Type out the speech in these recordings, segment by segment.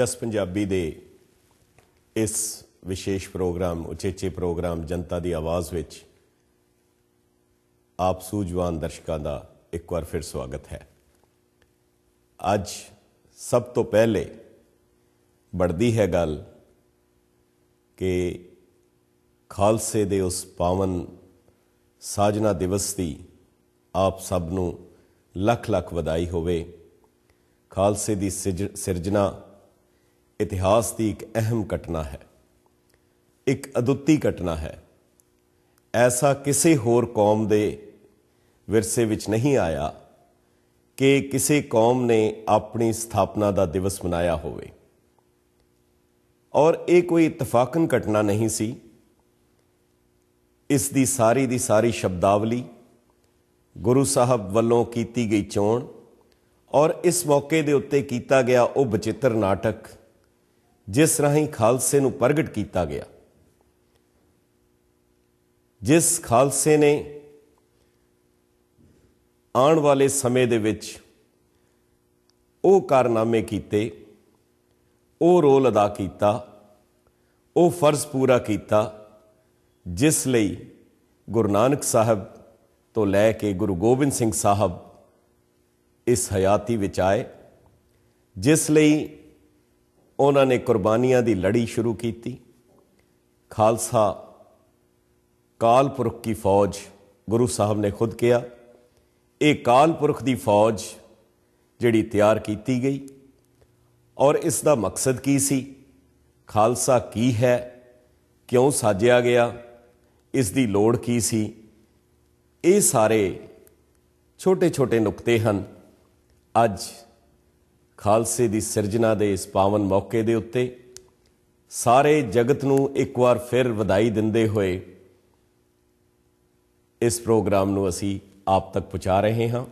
ਜਸ ਪੰਜਾਬੀ ਦੇ ਇਸ ਵਿਸ਼ੇਸ਼ ਪ੍ਰੋਗਰਾਮ ਉਚੇਚੇ ਪ੍ਰੋਗਰਾਮ ਜਨਤਾ ਦੀ ਆਵਾਜ਼ ਵਿੱਚ ਆਪ ਸੂਝਵਾਨ ਦਰਸ਼ਕਾਂ ਦਾ ਇੱਕ ਵਾਰ ਫਿਰ ਸਵਾਗਤ ਹੈ ਅੱਜ ਸਭ ਤੋਂ ਪਹਿਲੇ ਬੜਦੀ ਹੈ ਗੱਲ ਕਿ ਖਾਲਸੇ ਦੇ ਉਸ ਪਾਵਨ ਸਾਜਨਾ ਦਿਵਸ ਦੀ ਆਪ ਸਭ ਨੂੰ ਲੱਖ ਲੱਖ ਵਧਾਈ ਹੋਵੇ ਖਾਲਸੇ ਦੀ ਸਿਰਜਣਾ ਇਤਿਹਾਸ ਦੀ ਇੱਕ ਅਹਿਮ ਘਟਨਾ ਹੈ ਇੱਕ ਅਦੁੱਤੀ ਘਟਨਾ ਹੈ ਐਸਾ ਕਿਸੇ ਹੋਰ ਕੌਮ ਦੇ ਵਿਰਸੇ ਵਿੱਚ ਨਹੀਂ ਆਇਆ ਕਿ ਕਿਸੇ ਕੌਮ ਨੇ ਆਪਣੀ ਸਥਾਪਨਾ ਦਾ ਦਿਵਸ ਮਨਾਇਆ ਹੋਵੇ ਔਰ ਇਹ ਕੋਈ ਇਤਫਾਕਨ ਘਟਨਾ ਨਹੀਂ ਸੀ ਇਸ ਦੀ ਸਾਰੀ ਦੀ ਸਾਰੀ ਸ਼ਬਦਾਵਲੀ ਗੁਰੂ ਸਾਹਿਬ ਵੱਲੋਂ ਕੀਤੀ ਗਈ ਚੋਣ ਔਰ ਇਸ ਮੌਕੇ ਦੇ ਉੱਤੇ ਕੀਤਾ ਗਿਆ ਉਹ ਬਚਿੱਤਰ ਨਾਟਕ ਜਿਸ ਰਾਹੀਂ ਖਾਲਸੇ ਨੂੰ ਪ੍ਰਗਟ ਕੀਤਾ ਗਿਆ ਜਿਸ ਖਾਲਸੇ ਨੇ ਆਉਣ ਵਾਲੇ ਸਮੇਂ ਦੇ ਵਿੱਚ ਉਹ ਕਾਰਨਾਮੇ ਕੀਤੇ ਉਹ ਰੋਲ ਅਦਾ ਕੀਤਾ ਉਹ ਫਰਜ਼ ਪੂਰਾ ਕੀਤਾ ਜਿਸ ਲਈ ਗੁਰੂ ਨਾਨਕ ਸਾਹਿਬ ਤੋਂ ਲੈ ਕੇ ਗੁਰੂ ਗੋਬਿੰਦ ਸਿੰਘ ਸਾਹਿਬ ਇਸ ਹਯਾਤੀ ਵਿੱਚ ਆਏ ਜਿਸ ਲਈ ਉਹਨਾਂ ਨੇ ਕੁਰਬਾਨੀਆਂ ਦੀ ਲੜੀ ਸ਼ੁਰੂ ਕੀਤੀ ਖਾਲਸਾ ਕਾਲਪੁਰਖ ਦੀ ਫੌਜ ਗੁਰੂ ਸਾਹਿਬ ਨੇ ਖੁਦ ਕਿਹਾ ਇਹ ਕਾਲਪੁਰਖ ਦੀ ਫੌਜ ਜਿਹੜੀ ਤਿਆਰ ਕੀਤੀ ਗਈ ਔਰ ਇਸ ਦਾ ਮਕਸਦ ਕੀ ਸੀ ਖਾਲਸਾ ਕੀ ਹੈ ਕਿਉਂ ਸਾਜਿਆ ਗਿਆ ਇਸ ਦੀ ਲੋੜ ਕੀ ਸੀ ਇਹ ਸਾਰੇ ਛੋਟੇ-ਛੋਟੇ ਨੁਕਤੇ ਹਨ ਅੱਜ ਖਾਲਸੇ ਦੀ ਸਿਰਜਣਾ ਦੇ ਇਸ ਪਾਵਨ ਮੌਕੇ ਦੇ ਉੱਤੇ ਸਾਰੇ ਜਗਤ ਨੂੰ ਇੱਕ ਵਾਰ ਫਿਰ ਵਧਾਈ ਦਿੰਦੇ ਹੋਏ ਇਸ ਪ੍ਰੋਗਰਾਮ ਨੂੰ ਅਸੀਂ ਆਪ ਤੱਕ ਪਹੁੰਚਾ ਰਹੇ ਹਾਂ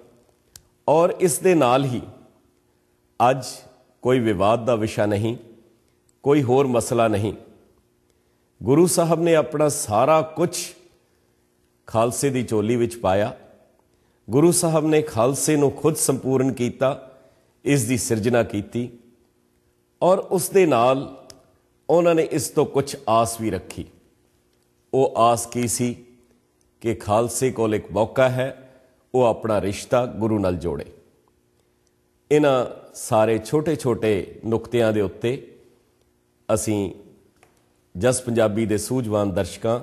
ਔਰ ਇਸ ਦੇ ਨਾਲ ਹੀ ਅੱਜ ਕੋਈ ਵਿਵਾਦ ਦਾ ਵਿਸ਼ਾ ਨਹੀਂ ਕੋਈ ਹੋਰ ਮਸਲਾ ਨਹੀਂ ਗੁਰੂ ਸਾਹਿਬ ਨੇ ਆਪਣਾ ਸਾਰਾ ਕੁਝ ਖਾਲਸੇ ਦੀ ਝੋਲੀ ਵਿੱਚ ਪਾਇਆ ਗੁਰੂ ਸਾਹਿਬ ਨੇ ਖਾਲਸੇ ਨੂੰ ਖੁਦ ਸੰਪੂਰਨ ਕੀਤਾ ਇਸ ਦੀ ਸਿਰਜਣਾ ਕੀਤੀ ਔਰ ਉਸ ਦੇ ਨਾਲ ਉਹਨਾਂ ਨੇ ਇਸ ਤੋਂ ਕੁਝ ਆਸ ਵੀ ਰੱਖੀ ਉਹ ਆਸ ਕੀ ਸੀ ਕਿ ਖਾਲਸੇ ਕੋਲ ਇੱਕ ਮੌਕਾ ਹੈ ਉਹ ਆਪਣਾ ਰਿਸ਼ਤਾ ਗੁਰੂ ਨਾਲ ਜੋੜੇ ਇਹਨਾਂ ਸਾਰੇ ਛੋਟੇ-ਛੋਟੇ ਨੁਕਤਿਆਂ ਦੇ ਉੱਤੇ ਅਸੀਂ ਜਸ ਪੰਜਾਬੀ ਦੇ ਸੂਝਵਾਨ ਦਰਸ਼ਕਾਂ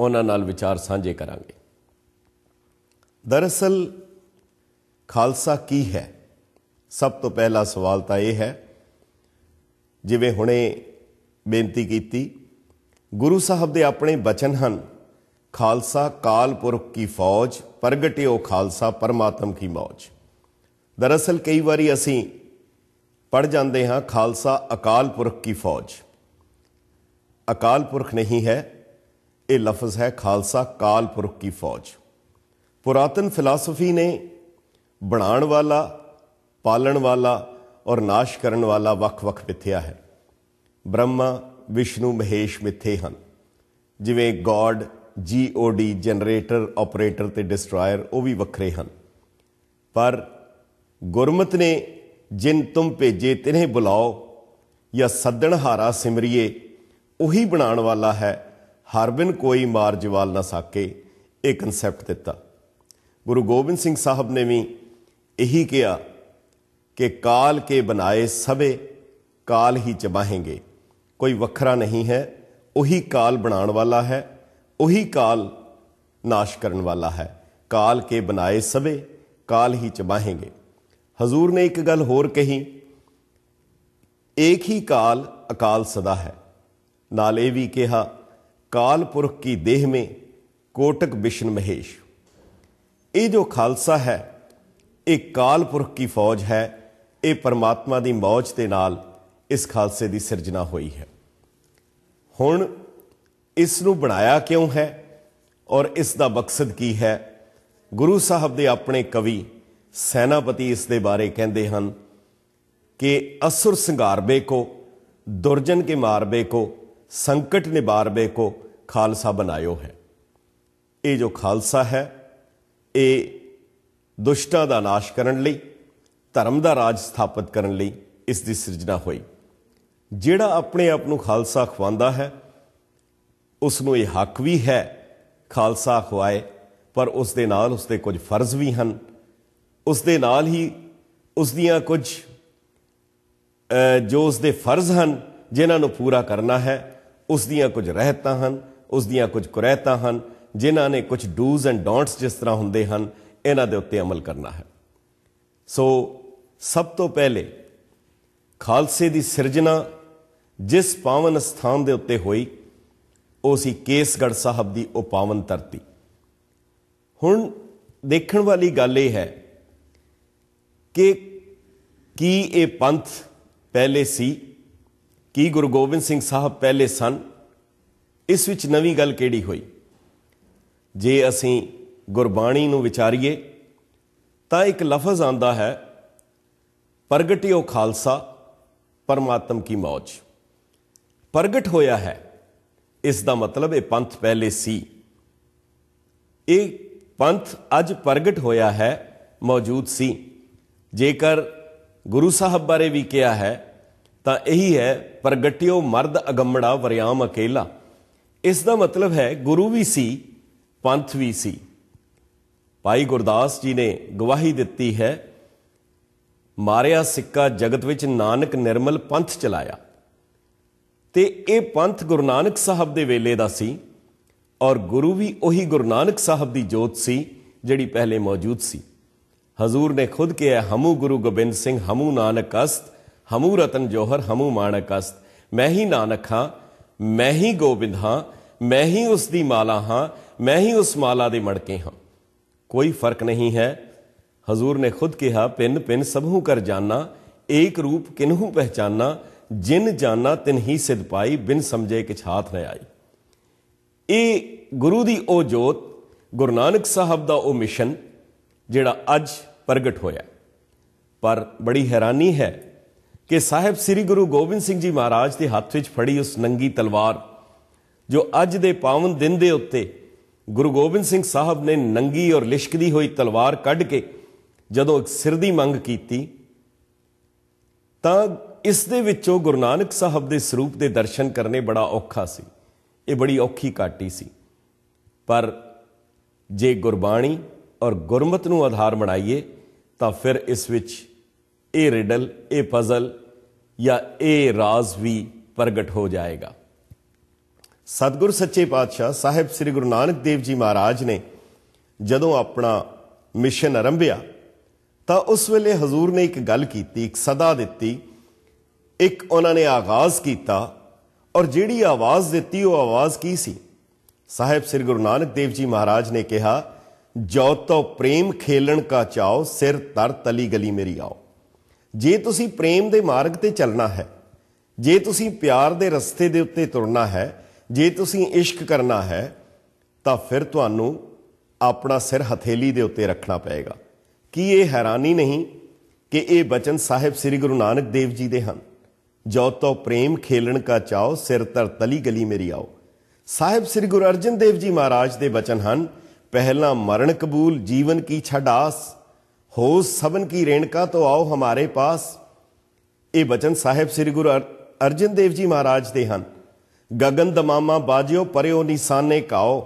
ਉਹਨਾਂ ਨਾਲ ਵਿਚਾਰ ਸਾਂਝੇ ਕਰਾਂਗੇ ਦਰਅਸਲ ਖਾਲਸਾ ਕੀ ਹੈ ਸਭ ਤੋਂ ਪਹਿਲਾ ਸਵਾਲ ਤਾਂ ਇਹ ਹੈ ਜਿਵੇਂ ਹੁਣੇ ਬੇਨਤੀ ਕੀਤੀ ਗੁਰੂ ਸਾਹਿਬ ਦੇ ਆਪਣੇ ਬਚਨ ਹਨ ਖਾਲਸਾ ਕਾਲ ਪੁਰਖ ਕੀ ਫੌਜ ਪ੍ਰਗਟਿਓ ਖਾਲਸਾ ਪਰਮਾਤਮ ਕੀ ਮੌਜ ਦਰਅਸਲ ਕਈ ਵਾਰੀ ਅਸੀਂ ਪੜ ਜਾਂਦੇ ਹਾਂ ਖਾਲਸਾ ਅਕਾਲ ਪੁਰਖ ਕੀ ਫੌਜ ਅਕਾਲ ਪੁਰਖ ਨਹੀਂ ਹੈ ਇਹ ਲਫ਼ਜ਼ ਹੈ ਖਾਲਸਾ ਕਾਲ ਪੁਰਖ ਕੀ ਫੌਜ ਪੁਰਾਤਨ ਫਿਲਾਸਫੀ ਨੇ ਬਣਾਉਣ ਵਾਲਾ ਪਾਲਣ ਵਾਲਾ ਔਰ ਨਾਸ਼ ਕਰਨ ਵਾਲਾ ਵੱਖ-ਵੱਖ ਮਿੱਥਿਆ ਹੈ ਬ੍ਰਹਮਾ ਵਿਸ਼ਨੂੰ ਮਹੇਸ਼ ਮਿੱਥੇ ਹਨ ਜਿਵੇਂ ਗੋਡ ਜੀਓਡੀ ਜਨਰੇਟਰ ਆਪਰੇਟਰ ਤੇ ਡਿਸਟਰਾਇਰ ਉਹ ਵੀ ਵੱਖਰੇ ਹਨ ਪਰ ਗੁਰਮਤ ਨੇ ਜਿਨ ਤੁਮ ਭੇਜੇ ਤਿਨੇ ਬੁਲਾਓ ਜਾਂ ਸੱਦਣ ਹਾਰਾ ਸਿਮਰੀਏ ਉਹੀ ਬਣਾਉਣ ਵਾਲਾ ਹੈ ਹਰ ਬਿਨ ਕੋਈ ਮਾਰ ਜਵਾਲ ਨਾ ਸਾਕੇ ਇਹ ਕਨਸੈਪਟ ਦਿੱਤਾ ਗੁਰੂ ਗੋਬਿੰਦ ਸਿੰਘ ਸਾਹਿਬ ਨੇ ਵੀ ਇਹੀ ਕਿਹਾ ਕਿ ਕਾਲ ਕੇ ਬਣਾਏ ਸਭੇ ਕਾਲ ਹੀ ਚਬਾਹੇਗੇ ਕੋਈ ਵੱਖਰਾ ਨਹੀਂ ਹੈ ਉਹੀ ਕਾਲ ਬਣਾਉਣ ਵਾਲਾ ਹੈ ਉਹੀ ਕਾਲ ਨਾਸ਼ ਕਰਨ ਵਾਲਾ ਹੈ ਕਾਲ ਕੇ ਬਣਾਏ ਸਭੇ ਕਾਲ ਹੀ ਚਬਾਹੇਗੇ ਹਜ਼ੂਰ ਨੇ ਇੱਕ ਗੱਲ ਹੋਰ ਕਹੀ ਇੱਕ ਹੀ ਕਾਲ ਅਕਾਲ ਸਦਾ ਹੈ ਨਾਲ ਇਹ ਵੀ ਕਿਹਾ ਕਾਲ ਪੁਰਖ ਕੀ ਦੇਹ ਮੇ ਕੋਟਕ ਵਿਸ਼ਨ ਮਹੇਸ਼ ਇਹ ਜੋ ਖਾਲਸਾ ਹੈ ਇਹ ਕਾਲ ਪੁਰਖ ਕੀ ਫੌਜ ਹੈ ਇਹ ਪਰਮਾਤਮਾ ਦੀ ਮੌਜ ਦੇ ਨਾਲ ਇਸ ਖਾਲਸੇ ਦੀ ਸਿਰਜਣਾ ਹੋਈ ਹੈ ਹੁਣ ਇਸ ਨੂੰ ਬਣਾਇਆ ਕਿਉਂ ਹੈ ਔਰ ਇਸ ਦਾ ਮਕਸਦ ਕੀ ਹੈ ਗੁਰੂ ਸਾਹਿਬ ਦੇ ਆਪਣੇ ਕਵੀ ਸੈਨਾਪਤੀ ਇਸ ਦੇ ਬਾਰੇ ਕਹਿੰਦੇ ਹਨ ਕਿ ਅਸੁਰ ਸੰਘਾਰਬੇ ਕੋ ਦੁਰਜਨ ਕੇ ਮਾਰਬੇ ਕੋ ਸੰਕਟ ਨਿਬਾਰਬੇ ਕੋ ਖਾਲਸਾ ਬਣਾਇਓ ਹੈ ਇਹ ਜੋ ਖਾਲਸਾ ਹੈ ਇਹ ਦੁਸ਼ਟਾਂ ਦਾ ਨਾਸ਼ ਕਰਨ ਲਈ ਧਰਮ ਦਾ ਰਾਜ ਸਥਾਪਿਤ ਕਰਨ ਲਈ ਇਸ ਦੀ ਸਿਰਜਣਾ ਹੋਈ ਜਿਹੜਾ ਆਪਣੇ ਆਪ ਨੂੰ ਖਾਲਸਾ ਖਵਾਂਦਾ ਹੈ ਉਸ ਨੂੰ ਇਹ ਹੱਕ ਵੀ ਹੈ ਖਾਲਸਾ ਖਵਾਏ ਪਰ ਉਸ ਦੇ ਨਾਲ ਉਸ ਦੇ ਕੁਝ ਫਰਜ਼ ਵੀ ਹਨ ਉਸ ਦੇ ਨਾਲ ਹੀ ਉਸ ਦੀਆਂ ਕੁਝ ਜੋ ਉਸ ਦੇ ਫਰਜ਼ ਹਨ ਜਿਨ੍ਹਾਂ ਨੂੰ ਪੂਰਾ ਕਰਨਾ ਹੈ ਉਸ ਦੀਆਂ ਕੁਝ ਰਹਿਤਾਂ ਹਨ ਉਸ ਦੀਆਂ ਕੁਝ ਕੁਰਹਿਤਾਂ ਹਨ ਜਿਨ੍ਹਾਂ ਨੇ ਕੁਝ ਡੂਜ਼ ਐਂਡ ਡੋਂਟਸ ਜਿਸ ਤਰ੍ਹਾਂ ਹੁੰਦੇ ਹਨ ਇਹਨਾਂ ਦੇ ਉੱਤੇ ਅਮਲ ਕਰਨਾ ਹੈ ਸੋ ਸਭ ਤੋਂ ਪਹਿਲੇ ਖਾਲਸੇ ਦੀ ਸਿਰਜਣਾ ਜਿਸ ਪਾਵਨ ਸਥਾਨ ਦੇ ਉੱਤੇ ਹੋਈ ਉਹ ਸੀ ਕੇਸਗੜ ਸਾਹਿਬ ਦੀ ਉਹ ਪਾਵਨ ਧਰਤੀ ਹੁਣ ਦੇਖਣ ਵਾਲੀ ਗੱਲ ਇਹ ਹੈ ਕਿ ਕੀ ਇਹ ਪੰਥ ਪਹਿਲੇ ਸੀ ਕੀ ਗੁਰੂ ਗੋਬਿੰਦ ਸਿੰਘ ਸਾਹਿਬ ਪਹਿਲੇ ਸਨ ਇਸ ਵਿੱਚ ਨਵੀਂ ਗੱਲ ਕਿਹੜੀ ਹੋਈ ਜੇ ਅਸੀਂ ਗੁਰਬਾਣੀ ਨੂੰ ਵਿਚਾਰੀਏ ਤਾਂ ਇੱਕ ਲਫ਼ਜ਼ ਆਂਦਾ ਹੈ ਪ੍ਰਗਟਿਓ ਖਾਲਸਾ ਪਰਮਾਤਮ ਕੀ ਮੌਜ ਪ੍ਰਗਟ ਹੋਇਆ ਹੈ ਇਸ ਦਾ ਮਤਲਬ ਇਹ ਪੰਥ ਪਹਿਲੇ ਸੀ ਇਹ ਪੰਥ ਅੱਜ ਪ੍ਰਗਟ ਹੋਇਆ ਹੈ ਮੌਜੂਦ ਸੀ ਜੇਕਰ ਗੁਰੂ ਸਾਹਿਬ ਬਾਰੇ ਵੀ ਕਿਹਾ ਹੈ ਤਾਂ ਇਹੀ ਹੈ ਪ੍ਰਗਟਿਓ ਮਰਦ ਅਗੰਮੜਾ ਵਰਿਆਮ ਅਕੇਲਾ ਇਸ ਦਾ ਮਤਲਬ ਹੈ ਗੁਰੂ ਵੀ ਸੀ ਪੰਥ ਵੀ ਸੀ ਭਾਈ ਗੁਰਦਾਸ ਜੀ ਨੇ ਗਵਾਹੀ ਦਿੱਤੀ ਹੈ ਮਾਰਿਆ ਸਿੱਕਾ ਜਗਤ ਵਿੱਚ ਨਾਨਕ ਨਿਰਮਲ ਪੰਥ ਚਲਾਇਆ ਤੇ ਇਹ ਪੰਥ ਗੁਰੂ ਨਾਨਕ ਸਾਹਿਬ ਦੇ ਵੇਲੇ ਦਾ ਸੀ ਔਰ ਗੁਰੂ ਵੀ ਉਹੀ ਗੁਰੂ ਨਾਨਕ ਸਾਹਿਬ ਦੀ ਜੋਤ ਸੀ ਜਿਹੜੀ ਪਹਿਲੇ ਮੌਜੂਦ ਸੀ ਹਜ਼ੂਰ ਨੇ ਖੁਦ ਕਿਹਾ ਹਮੂ ਗੁਰੂ ਗੋਬਿੰਦ ਸਿੰਘ ਹਮੂ ਨਾਨਕ ਅਸਤ ਹਮੂ ਰਤਨ ਜੋਹਰ ਹਮੂ ਮਾਨਕ ਅਸਤ ਮੈਂ ਹੀ ਨਾਨਕ ਹਾਂ ਮੈਂ ਹੀ ਗੋਬਿੰਦ ਹਾਂ ਮੈਂ ਹੀ ਉਸ ਦੀ ਮਾਲਾ ਹਾਂ ਮੈਂ ਹੀ ਉਸ ਮਾਲਾ ਦੇ ਮੜਕੇ ਹਾਂ ਕੋਈ ਫਰਕ ਨਹੀਂ ਹੈ ਹਜ਼ੂਰ ਨੇ ਖੁਦ ਕਿਹਾ ਪਿੰਨ ਪਿੰਨ ਸਭੂ ਕਰ ਜਾਣਾ ਏਕ ਰੂਪ ਕਿਨਹੂ ਪਹਿਚਾਨਾ ਜਿਨ ਜਾਣਾ ਤਿਨ ਹੀ ਸਿਧ ਪਾਈ ਬਿਨ ਸਮਝੇ ਕਿਛ ਹਾਥ ਨ ਆਈ ਇਹ ਗੁਰੂ ਦੀ ਉਹ ਜੋਤ ਗੁਰੂ ਨਾਨਕ ਸਾਹਿਬ ਦਾ ਉਹ ਮਿਸ਼ਨ ਜਿਹੜਾ ਅੱਜ ਪ੍ਰਗਟ ਹੋਇਆ ਪਰ ਬੜੀ ਹੈਰਾਨੀ ਹੈ ਕਿ ਸਾਹਿਬ ਸ੍ਰੀ ਗੁਰੂ ਗੋਬਿੰਦ ਸਿੰਘ ਜੀ ਮਹਾਰਾਜ ਦੇ ਹੱਥ ਵਿੱਚ ਫੜੀ ਉਸ ਨੰਗੀ ਤਲਵਾਰ ਜੋ ਅੱਜ ਦੇ ਪਾਵਨ ਦਿਨ ਦੇ ਉੱਤੇ ਗੁਰੂ ਗੋਬਿੰਦ ਸਿੰਘ ਸਾਹਿਬ ਨੇ ਨੰਗੀ ਔਰ ਲਿਸ਼ਕਦੀ ਹੋਈ ਤਲਵਾਰ ਕੱਢ ਕੇ ਜਦੋਂ ਸਿਰ ਦੀ ਮੰਗ ਕੀਤੀ ਤਾਂ ਇਸ ਦੇ ਵਿੱਚੋਂ ਗੁਰੂ ਨਾਨਕ ਸਾਹਿਬ ਦੇ ਸਰੂਪ ਦੇ ਦਰਸ਼ਨ ਕਰਨੇ ਬੜਾ ਔਖਾ ਸੀ ਇਹ ਬੜੀ ਔਖੀ ਕਾਟੀ ਸੀ ਪਰ ਜੇ ਗੁਰਬਾਣੀ ਔਰ ਗੁਰਮਤ ਨੂੰ ਆਧਾਰ ਬਣਾਈਏ ਤਾਂ ਫਿਰ ਇਸ ਵਿੱਚ ਇਹ ਰਿਡਲ ਇਹ ਪਜ਼ਲ ਜਾਂ ਇਹ ਰਾਜ਼ ਵੀ ਪ੍ਰਗਟ ਹੋ ਜਾਏਗਾ ਸਤਗੁਰ ਸੱਚੇ ਪਾਤਸ਼ਾਹ ਸਾਹਿਬ ਸ੍ਰੀ ਗੁਰੂ ਨਾਨਕ ਦੇਵ ਜੀ ਮਹਾਰਾਜ ਨੇ ਜਦੋਂ ਆਪਣਾ ਮਿਸ਼ਨ ਆਰੰਭਿਆ ਤਾਂ ਉਸ ਵੇਲੇ ਹਜ਼ੂਰ ਨੇ ਇੱਕ ਗੱਲ ਕੀਤੀ ਇੱਕ ਸਦਾ ਦਿੱਤੀ ਇੱਕ ਉਹਨਾਂ ਨੇ ਆਗਾਜ਼ ਕੀਤਾ ਔਰ ਜਿਹੜੀ ਆਵਾਜ਼ ਦਿੱਤੀ ਉਹ ਆਵਾਜ਼ ਕੀ ਸੀ ਸਾਹਿਬ ਸ੍ਰੀ ਗੁਰੂ ਨਾਨਕ ਦੇਵ ਜੀ ਮਹਾਰਾਜ ਨੇ ਕਿਹਾ ਜੋ ਤੋ ਪ੍ਰੇਮ ਖੇਲਣ ਕਾ ਚਾਓ ਸਿਰ ਤਰ ਤਲੀ ਗਲੀ ਮੇਰੀ ਆਓ ਜੇ ਤੁਸੀਂ ਪ੍ਰੇਮ ਦੇ ਮਾਰਗ ਤੇ ਚੱਲਣਾ ਹੈ ਜੇ ਤੁਸੀਂ ਪਿਆਰ ਦੇ ਰਸਤੇ ਦੇ ਉੱਤੇ ਤੁਰਨਾ ਹੈ ਜੇ ਤੁਸੀਂ ਇਸ਼ਕ ਕਰਨਾ ਹੈ ਤਾਂ ਫਿਰ ਤੁਹਾਨੂੰ ਆਪਣਾ ਸਿਰ ਹਥੇਲੀ ਦੇ ਉੱਤੇ ਰੱਖਣਾ ਪਏਗਾ ਕੀ ਇਹ ਹੈਰਾਨੀ ਨਹੀਂ ਕਿ ਇਹ ਬਚਨ ਸਾਹਿਬ ਸ੍ਰੀ ਗੁਰੂ ਨਾਨਕ ਦੇਵ ਜੀ ਦੇ ਹਨ ਜੋ ਤੋ ਪ੍ਰੇਮ ਖੇਲਣ ਕਾ ਚਾਓ ਸਿਰ ਤਰ ਤਲੀ ਗਲੀ ਮੇਰੀ ਆਓ ਸਾਹਿਬ ਸ੍ਰੀ ਗੁਰੂ ਅਰਜਨ ਦੇਵ ਜੀ ਮਹਾਰਾਜ ਦੇ ਬਚਨ ਹਨ ਪਹਿਲਾ ਮਰਨ ਕਬੂਲ ਜੀਵਨ ਕੀ ਛਡਾਸ ਹੋ ਸਭਨ ਕੀ ਰੇਣਕਾ ਤੋ ਆਓ ਹਮਾਰੇ ਪਾਸ ਇਹ ਬਚਨ ਸਾਹਿਬ ਸ੍ਰੀ ਗੁਰੂ ਅਰਜਨ ਦੇਵ ਜੀ ਮਹਾਰਾਜ ਦੇ ਹਨ ਗਗਨ ਦਮਾਮਾ ਬਾਜਿਓ ਪਰਿਓ ਨਿਸ਼ਾਨੇ ਕਾਓ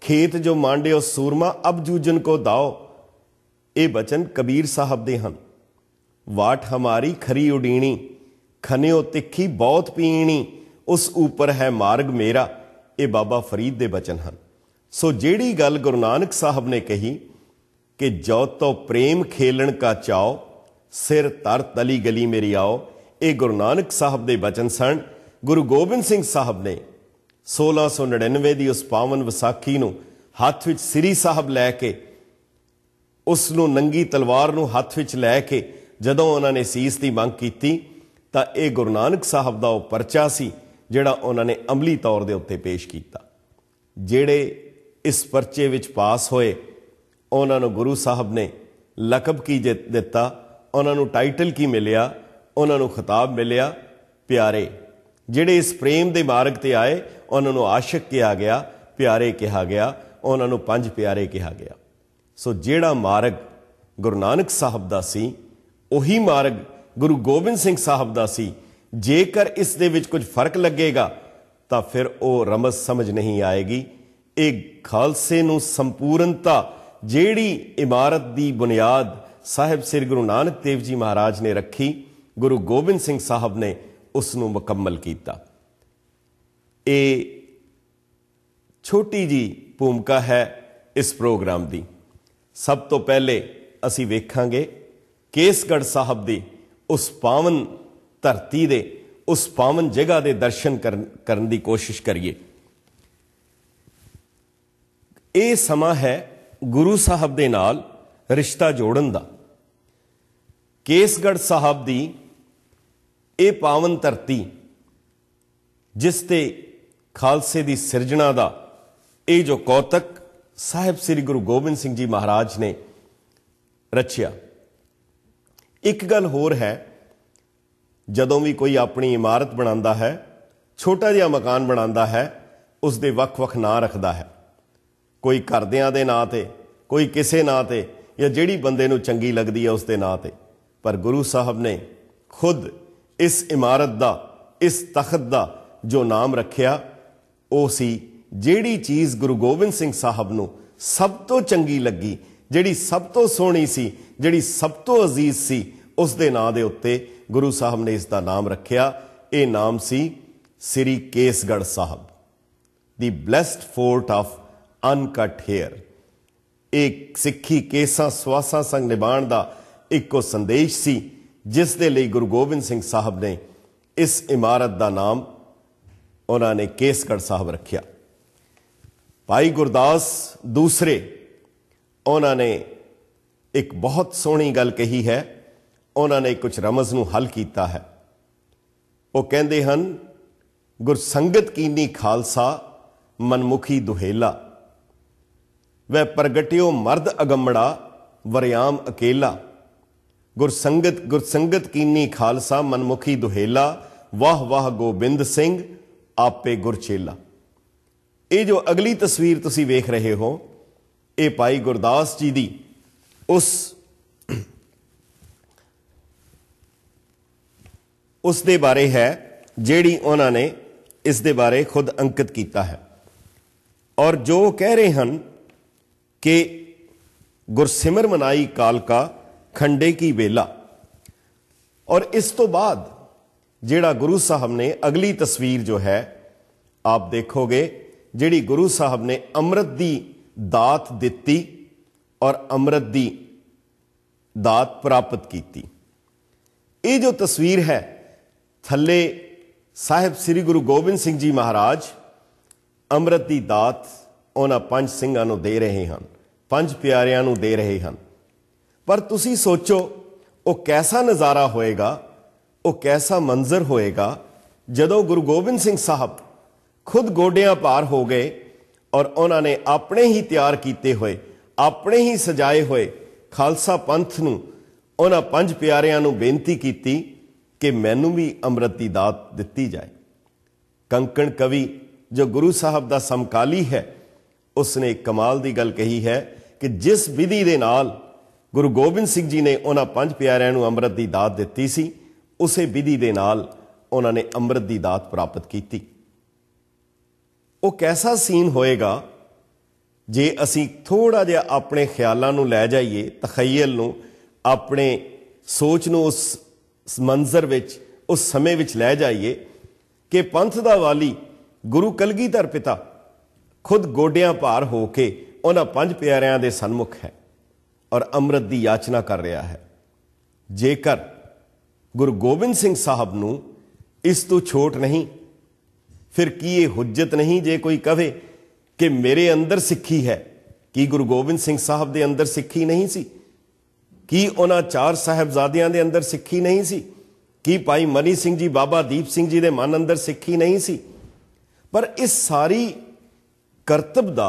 ਖੇਤ ਜੋ ਮਾਂਡਿਓ ਸੂਰਮਾ ਅਬ ਜੂਜਨ ਕੋ ਦਾਓ ਇਹ ਬਚਨ ਕਬੀਰ ਸਾਹਿਬ ਦੇ ਹਨ ਵਾਟ ਹਮਾਰੀ ਖਰੀ ਉਡੀਣੀ ਖਨਿਓ ਤਿੱਖੀ ਬਹੁਤ ਪੀਣੀ ਉਸ ਉਪਰ ਹੈ ਮਾਰਗ ਮੇਰਾ ਇਹ ਬਾਬਾ ਫਰੀਦ ਦੇ ਬਚਨ ਹਨ ਸੋ ਜਿਹੜੀ ਗੱਲ ਗੁਰੂ ਨਾਨਕ ਸਾਹਿਬ ਨੇ ਕਹੀ ਕਿ ਜੋ ਤੋ ਪ੍ਰੇਮ ਖੇਲਣ ਕਾ ਚਾਓ ਸਿਰ ਤਰ ਤਲੀ ਗਲੀ ਮੇਰੀ ਆਓ ਇਹ ਗੁਰੂ ਨਾਨਕ ਸਾਹਿਬ ਦੇ ਬਚਨ ਸਨ ਗੁਰੂ ਗੋਬਿੰਦ ਸਿੰਘ ਸਾਹਿਬ ਨੇ 1699 ਦੀ ਉਸ ਪਾਵਨ ਵਿਸਾਖੀ ਨੂੰ ਹੱਥ ਵਿੱਚ ਸ੍ਰੀ ਸਾਹਿਬ ਲੈ ਕੇ ਉਸ ਨੂੰ ਨੰਗੀ ਤਲਵਾਰ ਨੂੰ ਹੱਥ ਵਿੱਚ ਲੈ ਕੇ ਜਦੋਂ ਉਹਨਾਂ ਨੇ ਸੀਸ ਦੀ ਮੰਗ ਕੀਤੀ ਤਾਂ ਇਹ ਗੁਰੂ ਨਾਨਕ ਸਾਹਿਬ ਦਾ ਉਹ ਪਰਚਾ ਸੀ ਜਿਹੜਾ ਉਹਨਾਂ ਨੇ ਅਮਲੀ ਤੌਰ ਦੇ ਉੱਤੇ ਪੇਸ਼ ਕੀਤਾ ਜਿਹੜੇ ਇਸ ਪਰਚੇ ਵਿੱਚ ਪਾਸ ਹੋਏ ਉਹਨਾਂ ਨੂੰ ਗੁਰੂ ਸਾਹਿਬ ਨੇ ਲਕਬ ਕੀ ਦਿੱਤਾ ਉਹਨਾਂ ਨੂੰ ਟਾਈਟਲ ਕੀ ਮਿਲਿਆ ਉਹਨਾਂ ਨੂੰ ਖਿਤਾਬ ਮਿਲਿਆ ਪਿਆਰੇ ਜਿਹੜੇ ਇਸ ਪ੍ਰੇਮ ਦੇ ਮਾਰਗ ਤੇ ਆਏ ਉਹਨਾਂ ਨੂੰ ਆਸ਼ਿਕ ਕਿਹਾ ਗਿਆ ਪਿਆਰੇ ਕਿਹਾ ਗਿਆ ਉਹਨਾਂ ਨੂੰ ਪੰਜ ਪਿਆਰੇ ਕਿਹਾ ਗਿਆ ਸੋ ਜਿਹੜਾ ਮਾਰਗ ਗੁਰੂ ਨਾਨਕ ਸਾਹਿਬ ਦਾ ਸੀ ਉਹੀ ਮਾਰਗ ਗੁਰੂ ਗੋਬਿੰਦ ਸਿੰਘ ਸਾਹਿਬ ਦਾ ਸੀ ਜੇਕਰ ਇਸ ਦੇ ਵਿੱਚ ਕੁਝ ਫਰਕ ਲੱਗੇਗਾ ਤਾਂ ਫਿਰ ਉਹ ਰਮਜ਼ ਸਮਝ ਨਹੀਂ ਆਏਗੀ ਇਹ ਖਾਲਸੇ ਨੂੰ ਸੰਪੂਰਨਤਾ ਜਿਹੜੀ ਇਮਾਰਤ ਦੀ ਬੁਨਿਆਦ ਸਾਹਿਬ ਸ੍ਰੀ ਗੁਰੂ ਨਾਨਕ ਦੇਵ ਜੀ ਮਹਾਰਾਜ ਨੇ ਰੱਖੀ ਗੁਰੂ ਗੋਬਿੰਦ ਸਿੰਘ ਸਾਹਿਬ ਨੇ ਉਸ ਨੂੰ ਮੁਕੰਮਲ ਕੀਤਾ ਇਹ ਛੋਟੀ ਜੀ ਭੂਮਿਕਾ ਹੈ ਇਸ ਪ੍ਰੋਗਰਾਮ ਦੀ ਸਭ ਤੋਂ ਪਹਿਲੇ ਅਸੀਂ ਵੇਖਾਂਗੇ ਕੇਸਗੜ ਸਾਹਿਬ ਦੀ ਉਸ ਪਾਵਨ ਧਰਤੀ ਦੇ ਉਸ ਪਾਵਨ ਜਗ੍ਹਾ ਦੇ ਦਰਸ਼ਨ ਕਰਨ ਦੀ ਕੋਸ਼ਿਸ਼ ਕਰੀਏ ਇਹ ਸਮਾਂ ਹੈ ਗੁਰੂ ਸਾਹਿਬ ਦੇ ਨਾਲ ਰਿਸ਼ਤਾ ਜੋੜਨ ਦਾ ਕੇਸਗੜ ਸਾਹਿਬ ਦੀ ਇਹ ਪਾਵਨ ਧਰਤੀ ਜਿਸ ਤੇ ਖਾਲਸੇ ਦੀ ਸਿਰਜਣਾ ਦਾ ਇਹ ਜੋ ਕੌਤਕ ਸਾਹਿਬ ਸ੍ਰੀ ਗੁਰੂ ਗੋਬਿੰਦ ਸਿੰਘ ਜੀ ਮਹਾਰਾਜ ਨੇ ਰਚਿਆ ਇੱਕ ਗੱਲ ਹੋਰ ਹੈ ਜਦੋਂ ਵੀ ਕੋਈ ਆਪਣੀ ਇਮਾਰਤ ਬਣਾਉਂਦਾ ਹੈ ਛੋਟਾ ਜਿਹਾ ਮਕਾਨ ਬਣਾਉਂਦਾ ਹੈ ਉਸ ਦੇ ਵੱਖ-ਵੱਖ ਨਾਂ ਰੱਖਦਾ ਹੈ ਕੋਈ ਕਰਦਿਆਂ ਦੇ ਨਾਂ ਤੇ ਕੋਈ ਕਿਸੇ ਨਾਂ ਤੇ ਜਾਂ ਜਿਹੜੀ ਬੰਦੇ ਨੂੰ ਚੰਗੀ ਲੱਗਦੀ ਹੈ ਉਸ ਦੇ ਨਾਂ ਤੇ ਪਰ ਗੁਰੂ ਸਾਹਿਬ ਨੇ ਖੁਦ ਇਸ ਇਮਾਰਤ ਦਾ ਇਸ ਤਖਤ ਦਾ ਜੋ ਨਾਮ ਰੱਖਿਆ ਉਹ ਸੀ ਜਿਹੜੀ ਚੀਜ਼ ਗੁਰੂ ਗੋਬਿੰਦ ਸਿੰਘ ਸਾਹਿਬ ਨੂੰ ਸਭ ਤੋਂ ਚੰਗੀ ਲੱਗੀ ਜਿਹੜੀ ਸਭ ਤੋਂ ਸੋਹਣੀ ਸੀ ਜਿਹੜੀ ਸਭ ਤੋਂ ਅਜ਼ੀਜ਼ ਸੀ ਉਸ ਦੇ ਨਾਂ ਦੇ ਉੱਤੇ ਗੁਰੂ ਸਾਹਿਬ ਨੇ ਇਸ ਦਾ ਨਾਮ ਰੱਖਿਆ ਇਹ ਨਾਮ ਸੀ ਸ੍ਰੀ ਕੇਸਗੜ ਸਾਹਿਬ ਦੀ blessed fort of uncut hair ਇੱਕ ਸਿੱਖੀ ਕੇਸਾਂ ਸਵਾਸਾਂ ਸੰਗ ਨਿਭਾਣ ਦਾ ਇੱਕੋ ਸੰਦੇਸ਼ ਸੀ ਜਿਸ ਦੇ ਲਈ ਗੁਰੂ ਗੋਬਿੰਦ ਸਿੰਘ ਸਾਹਿਬ ਨੇ ਇਸ ਇਮਾਰਤ ਦਾ ਨਾਮ ਉਹਨਾਂ ਨੇ ਕੇਸਗੜ ਸਾਹਿਬ ਰੱਖਿਆ ਭਾਈ ਗੁਰਦਾਸ ਦੂਸਰੇ ਉਹਨਾਂ ਨੇ ਇੱਕ ਬਹੁਤ ਸੋਹਣੀ ਗੱਲ ਕਹੀ ਹੈ ਉਹਨਾਂ ਨੇ ਕੁਝ ਰਮਜ਼ ਨੂੰ ਹੱਲ ਕੀਤਾ ਹੈ ਉਹ ਕਹਿੰਦੇ ਹਨ ਗੁਰਸੰਗਤ ਕੀਨੀ ਖਾਲਸਾ ਮਨਮੁਖੀ ਦੁਹੇਲਾ ਵੈ ਪ੍ਰਗਟਿਓ ਮਰਦ ਅਗੰਮੜਾ ਵਰਿਆਮ ਅਕੇਲਾ ਗੁਰਸੰਗਤ ਗੁਰਸੰਗਤ ਕੀਨੀ ਖਾਲਸਾ ਮਨਮੁਖੀ ਦੁਹੇਲਾ ਵਾਹ ਵਾਹ ਗੋਬਿੰਦ ਸਿੰਘ ਆਪੇ ਗੁਰਚੇਲਾ ਇਹ ਜੋ ਅਗਲੀ ਤਸਵੀਰ ਤੁਸੀਂ ਵੇਖ ਰਹੇ ਹੋ ਇਹ ਭਾਈ ਗੁਰਦਾਸ ਜੀ ਦੀ ਉਸ ਉਸ ਦੇ ਬਾਰੇ ਹੈ ਜਿਹੜੀ ਉਹਨਾਂ ਨੇ ਇਸ ਦੇ ਬਾਰੇ ਖੁਦ ਅੰਕਿਤ ਕੀਤਾ ਹੈ ਔਰ ਜੋ ਕਹਿ ਰਹੇ ਹਨ ਕਿ ਗੁਰਸਿਮਰ ਮਨਾਈ ਕਾਲ ਕਾ ਖੰਡੇ ਕੀ ਵੇਲਾ ਔਰ ਇਸ ਤੋਂ ਬਾਅਦ ਜਿਹੜਾ ਗੁਰੂ ਸਾਹਿਬ ਨੇ ਅਗਲੀ ਤਸਵੀਰ ਜੋ ਹੈ ਆਪ ਦੇਖੋਗੇ ਜਿਹੜੀ ਗੁਰੂ ਸਾਹਿਬ ਨੇ ਅੰਮ੍ਰਿਤ ਦੀ ਦਾਤ ਦਿੱਤੀ ਔਰ ਅੰਮ੍ਰਿਤ ਦੀ ਦਾਤ ਪ੍ਰਾਪਤ ਕੀਤੀ ਇਹ ਜੋ ਤਸਵੀਰ ਹੈ ਥੱਲੇ ਸਾਹਿਬ ਸ੍ਰੀ ਗੁਰੂ ਗੋਬਿੰਦ ਸਿੰਘ ਜੀ ਮਹਾਰਾਜ ਅੰਮ੍ਰਿਤ ਦੀ ਦਾਤ ਉਹਨਾਂ ਪੰਜ ਸਿੰਘਾਂ ਨੂੰ ਦੇ ਰਹੇ ਹਨ ਪੰਜ ਪਿਆਰਿਆਂ ਨੂੰ ਦੇ ਰਹੇ ਹਨ ਪਰ ਤੁਸੀਂ ਸੋਚੋ ਉਹ ਕੈਸਾ ਨਜ਼ਾਰਾ ਹੋਏਗਾ ਉਹ ਕੈਸਾ ਮੰਜ਼ਰ ਹੋਏਗਾ ਜਦੋਂ ਗੁਰੂ ਗੋਬਿੰਦ ਸਿੰਘ ਸਾਹਿਬ ਖੁਦ ਗੋਡਿਆਂ ਭਾਰ ਹੋ ਗਏ ਔਰ ਉਹਨਾਂ ਨੇ ਆਪਣੇ ਹੀ ਤਿਆਰ ਕੀਤੇ ਹੋਏ ਆਪਣੇ ਹੀ ਸਜਾਏ ਹੋਏ ਖਾਲਸਾ ਪੰਥ ਨੂੰ ਉਹਨਾਂ ਪੰਜ ਪਿਆਰਿਆਂ ਨੂੰ ਬੇਨਤੀ ਕੀਤੀ ਕਿ ਮੈਨੂੰ ਵੀ ਅੰਮ੍ਰਿਤ ਦੀ ਦਾਤ ਦਿੱਤੀ ਜਾਏ ਕੰਕਣ ਕਵੀ ਜੋ ਗੁਰੂ ਸਾਹਿਬ ਦਾ ਸਮਕਾਲੀ ਹੈ ਉਸਨੇ ਕਮਾਲ ਦੀ ਗੱਲ ਕਹੀ ਹੈ ਕਿ ਜਿਸ ਵਿਧੀ ਦੇ ਨਾਲ ਗੁਰੂ ਗੋਬਿੰਦ ਸਿੰਘ ਜੀ ਨੇ ਉਹਨਾਂ ਪੰਜ ਪਿਆਰਿਆਂ ਨੂੰ ਅੰਮ੍ਰਿਤ ਦੀ ਦਾਤ ਦਿੱਤੀ ਸੀ ਉਸੇ ਵਿਧੀ ਦੇ ਨਾਲ ਉਹਨਾਂ ਨੇ ਅੰਮ੍ਰਿਤ ਦੀ ਦਾਤ ਪ੍ਰਾਪਤ ਕੀਤੀ ਉਹ ਕੈਸਾ ਸੀਨ ਹੋਏਗਾ ਜੇ ਅਸੀਂ ਥੋੜਾ ਜਿਹਾ ਆਪਣੇ ਖਿਆਲਾਂ ਨੂੰ ਲੈ ਜਾਈਏ ਤਖੈਲ ਨੂੰ ਆਪਣੇ ਸੋਚ ਨੂੰ ਉਸ ਮੰਜ਼ਰ ਵਿੱਚ ਉਸ ਸਮੇਂ ਵਿੱਚ ਲੈ ਜਾਈਏ ਕਿ ਪੰਥ ਦਾ ਵਾਲੀ ਗੁਰੂ ਕਲਗੀਧਰ ਪਿਤਾ ਖੁਦ ਗੋਡਿਆਂ ਭਾਰ ਹੋ ਕੇ ਉਹਨਾਂ ਪੰਜ ਪਿਆਰਿਆਂ ਦੇ ਸਨਮੁਖ ਹੈ ਔਰ ਅੰਮ੍ਰਿਤ ਦੀ ਯਾਚਨਾ ਕਰ ਰਿਹਾ ਹੈ ਜੇਕਰ ਗੁਰੂ ਗੋਬਿੰਦ ਸਿੰਘ ਸਾਹਿਬ ਨੂੰ ਇਸ ਤੋਂ ਛੋਟ ਨਹੀਂ ਫਿਰ ਕੀ ਇਹ ਹੁਜਤ ਨਹੀਂ ਜੇ ਕੋਈ ਕਵੇ ਕਿ ਮੇਰੇ ਅੰਦਰ ਸਿੱਖੀ ਹੈ ਕੀ ਗੁਰੂ ਗੋਬਿੰਦ ਸਿੰਘ ਸਾਹਿਬ ਦੇ ਅੰਦਰ ਸਿੱਖੀ ਨਹੀਂ ਸੀ ਕੀ ਉਹਨਾਂ ਚਾਰ ਸਹਬਜ਼ਾਦਿਆਂ ਦੇ ਅੰਦਰ ਸਿੱਖੀ ਨਹੀਂ ਸੀ ਕੀ ਭਾਈ ਮਨੀ ਸਿੰਘ ਜੀ ਬਾਬਾ ਦੀਪ ਸਿੰਘ ਜੀ ਦੇ ਮਨ ਅੰਦਰ ਸਿੱਖੀ ਨਹੀਂ ਸੀ ਪਰ ਇਸ ਸਾਰੀ ਕਰਤਬ ਦਾ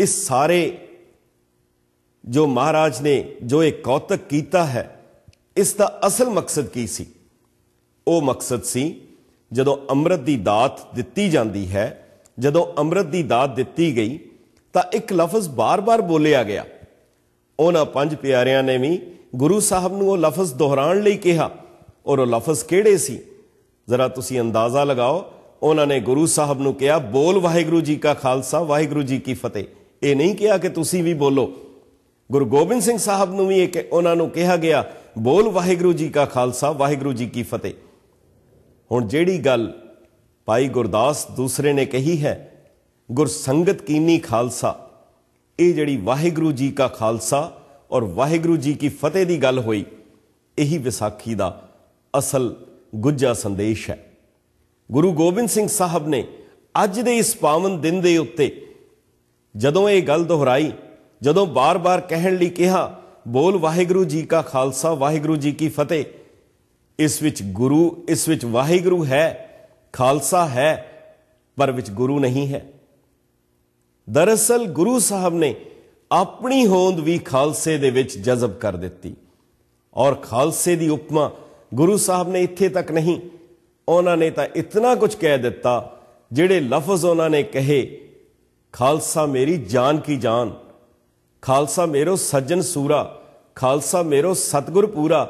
ਇਸ ਸਾਰੇ ਜੋ ਮਹਾਰਾਜ ਨੇ ਜੋ ਇਹ ਕੌਤਕ ਕੀਤਾ ਹੈ ਇਸ ਦਾ ਅਸਲ ਮਕਸਦ ਕੀ ਸੀ ਉਹ ਮਕਸਦ ਸੀ ਜਦੋਂ ਅੰਮ੍ਰਿਤ ਦੀ ਦਾਤ ਦਿੱਤੀ ਜਾਂਦੀ ਹੈ ਜਦੋਂ ਅੰਮ੍ਰਿਤ ਦੀ ਦਾਤ ਦਿੱਤੀ ਗਈ ਤਾਂ ਇੱਕ ਲਫ਼ਜ਼ ਬਾਰ-ਬਾਰ ਬੋਲਿਆ ਗਿਆ ਉਹਨਾਂ ਪੰਜ ਪਿਆਰਿਆਂ ਨੇ ਵੀ ਗੁਰੂ ਸਾਹਿਬ ਨੂੰ ਉਹ ਲਫ਼ਜ਼ ਦੁਹਰਾਉਣ ਲਈ ਕਿਹਾ ਔਰ ਉਹ ਲਫ਼ਜ਼ ਕਿਹੜੇ ਸੀ ਜ਼ਰਾ ਤੁਸੀਂ ਅੰਦਾਜ਼ਾ ਲਗਾਓ ਉਹਨਾਂ ਨੇ ਗੁਰੂ ਸਾਹਿਬ ਨੂੰ ਕਿਹਾ ਬੋਲ ਵਾਹਿਗੁਰੂ ਜੀ ਕਾ ਖਾਲਸਾ ਵਾਹਿਗੁਰੂ ਜੀ ਕੀ ਫਤਿਹ ਇਹ ਨਹੀਂ ਕਿਹਾ ਕਿ ਤੁਸੀਂ ਵੀ ਬੋਲੋ ਗੁਰੂ ਗੋਬਿੰਦ ਸਿੰਘ ਸਾਹਿਬ ਨੂੰ ਵੀ ਇਹ ਉਹਨਾਂ ਨੂੰ ਕਿਹਾ ਗਿਆ ਬੋਲ ਵਾਹਿਗੁਰੂ ਜੀ ਕਾ ਖਾਲਸਾ ਵਾਹਿਗੁਰੂ ਜੀ ਕੀ ਫਤਿਹ ਹੁਣ ਜਿਹੜੀ ਗੱਲ ਭਾਈ ਗੁਰਦਾਸ ਦੂਸਰੇ ਨੇ ਕਹੀ ਹੈ ਗੁਰਸੰਗਤ ਕੀਨੀ ਖਾਲਸਾ ਇਹ ਜਿਹੜੀ ਵਾਹਿਗੁਰੂ ਜੀ ਕਾ ਖਾਲਸਾ ਔਰ ਵਾਹਿਗੁਰੂ ਜੀ ਕੀ ਫਤਿਹ ਦੀ ਗੱਲ ਹੋਈ ਇਹੀ ਵਿਸਾਖੀ ਦਾ ਅਸਲ ਗੁੱਜਾ ਸੰਦੇਸ਼ ਹੈ ਗੁਰੂ ਗੋਬਿੰਦ ਸਿੰਘ ਸਾਹਿਬ ਨੇ ਅੱਜ ਦੇ ਇਸ ਪਾਵਨ ਦਿਨ ਦੇ ਉੱਤੇ ਜਦੋਂ ਇਹ ਗੱਲ ਦੁਹਰਾਈ ਜਦੋਂ ਬਾਰ-ਬਾਰ ਕਹਿਣ ਲਈ ਕਿਹਾ ਬੋਲ ਵਾਹਿਗੁਰੂ ਜੀ ਕਾ ਖਾਲਸਾ ਵਾਹਿਗੁਰੂ ਜੀ ਕੀ ਫਤਿਹ ਇਸ ਵਿੱਚ ਗੁਰੂ ਇਸ ਵਿੱਚ ਵਾਹਿਗੁਰੂ ਹੈ ਖਾਲਸਾ ਹੈ ਪਰ ਵਿੱਚ ਗੁਰੂ ਨਹੀਂ ਹੈ ਦਰਅਸਲ ਗੁਰੂ ਸਾਹਿਬ ਨੇ ਆਪਣੀ ਹੋਂਦ ਵੀ ਖਾਲਸੇ ਦੇ ਵਿੱਚ ਜਜ਼ਬ ਕਰ ਦਿੱਤੀ ਔਰ ਖਾਲਸੇ ਦੀ ਉਪਮਾ ਗੁਰੂ ਸਾਹਿਬ ਨੇ ਇੱਥੇ ਤੱਕ ਨਹੀਂ ਉਹਨਾਂ ਨੇ ਤਾਂ ਇਤਨਾ ਕੁਝ ਕਹਿ ਦਿੱਤਾ ਜਿਹੜੇ ਲਫ਼ਜ਼ ਉਹਨਾਂ ਨੇ ਕਹੇ ਖਾਲਸਾ ਮੇਰੀ ਜਾਨ ਕੀ ਜਾਨ ਖਾਲਸਾ ਮੇਰੋ ਸੱਜਣ ਸੂਰਾ ਖਾਲਸਾ ਮੇਰੋ ਸਤਗੁਰ ਪੂਰਾ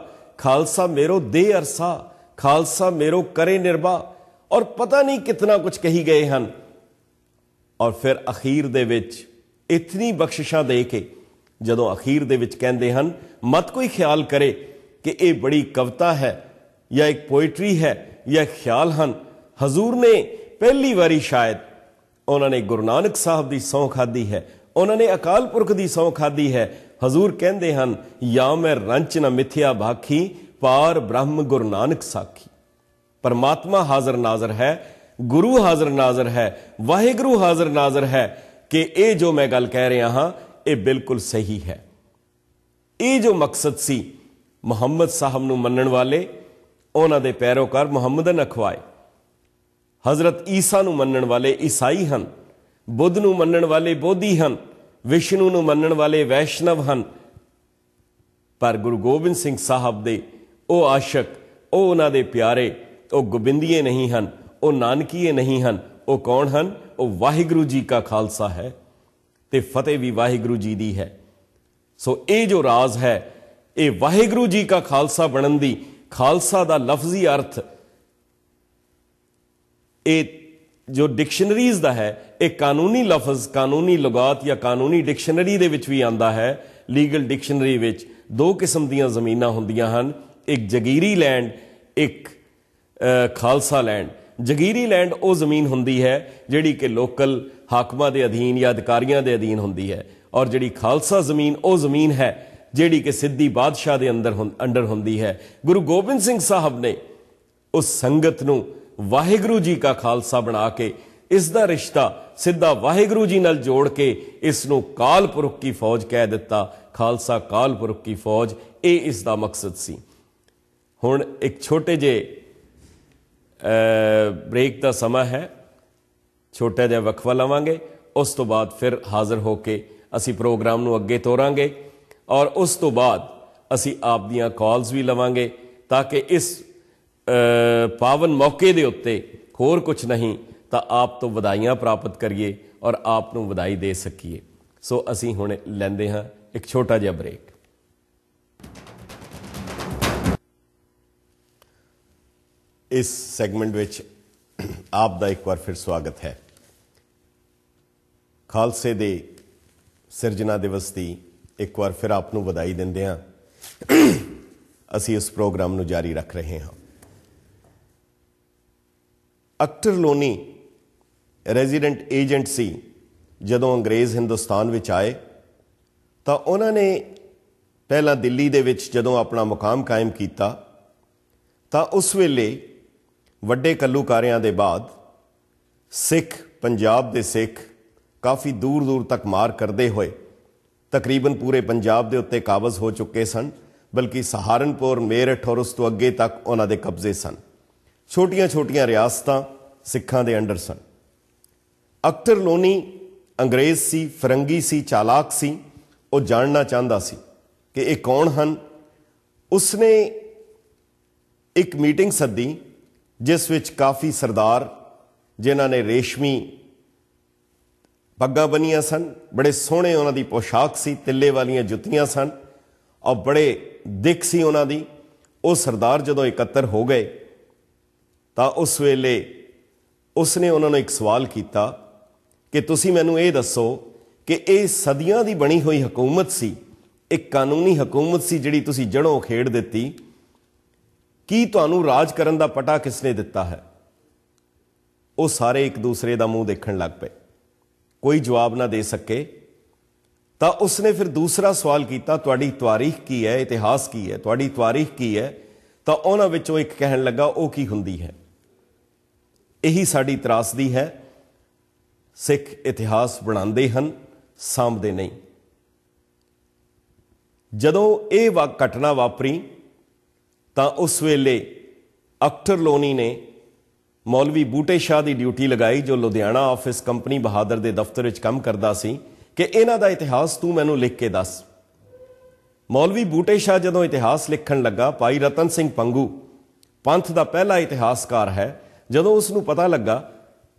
ਖਾਲਸਾ ਮੇਰੋ ਦੇ ਅਰਸਾ ਖਾਲਸਾ ਮੇਰੋ ਕਰੇ ਨਿਰਭਾ ਔਰ ਪਤਾ ਨਹੀਂ ਕਿਤਨਾ ਕੁਝ ਕਹੀ ਗਏ ਹਨ ਔਰ ਫਿਰ ਅਖੀਰ ਦੇ ਵਿੱਚ ਇਤਨੀ ਬਖਸ਼ਿਸ਼ਾਂ ਦੇ ਕੇ ਜਦੋਂ ਅਖੀਰ ਦੇ ਵਿੱਚ ਕਹਿੰਦੇ ਹਨ ਮਤ ਕੋਈ ਖਿਆਲ ਕਰੇ ਕਿ ਇਹ ਬੜੀ ਕਵਿਤਾ ਹੈ ਜਾਂ ਇੱਕ ਪੋਇਟਰੀ ਹੈ ਜਾਂ ਖਿਆਲ ਹਨ ਹਜ਼ੂਰ ਨੇ ਪਹਿਲੀ ਵਾਰੀ ਸ਼ਾਇਦ ਉਹਨਾਂ ਨੇ ਗੁਰੂ ਨਾਨਕ ਸਾਹਿਬ ਦੀ ਸੌਂ ਖਾਦੀ ਹੈ ਉਹਨਾਂ ਨੇ ਅਕਾਲ ਪੁਰਖ ਦੀ ਸੌਂ ਖਾਦੀ ਹੈ ਹਜ਼ੂਰ ਕਹਿੰਦੇ ਹਨ ਯਾ ਮੈਂ ਰੰਚ ਨਾ ਮਿਥਿਆ ਬਾਖੀ ਪਾਰ ਬ੍ਰਹਮ ਗੁਰੂ ਨਾਨਕ ਸਾਖੀ ਪਰਮਾਤਮਾ ਹਾਜ਼ਰ ਨਾਜ਼ਰ ਹੈ ਗੁਰੂ ਹਾਜ਼ਰ ਨਾਜ਼ਰ ਹੈ ਵਾਹਿਗੁਰੂ ਹਾਜ਼ਰ ਨਾਜ਼ਰ ਹੈ ਕਿ ਇਹ ਜੋ ਮੈਂ ਗੱਲ ਕਹਿ ਰਿਹਾ ਹਾਂ ਇਹ ਬਿਲਕੁਲ ਸਹੀ ਹੈ ਇਹ ਜੋ ਮਕਸਦ ਸੀ ਮੁਹੰਮਦ ਸਾਹਿਬ ਨੂੰ ਮੰਨਣ ਵਾਲੇ ਉਹਨਾਂ ਦੇ ਪੈਰੋਕਾਰ ਮੁਹੰਮਦਨ ਅਖਵਾਏ ਹਜ਼ਰਤ ਈਸਾ ਨੂੰ ਮੰਨਣ ਵਾਲੇ ਈਸਾਈ ਹਨ ਬੁੱਧ ਨੂੰ ਮੰਨਣ ਵਾਲੇ ਬੋਧੀ ਹਨ ਵਿਸ਼ਨੂੰ ਨੂੰ ਮੰਨਣ ਵਾਲੇ ਵੈਸ਼ਨਵ ਹਨ ਪਰ ਗੁਰੂ ਗੋਬਿੰਦ ਸਿੰਘ ਸਾਹਿਬ ਦੇ ਉਹ ਆਸ਼ਕ ਉਹ ਉਹਨਾਂ ਦੇ ਪਿਆਰੇ ਉਹ ਗੋਬਿੰਦੀਏ ਨਹੀਂ ਹਨ ਉਹ ਨਾਨਕੀਏ ਨਹੀਂ ਹਨ ਉਹ ਕੌਣ ਹਨ ਉਹ ਵਾਹਿਗੁਰੂ ਜੀ ਦਾ ਖਾਲਸਾ ਹੈ ਤੇ ਫਤਿਹ ਵੀ ਵਾਹਿਗੁਰੂ ਜੀ ਦੀ ਹੈ ਸੋ ਇਹ ਜੋ ਰਾਜ਼ ਹੈ ਇਹ ਵਾਹਿਗੁਰੂ ਜੀ ਦਾ ਖਾਲਸਾ ਬਣਨ ਦੀ ਖਾਲਸਾ ਦਾ ਲਫ਼ਜ਼ੀ ਅਰਥ ਇਹ ਜੋ ਡਿਕਸ਼ਨਰੀਜ਼ ਦਾ ਹੈ ਇਹ ਕਾਨੂੰਨੀ ਲਫ਼ਜ਼ ਕਾਨੂੰਨੀ ਲੁਗਾਤ ਜਾਂ ਕਾਨੂੰਨੀ ਡਿਕਸ਼ਨਰੀ ਦੇ ਵਿੱਚ ਵੀ ਆਂਦਾ ਹੈ ਲੀਗਲ ਡਿਕਸ਼ਨਰੀ ਵਿੱਚ ਦੋ ਕਿਸਮ ਦੀਆਂ ਜ਼ਮੀਨਾਂ ਹੁੰਦੀਆਂ ਹਨ ਇੱਕ ਜਗੀਰੀ ਲੈਂਡ ਇੱਕ ਖਾਲਸਾ ਲੈਂਡ ਜਗੀਰੀ ਲੈਂਡ ਉਹ ਜ਼ਮੀਨ ਹੁੰਦੀ ਹੈ ਜਿਹੜੀ ਕਿ ਲੋਕਲ ਹਾਕਮਾਂ ਦੇ ਅਧੀਨ ਜਾਂ ਅਧਿਕਾਰੀਆਂ ਦੇ ਅਧੀਨ ਹੁੰਦੀ ਹੈ ਔਰ ਜਿਹੜੀ ਖਾਲਸਾ ਜ਼ਮੀਨ ਉਹ ਜ਼ਮੀਨ ਹੈ ਜਿਹੜੀ ਕਿ ਸਿੱਧੀ ਬਾਦਸ਼ਾਹ ਦੇ ਅੰਦਰ ਅੰਡਰ ਹੁੰਦੀ ਹੈ ਗੁਰੂ ਗੋਬਿੰਦ ਸਿੰਘ ਸਾਹਿਬ ਨੇ ਉਸ ਸੰਗਤ ਨੂੰ ਵਾਹਿਗੁਰੂ ਜੀ ਕਾ ਖਾਲਸਾ ਬਣਾ ਕੇ ਇਸ ਦਾ ਰਿਸ਼ਤਾ ਸਿੱਧਾ ਵਾਹਿਗੁਰੂ ਜੀ ਨਾਲ ਜੋੜ ਕੇ ਇਸ ਨੂੰ ਕਾਲਪੁਰਖ ਕੀ ਫੌਜ ਕਹਿ ਦਿੱਤਾ ਖਾਲਸਾ ਕਾਲਪੁਰਖ ਕੀ ਫੌਜ ਇਹ ਇਸ ਦਾ ਮਕਸਦ ਸੀ ਹੁਣ ਇੱਕ ਛੋਟੇ ਜੇ ਬ੍ਰੇਕ ਦਾ ਸਮਾਂ ਹੈ ਛੋਟੇ ਜੇ ਵਕਫਾ ਲਵਾਂਗੇ ਉਸ ਤੋਂ ਬਾਅਦ ਫਿਰ ਹਾਜ਼ਰ ਹੋ ਕੇ ਅਸੀਂ ਪ੍ਰੋਗਰਾਮ ਨੂੰ ਅੱਗੇ ਤੋਰਾਂਗੇ ਔਰ ਉਸ ਤੋਂ ਬਾਅਦ ਅਸੀਂ ਆਪ ਦੀਆਂ ਕਾਲਸ ਵੀ ਲਵਾਂਗੇ ਤਾਂ ਕਿ ਇਸ ਪਾਵਨ ਮੌਕੇ ਦੇ ਉੱਤੇ ਹੋਰ ਕੁਝ ਨਹੀਂ ਤਾਂ ਆਪ ਤੋਂ ਵਧਾਈਆਂ ਪ੍ਰਾਪਤ ਕਰੀਏ ਔਰ ਆਪ ਨੂੰ ਵਧਾਈ ਦੇ ਸਕੀਏ ਸੋ ਅਸੀਂ ਹੁਣ ਲੈਂਦੇ ਹਾਂ ਇੱਕ ਛੋਟਾ ਜਿਹਾ ਬ੍ਰੇਕ ਇਸ ਸੈਗਮੈਂਟ ਵਿੱਚ ਆਪ ਦਾ ਇੱਕ ਵਾਰ ਫਿਰ ਸਵਾਗਤ ਹੈ ਖਾਲਸੇ ਦੇ ਸਿਰਜਣਾ ਦਿਵਸ ਦੀ ਇੱਕ ਵਾਰ ਫਿਰ ਆਪ ਨੂੰ ਵਧਾਈ ਦਿੰਦੇ ਹਾਂ ਅਸੀਂ ਇਸ ਪ੍ਰੋਗਰਾਮ ਨੂੰ ਜਾਰੀ ਰੱਖ ਰਹੇ ਹਾਂ ਅਕਟਰ ਲੋਨੀ ਰੈਜ਼ੀਡੈਂਟ ਏਜੰਟ ਸੀ ਜਦੋਂ ਅੰਗਰੇਜ਼ ਹਿੰਦੁਸਤਾਨ ਵਿੱਚ ਆਏ ਤਾਂ ਉਹਨਾਂ ਨੇ ਪਹਿਲਾਂ ਦਿੱਲੀ ਦੇ ਵਿੱਚ ਜਦੋਂ ਆਪਣਾ ਮੁਕਾਮ ਕਾਇਮ ਕੀਤਾ ਤਾਂ ਉਸ ਵੇਲੇ ਵੱਡੇ ਕੱਲੂਕਾਰਿਆਂ ਦੇ ਬਾਅਦ ਸਿੱਖ ਪੰਜਾਬ ਦੇ ਸਿੱਖ ਕਾਫੀ ਦੂਰ ਦੂਰ ਤੱਕ ਮਾਰ ਕਰਦੇ ਹੋਏ ਤਕਰੀਬਨ ਪੂਰੇ ਪੰਜਾਬ ਦੇ ਉੱਤੇ ਕਾਬਜ਼ ਹੋ ਚੁੱਕੇ ਸਨ ਬਲਕਿ ਸਹਾਰਨਪੁਰ ਮੇਰਠ ਔਰ ਉਸ ਤੋਂ ਅੱਗੇ ਤੱਕ ਉਹਨਾਂ ਦੇ ਕਬਜ਼ੇ ਸਨ ਛੋਟੀਆਂ-ਛੋਟੀਆਂ ਰਿਆਸਤਾਂ ਸਿੱਖਾਂ ਦੇ ਅੰਡਰ ਸਨ ਅਕਤਰ ਲੋਨੀ ਅੰਗਰੇਜ਼ ਸੀ ਫਰੰਗੀ ਸੀ ਚਾਲਾਕ ਸੀ ਉਹ ਜਾਣਨਾ ਚਾਹੁੰਦਾ ਸੀ ਕਿ ਇਹ ਕੌਣ ਹਨ ਉਸਨੇ ਇੱਕ ਮੀਟਿੰਗ ਸੱਦੀ ਜਿਸ ਵਿੱਚ ਕਾਫੀ ਸਰਦਾਰ ਜਿਨ੍ਹਾਂ ਨੇ ਰੇਸ਼ਮੀ ਪੱਗਾਂ ਬਣੀਆਂ ਸਨ ਬੜੇ ਸੋਹਣੇ ਉਹਨਾਂ ਦੀ ਪੋਸ਼ਾਕ ਸੀ ਤਿੱਲੇ ਵਾਲੀਆਂ ਜੁੱਤੀਆਂ ਸਨ ਔਰ ਬੜੇ ਦਿੱਖ ਸੀ ਉਹਨਾਂ ਦੀ ਉਹ ਸਰਦਾਰ ਜਦੋਂ ਇਕੱਤਰ ਹੋ ਗਏ ਤਾਂ ਉਸ ਵੇਲੇ ਉਸ ਨੇ ਉਹਨਾਂ ਨੂੰ ਇੱਕ ਸਵਾਲ ਕੀਤਾ ਕਿ ਤੁਸੀਂ ਮੈਨੂੰ ਇਹ ਦੱਸੋ ਕਿ ਇਹ ਸਦੀਆਂ ਦੀ ਬਣੀ ਹੋਈ ਹਕੂਮਤ ਸੀ ਇੱਕ ਕਾਨੂੰਨੀ ਹਕੂਮਤ ਸੀ ਜਿਹੜੀ ਤੁਸੀਂ ਜੜੋਂ ਖੇੜ ਦਿੱਤੀ ਕੀ ਤੁਹਾਨੂੰ ਰਾਜ ਕਰਨ ਦਾ ਪਟਾ ਕਿਸ ਨੇ ਦਿੱਤਾ ਹੈ ਉਹ ਸਾਰੇ ਇੱਕ ਦੂਸਰੇ ਦਾ ਮੂੰਹ ਦੇਖਣ ਲੱਗ ਪਏ ਕੋਈ ਜਵਾਬ ਨਾ ਦੇ ਸਕੇ ਤਾਂ ਉਸਨੇ ਫਿਰ ਦੂਸਰਾ ਸਵਾਲ ਕੀਤਾ ਤੁਹਾਡੀ ਤਾਰੀਖ ਕੀ ਹੈ ਇਤਿਹਾਸ ਕੀ ਹੈ ਤੁਹਾਡੀ ਤਾਰੀਖ ਕੀ ਹੈ ਤਾਂ ਉਹਨਾਂ ਵਿੱਚੋਂ ਇੱਕ ਕਹਿਣ ਲੱਗਾ ਉਹ ਕੀ ਹੁੰਦੀ ਹੈ ਇਹੀ ਸਾਡੀ ਤਰਾਸਦੀ ਹੈ ਸਿੱਖ ਇਤਿਹਾਸ ਬਣਾਉਂਦੇ ਹਨ ਸਾਹਮਣੇ ਨਹੀਂ ਜਦੋਂ ਇਹ ਘਟਨਾ ਵਾਪਰੀ ਤਾਂ ਉਸ ਵੇਲੇ ਅਕਟਰ ਲੋਨੀ ਨੇ ਮੌਲਵੀ ਬੂਟੇ ਸ਼ਾਹ ਦੀ ਡਿਊਟੀ ਲਗਾਈ ਜੋ ਲੁਧਿਆਣਾ ਆਫਿਸ ਕੰਪਨੀ ਬਹਾਦਰ ਦੇ ਦਫ਼ਤਰ ਵਿੱਚ ਕੰਮ ਕਰਦਾ ਸੀ ਕਿ ਇਹਨਾਂ ਦਾ ਇਤਿਹਾਸ ਤੂੰ ਮੈਨੂੰ ਲਿਖ ਕੇ ਦੱਸ ਮੌਲਵੀ ਬੂਟੇ ਸ਼ਾਹ ਜਦੋਂ ਇਤਿਹਾਸ ਲਿਖਣ ਲੱਗਾ ਪਾਈ ਰਤਨ ਸਿੰਘ ਪੰਗੂ ਪੰਥ ਦਾ ਪਹਿਲਾ ਇਤਿਹਾਸਕਾਰ ਹੈ ਜਦੋਂ ਉਸ ਨੂੰ ਪਤਾ ਲੱਗਾ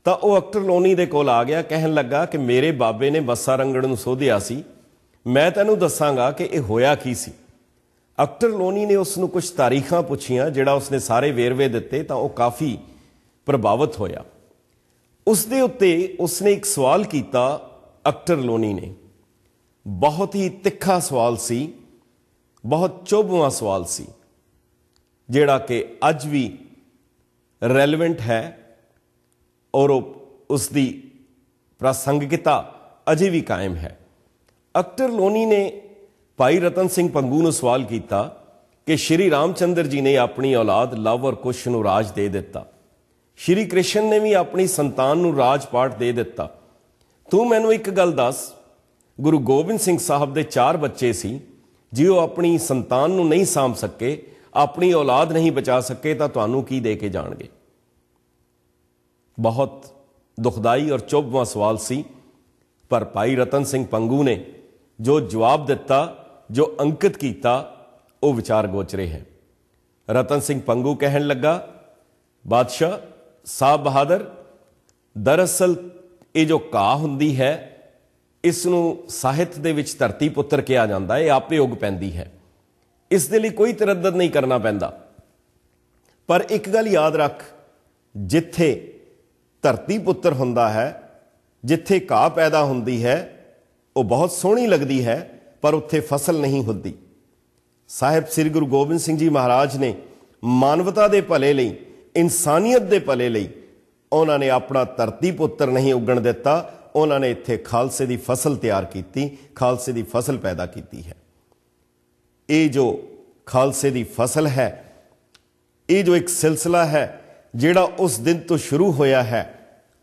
ਤਾਂ ਉਹ ਅਕਟਰ ਲੋਨੀ ਦੇ ਕੋਲ ਆ ਗਿਆ ਕਹਿਣ ਲੱਗਾ ਕਿ ਮੇਰੇ ਬਾਬੇ ਨੇ ਬੱਸਾ ਰੰਗੜ ਨੂੰ ਸੋਧਿਆ ਸੀ ਮੈਂ ਤੈਨੂੰ ਦੱਸਾਂਗਾ ਕਿ ਇਹ ਹੋਇਆ ਕੀ ਸੀ ਅਕਟਰ ਲੋਨੀ ਨੇ ਉਸ ਨੂੰ ਕੁਝ ਤਾਰੀਖਾਂ ਪੁੱਛੀਆਂ ਜਿਹੜਾ ਉਸਨੇ ਸਾਰੇ ਵੇਰਵੇ ਦਿੱਤੇ ਤਾਂ ਉਹ ਕਾਫੀ ਪ੍ਰਭਾਵਿਤ ਹੋਇਆ ਉਸ ਦੇ ਉੱਤੇ ਉਸਨੇ ਇੱਕ ਸਵਾਲ ਕੀਤਾ ਅਕਟਰ ਲੋਨੀ ਨੇ ਬਹੁਤ ਹੀ ਤਿੱਖਾ ਸਵਾਲ ਸੀ ਬਹੁਤ ਚੋਭਵਾਂ ਸਵਾਲ ਸੀ ਜਿਹੜਾ ਕਿ ਅੱਜ ਵੀ ਰੈਲੇਵੈਂਟ ਹੈ ਔਰ ਉਸ ਦੀ ਪ੍ਰਸੰਗਿਕਤਾ ਅਜੇ ਵੀ ਕਾਇਮ ਹੈ ਅਕਤਰ ਲੋਨੀ ਨੇ ਭਾਈ ਰਤਨ ਸਿੰਘ ਪੰਗੂ ਨੂੰ ਸਵਾਲ ਕੀਤਾ ਕਿ ਸ਼੍ਰੀ ਰਾਮਚੰਦਰ ਜੀ ਨੇ ਆਪਣੀ ਔਲਾਦ ਲਵ ਔਰ ਕੁਸ਼ ਨੂੰ ਰਾਜ ਦੇ ਦਿੱਤਾ ਸ਼੍ਰੀ ਕ੍ਰਿਸ਼ਨ ਨੇ ਵੀ ਆਪਣੀ ਸੰਤਾਨ ਨੂੰ ਰਾਜ ਪਾਠ ਦੇ ਦਿੱਤਾ ਤੂੰ ਮੈਨੂੰ ਇੱਕ ਗੱਲ ਦੱਸ ਗੁਰੂ ਗੋਬਿੰਦ ਸਿੰਘ ਸਾਹਿਬ ਦੇ ਚਾਰ ਬੱਚੇ ਸੀ ਜਿਉ ਆਪਣੀ ਸੰਤਾਨ ਨੂੰ ਨਹੀਂ ਸਾਂਭ ਸਕੇ ਆਪਣੀ ਔਲਾਦ ਨਹੀਂ ਬਚਾ ਸਕੇ ਤਾਂ ਤੁਹਾਨੂੰ ਕੀ ਦੇ ਕੇ ਜਾਣਗੇ ਬਹੁਤ ਦੁਖਦਾਈ ਔਰ ਚੁੱਭਵਾਂ ਸਵਾਲ ਸੀ ਪਰ ਭਾਈ ਰਤਨ ਸਿੰਘ ਪੰਗੂ ਨੇ ਜੋ ਜਵਾਬ ਦਿੱਤਾ ਜੋ ਅੰਕਿਤ ਕੀਤਾ ਉਹ ਵਿਚਾਰ ਗੋਚਰੇ ਹੈ ਰਤਨ ਸਿੰਘ ਪੰਗੂ ਕਹਿਣ ਲੱਗਾ ਬਾਦਸ਼ਾਹ ਸਾਹਿਬ ਬਹਾਦਰ ਦਰਅਸਲ ਇਹ ਜੋ ਕਾ ਹੁੰਦੀ ਹੈ ਇਸ ਨੂੰ ਸਾਹਿਤ ਦੇ ਵਿੱਚ ਧਰਤੀ ਪੁੱਤਰ ਕਿਹਾ ਜਾਂਦਾ ਹੈ ਆਪੇ ਉਗ ਪੈਂਦੀ ਹੈ ਇਸ ਦੇ ਲਈ ਕੋਈ ਤਰੱਦਦ ਨਹੀਂ ਕਰਨਾ ਪੈਂਦਾ ਪਰ ਇੱਕ ਗੱਲ ਯਾਦ ਰੱਖ ਜਿੱਥੇ ਧਰਤੀ ਪੁੱਤਰ ਹੁੰਦਾ ਹੈ ਜਿੱਥੇ ਘਾਹ ਪੈਦਾ ਹੁੰਦੀ ਹੈ ਉਹ ਬਹੁਤ ਸੋਹਣੀ ਲੱਗਦੀ ਹੈ ਪਰ ਉੱਥੇ ਫਸਲ ਨਹੀਂ ਹੁੰਦੀ ਸਾਹਿਬ ਸ੍ਰੀ ਗੁਰੂ ਗੋਬਿੰਦ ਸਿੰਘ ਜੀ ਮਹਾਰਾਜ ਨੇ ਮਾਨਵਤਾ ਦੇ ਭਲੇ ਲਈ ਇਨਸਾਨੀਅਤ ਦੇ ਭਲੇ ਲਈ ਉਹਨਾਂ ਨੇ ਆਪਣਾ ਧਰਤੀ ਪੁੱਤਰ ਨਹੀਂ ਉਗਣ ਦਿੱਤਾ ਉਹਨਾਂ ਨੇ ਇੱਥੇ ਖਾਲਸੇ ਦੀ ਫਸਲ ਤਿਆਰ ਕੀਤੀ ਖਾਲਸੇ ਦੀ ਫਸਲ ਪੈਦਾ ਕੀਤੀ ਹੈ ਇਹ ਜੋ ਖਾਲਸੇ ਦੀ ਫਸਲ ਹੈ ਇਹ ਜੋ ਇੱਕ ਸਿਲਸਿਲਾ ਹੈ ਜਿਹੜਾ ਉਸ ਦਿਨ ਤੋਂ ਸ਼ੁਰੂ ਹੋਇਆ ਹੈ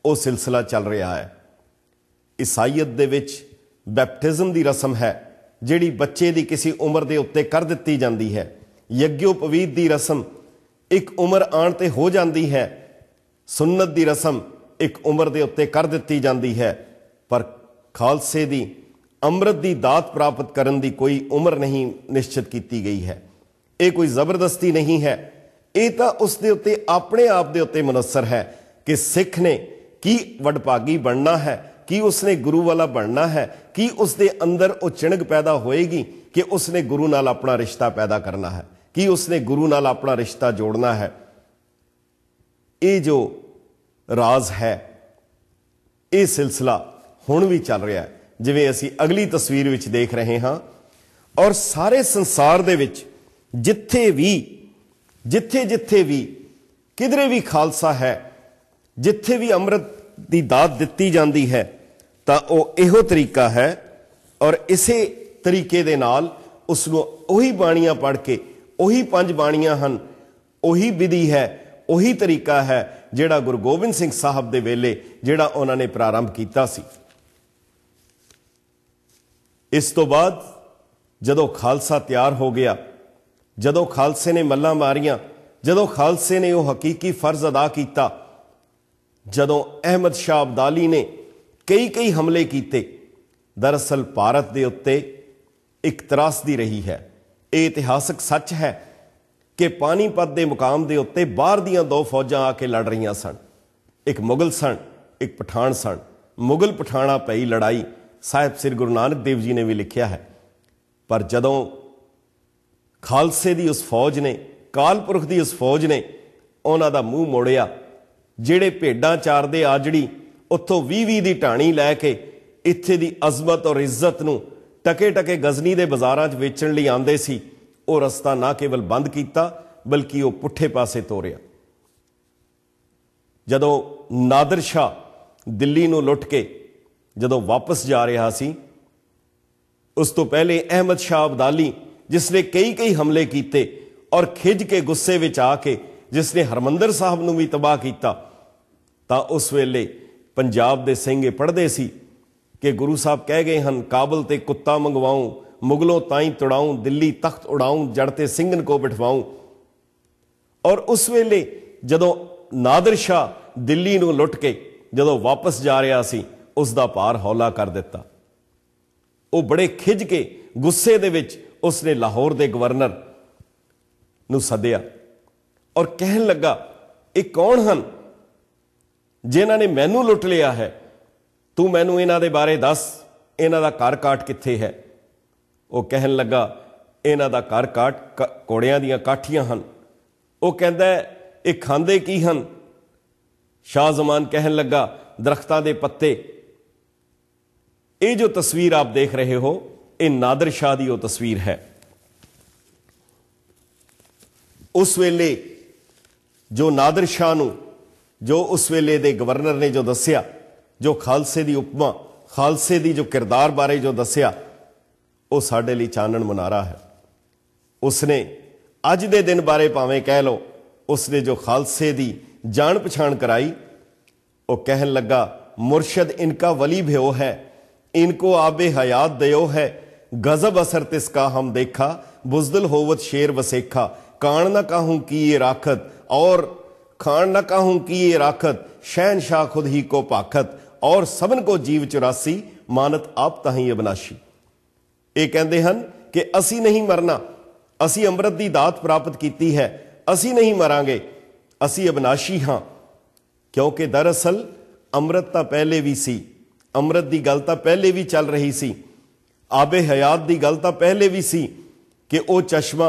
ਉਹ ਸਿਲਸਿਲਾ ਚੱਲ ਰਿਹਾ ਹੈ ਈਸਾਈਅਤ ਦੇ ਵਿੱਚ ਬੈਪਟਿਜ਼ਮ ਦੀ ਰਸਮ ਹੈ ਜਿਹੜੀ ਬੱਚੇ ਦੀ ਕਿਸੇ ਉਮਰ ਦੇ ਉੱਤੇ ਕਰ ਦਿੱਤੀ ਜਾਂਦੀ ਹੈ ਪਵਿੱਤ ਦੀ ਰਸਮ ਇੱਕ ਉਮਰ ਆਣ ਤੇ ਹੋ ਜਾਂਦੀ ਹੈ ਸੁੰਨਤ ਦੀ ਰਸਮ ਇੱਕ ਉਮਰ ਦੇ ਉੱਤੇ ਕਰ ਦਿੱਤੀ ਜਾਂਦੀ ਹੈ ਪਰ ਖਾਲਸੇ ਦੀ ਅੰਮ੍ਰਿਤ ਦੀ ਦਾਤ ਪ੍ਰਾਪਤ ਕਰਨ ਦੀ ਕੋਈ ਉਮਰ ਨਹੀਂ ਨਿਸ਼ਚਿਤ ਕੀਤੀ ਗਈ ਹੈ ਇਹ ਕੋਈ ਜ਼ਬਰਦਸਤੀ ਨਹੀਂ ਹੈ ਇਹ ਤਾਂ ਉਸ ਦੇ ਉੱਤੇ ਆਪਣੇ ਆਪ ਦੇ ਉੱਤੇ ਮਨਸਰ ਹੈ ਕਿ ਸਿੱਖ ਨੇ ਕੀ ਵਡਭਾਗੀ ਬਣਨਾ ਹੈ ਕੀ ਉਸਨੇ ਗੁਰੂ ਵਾਲਾ ਬਣਨਾ ਹੈ ਕੀ ਉਸ ਦੇ ਅੰਦਰ ਉਹ ਚਿਣਗ ਪੈਦਾ ਹੋਏਗੀ ਕਿ ਉਸਨੇ ਗੁਰੂ ਨਾਲ ਆਪਣਾ ਰਿਸ਼ਤਾ ਪੈਦਾ ਕਰਨਾ ਹੈ ਕੀ ਉਸਨੇ ਗੁਰੂ ਨਾਲ ਆਪਣਾ ਰਿਸ਼ਤਾ ਜੋੜਨਾ ਹੈ ਇਹ ਜੋ ਰਾਜ਼ ਹੈ ਇਹ ਸਿਲਸਿਲਾ ਹੁਣ ਵੀ ਚੱਲ ਰਿਹਾ ਹੈ ਜਿਵੇਂ ਅਸੀਂ ਅਗਲੀ ਤਸਵੀਰ ਵਿੱਚ ਦੇਖ ਰਹੇ ਹਾਂ ਔਰ ਸਾਰੇ ਸੰਸਾਰ ਦੇ ਵਿੱਚ ਜਿੱਥੇ ਵੀ ਜਿੱਥੇ ਜਿੱਥੇ ਵੀ ਕਿਧਰੇ ਵੀ ਖਾਲਸਾ ਹੈ ਜਿੱਥੇ ਵੀ ਅੰਮ੍ਰਿਤ ਦੀ ਦਾਤ ਦਿੱਤੀ ਜਾਂਦੀ ਹੈ ਤਾਂ ਉਹ ਇਹੋ ਤਰੀਕਾ ਹੈ ਔਰ ਇਸੇ ਤਰੀਕੇ ਦੇ ਨਾਲ ਉਸ ਨੂੰ ਉਹੀ ਬਾਣੀਆਂ ਪੜ੍ਹ ਕੇ ਉਹੀ ਪੰਜ ਬਾਣੀਆਂ ਹਨ ਉਹੀ ਵਿਧੀ ਹੈ ਉਹੀ ਤਰੀਕਾ ਹੈ ਜਿਹੜਾ ਗੁਰੂ ਗੋਬਿੰਦ ਸਿੰਘ ਸਾਹਿਬ ਦੇ ਵੇਲੇ ਜਿਹੜਾ ਉਹਨਾਂ ਨੇ ਪ੍ਰਾਰੰਭ ਕੀਤਾ ਸੀ ਇਸ ਤੋਂ ਬਾਅਦ ਜਦੋਂ ਖਾਲਸਾ ਤਿਆਰ ਹੋ ਗਿਆ ਜਦੋਂ ਖਾਲਸੇ ਨੇ ਮੱਲਾਂ ਮਾਰੀਆਂ ਜਦੋਂ ਖਾਲਸੇ ਨੇ ਉਹ ਹਕੀਕੀ ਫਰਜ਼ ਅਦਾ ਕੀਤਾ ਜਦੋਂ ਅਹਿਮਦ ਸ਼ਾਹ ਅਬਦਾਲੀ ਨੇ ਕਈ ਕਈ ਹਮਲੇ ਕੀਤੇ ਦਰਅਸਲ ਭਾਰਤ ਦੇ ਉੱਤੇ ਇੱਕ ਦੀ ਰਹੀ ਹੈ ਇਹ ਇਤਿਹਾਸਕ ਸੱਚ ਹੈ ਕਿ ਪਾਣੀਪਤ ਦੇ ਮੁਕਾਮ ਦੇ ਉੱਤੇ ਬਾਹਰ ਦੀਆਂ ਦੋ ਫੌਜਾਂ ਆ ਕੇ ਲੜ ਰਹੀਆਂ ਸਨ ਇੱਕ ਮੁਗਲ ਸਨ ਇੱਕ ਪਠਾਨ ਸਨ ਮੁਗਲ ਪਠਾਣਾ ਪਈ ਲੜਾਈ ਸਾਹਿਬ ਸ੍ਰੀ ਗੁਰੂ ਨਾਨਕ ਦੇਵ ਜੀ ਨੇ ਵੀ ਲਿਖਿਆ ਹੈ ਪਰ ਜਦੋਂ ਖਾਲਸੇ ਦੀ ਉਸ ਫੌਜ ਨੇ ਕਾਲਪੁਰਖ ਦੀ ਉਸ ਫੌਜ ਨੇ ਉਹਨਾਂ ਦਾ ਮੂੰਹ ਮੋੜਿਆ ਜਿਹੜੇ ਭੇਡਾਂ ਚਾਰਦੇ ਆਜੜੀ ਉੱਥੋਂ 20-20 ਦੀ ਢਾਣੀ ਲੈ ਕੇ ਇੱਥੇ ਦੀ ਅਜ਼ਮਤ ਔਰ ਇੱਜ਼ਤ ਨੂੰ ਟਕੇ-ਟਕੇ ਗਜ਼ਨੀ ਦੇ ਬਾਜ਼ਾਰਾਂ 'ਚ ਵੇਚਣ ਲਈ ਆਉਂਦੇ ਸੀ ਉਹ ਰਸਤਾ ਨਾ ਕੇਵਲ ਬੰਦ ਕੀਤਾ ਬਲਕਿ ਉਹ ਪੁੱਠੇ ਪਾਸੇ ਤੋਰਿਆ ਜਦੋਂ ਨਾਦਰ ਸ਼ਾ ਦਿੱਲੀ ਨੂੰ ਲੁੱਟ ਕੇ ਜਦੋਂ ਵਾਪਸ ਜਾ ਰਿਹਾ ਸੀ ਉਸ ਤੋਂ ਪਹਿਲੇ ਅਹਿਮਦ ਸ਼ਾਹ ਅਬਦਾਲੀ ਜਿਸ ਨੇ ਕਈ ਕਈ ਹਮਲੇ ਕੀਤੇ ਔਰ ਖਿੱਜ ਕੇ ਗੁੱਸੇ ਵਿੱਚ ਆ ਕੇ ਜਿਸ ਨੇ ਹਰਮੰਦਰ ਸਾਹਿਬ ਨੂੰ ਵੀ ਤਬਾਹ ਕੀਤਾ ਤਾਂ ਉਸ ਵੇਲੇ ਪੰਜਾਬ ਦੇ ਸਿੰਘੇ ਪੜਦੇ ਸੀ ਕਿ ਗੁਰੂ ਸਾਹਿਬ ਕਹਿ ਗਏ ਹਨ ਕਾਬਲ ਤੇ ਕੁੱਤਾ ਮੰਗਵਾਉਂ ਮੁਗਲੋਂ ਤਾਈਂ ਤੜਾਉਂ ਦਿੱਲੀ ਤਖਤ ਉਡਾਉਂ ਜੜ ਤੇ ਸਿੰਘਨ ਕੋ ਬਿਠਵਾਉਂ ਔਰ ਉਸ ਵੇਲੇ ਜਦੋਂ ਨਾਦਰ ਸ਼ਾ ਦਿੱਲੀ ਨੂੰ ਲੁੱਟ ਕੇ ਜਦੋਂ ਵਾਪਸ ਜਾ ਰਿਹਾ ਸੀ ਉਸ ਦਾ ਭਾਰ ਹੌਲਾ ਕਰ ਦਿੱਤਾ ਉਹ ਬੜੇ ਖਿਜ ਕੇ ਗੁੱਸੇ ਦੇ ਵਿੱਚ ਉਸ ਨੇ ਲਾਹੌਰ ਦੇ ਗਵਰਨਰ ਨੂੰ ਸੱਦਿਆ ਔਰ ਕਹਿਣ ਲੱਗਾ ਇਹ ਕੌਣ ਹਨ ਜਿਨ੍ਹਾਂ ਨੇ ਮੈਨੂੰ ਲੁੱਟ ਲਿਆ ਹੈ ਤੂੰ ਮੈਨੂੰ ਇਹਨਾਂ ਦੇ ਬਾਰੇ ਦੱਸ ਇਹਨਾਂ ਦਾ ਘਰ ਕਾਟ ਕਿੱਥੇ ਹੈ ਉਹ ਕਹਿਣ ਲੱਗਾ ਇਹਨਾਂ ਦਾ ਘਰ ਕਾਟ ਕੋੜਿਆਂ ਦੀਆਂ ਕਾਠੀਆਂ ਹਨ ਉਹ ਕਹਿੰਦਾ ਇਹ ਖਾਂਦੇ ਕੀ ਹਨ ਸ਼ਾਹ ਜ਼ਮਾਨ ਕਹਿਣ ਲੱਗਾ ਦਰਖਤਾਂ ਦੇ ਪੱਤੇ ਇਹ ਜੋ ਤਸਵੀਰ ਆਪ ਦੇਖ ਰਹੇ ਹੋ ਇਹ ਨਾਦਰ ਸ਼ਾਹ ਦੀ ਉਹ ਤਸਵੀਰ ਹੈ ਉਸ ਵੇਲੇ ਜੋ ਨਾਦਰ ਸ਼ਾਹ ਨੂੰ ਜੋ ਉਸ ਵੇਲੇ ਦੇ ਗਵਰਨਰ ਨੇ ਜੋ ਦੱਸਿਆ ਜੋ ਖਾਲਸੇ ਦੀ ਉਪਮਾ ਖਾਲਸੇ ਦੀ ਜੋ ਕਿਰਦਾਰ ਬਾਰੇ ਜੋ ਦੱਸਿਆ ਉਹ ਸਾਡੇ ਲਈ ਚਾਨਣ ਮਨਾਰਾ ਹੈ ਉਸਨੇ ਅੱਜ ਦੇ ਦਿਨ ਬਾਰੇ ਭਾਵੇਂ ਕਹਿ ਲੋ ਉਸਨੇ ਜੋ ਖਾਲਸੇ ਦੀ ਜਾਣ ਪਛਾਣ ਕਰਾਈ ਉਹ ਕਹਿਣ ਲੱਗਾ ਮੁਰਸ਼ਦ ਇਨਕਾ ਵਲੀ ਭਿਓ ਹੈ इनको आबे हयात दयो है गजब असर तिसका हम देखा बुजदल होवत शेर वसेखा कान न कहूं कि ये राखत और खान न कहूं कि ये राखत शहन शाह खुद ही को पाखत और सबन को जीव चुरासी मानत आप ताही अबनाशी ये कहते हैं कि असी नहीं मरना असी अमृत की दात प्राप्त की है असी नहीं मरेंगे असी अविनाशी हाँ क्योंकि दरअसल अमृत तो पहले भी सी अमृत की गल तो पहले भी चल रही सी आबे हयात की गल तो पहले भी सी कि चश्मा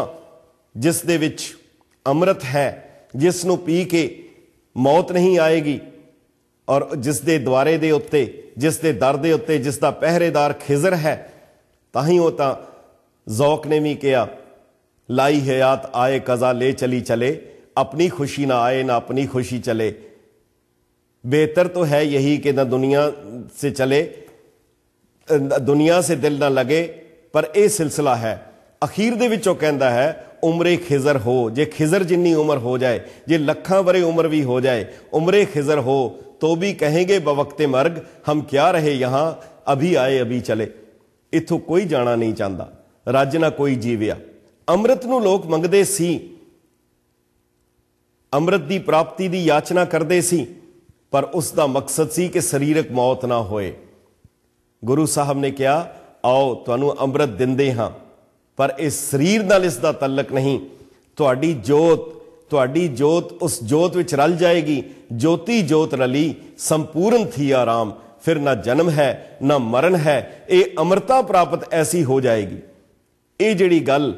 जिस दे अमृत है जिसन पी के मौत नहीं आएगी और जिस दे द्वारे दे उत्ते जिस दे दर दे उत्ते जिसका पहरेदार खिजर है ता ही वह जौक ने भी किया लाई हयात आए कजा ले चली चले अपनी खुशी ना आए ना अपनी खुशी चले ਬਿਹਤਰ तो ਹੈ यही ਕਿ ना दुनिया से चले ਦੁਨੀਆ ਸੇ ਦਿਲ ਨਾ ਲਗੇ ਪਰ ਇਹ سلسلہ ਹੈ ਅਖੀਰ ਦੇ ਵਿੱਚ ਉਹ ਕਹਿੰਦਾ ਹੈ ਉਮਰੇ ਖਿਜ਼ਰ ਹੋ ਜੇ ਖਿਜ਼ਰ ਜਿੰਨੀ ਉਮਰ ਹੋ ਜਾਏ ਜੇ ਲੱਖਾਂ ਬਰੇ ਉਮਰ ਵੀ ਹੋ ਜਾਏ ਉਮਰੇ ਖਿਜ਼ਰ ਹੋ ਤੋ ਵੀ ਕਹेंगे ਬਵਕਤ ਮਰਗ ਹਮ ਕਿਆ ਰਹੇ ਯਹਾਂ ਅਭੀ ਆਏ ਅਭੀ ਚਲੇ ਇਥੋਂ ਕੋਈ ਜਾਣਾ ਨਹੀਂ ਚਾਹਦਾ ਰਾਜ ਨਾ ਕੋਈ ਜੀਵਿਆ ਅੰਮ੍ਰਿਤ ਨੂੰ ਲੋਕ ਮੰਗਦੇ ਸੀ ਅੰਮ੍ਰਿਤ ਦੀ ਪ੍ਰਾਪਤੀ ਦੀ ਯਾਚਨਾ ਕਰਦੇ ਸੀ ਪਰ ਉਸ ਦਾ ਮਕਸਦ ਸੀ ਕਿ ਸਰੀਰਕ ਮੌਤ ਨਾ ਹੋਏ ਗੁਰੂ ਸਾਹਿਬ ਨੇ ਕਿਹਾ ਆਓ ਤੁਹਾਨੂੰ ਅੰਮ੍ਰਿਤ ਦਿੰਦੇ ਹਾਂ ਪਰ ਇਸ ਸਰੀਰ ਨਾਲ ਇਸ ਦਾ ਤਲਕ ਨਹੀਂ ਤੁਹਾਡੀ ਜੋਤ ਤੁਹਾਡੀ ਜੋਤ ਉਸ ਜੋਤ ਵਿੱਚ ਰਲ ਜਾਏਗੀ ਜੋਤੀ ਜੋਤ ਰਲੀ ਸੰਪੂਰਨ ਥੀ ਆਰਾਮ ਫਿਰ ਨਾ ਜਨਮ ਹੈ ਨਾ ਮਰਨ ਹੈ ਇਹ ਅਮਰਤਾ ਪ੍ਰਾਪਤ ਐਸੀ ਹੋ ਜਾਏਗੀ ਇਹ ਜਿਹੜੀ ਗੱਲ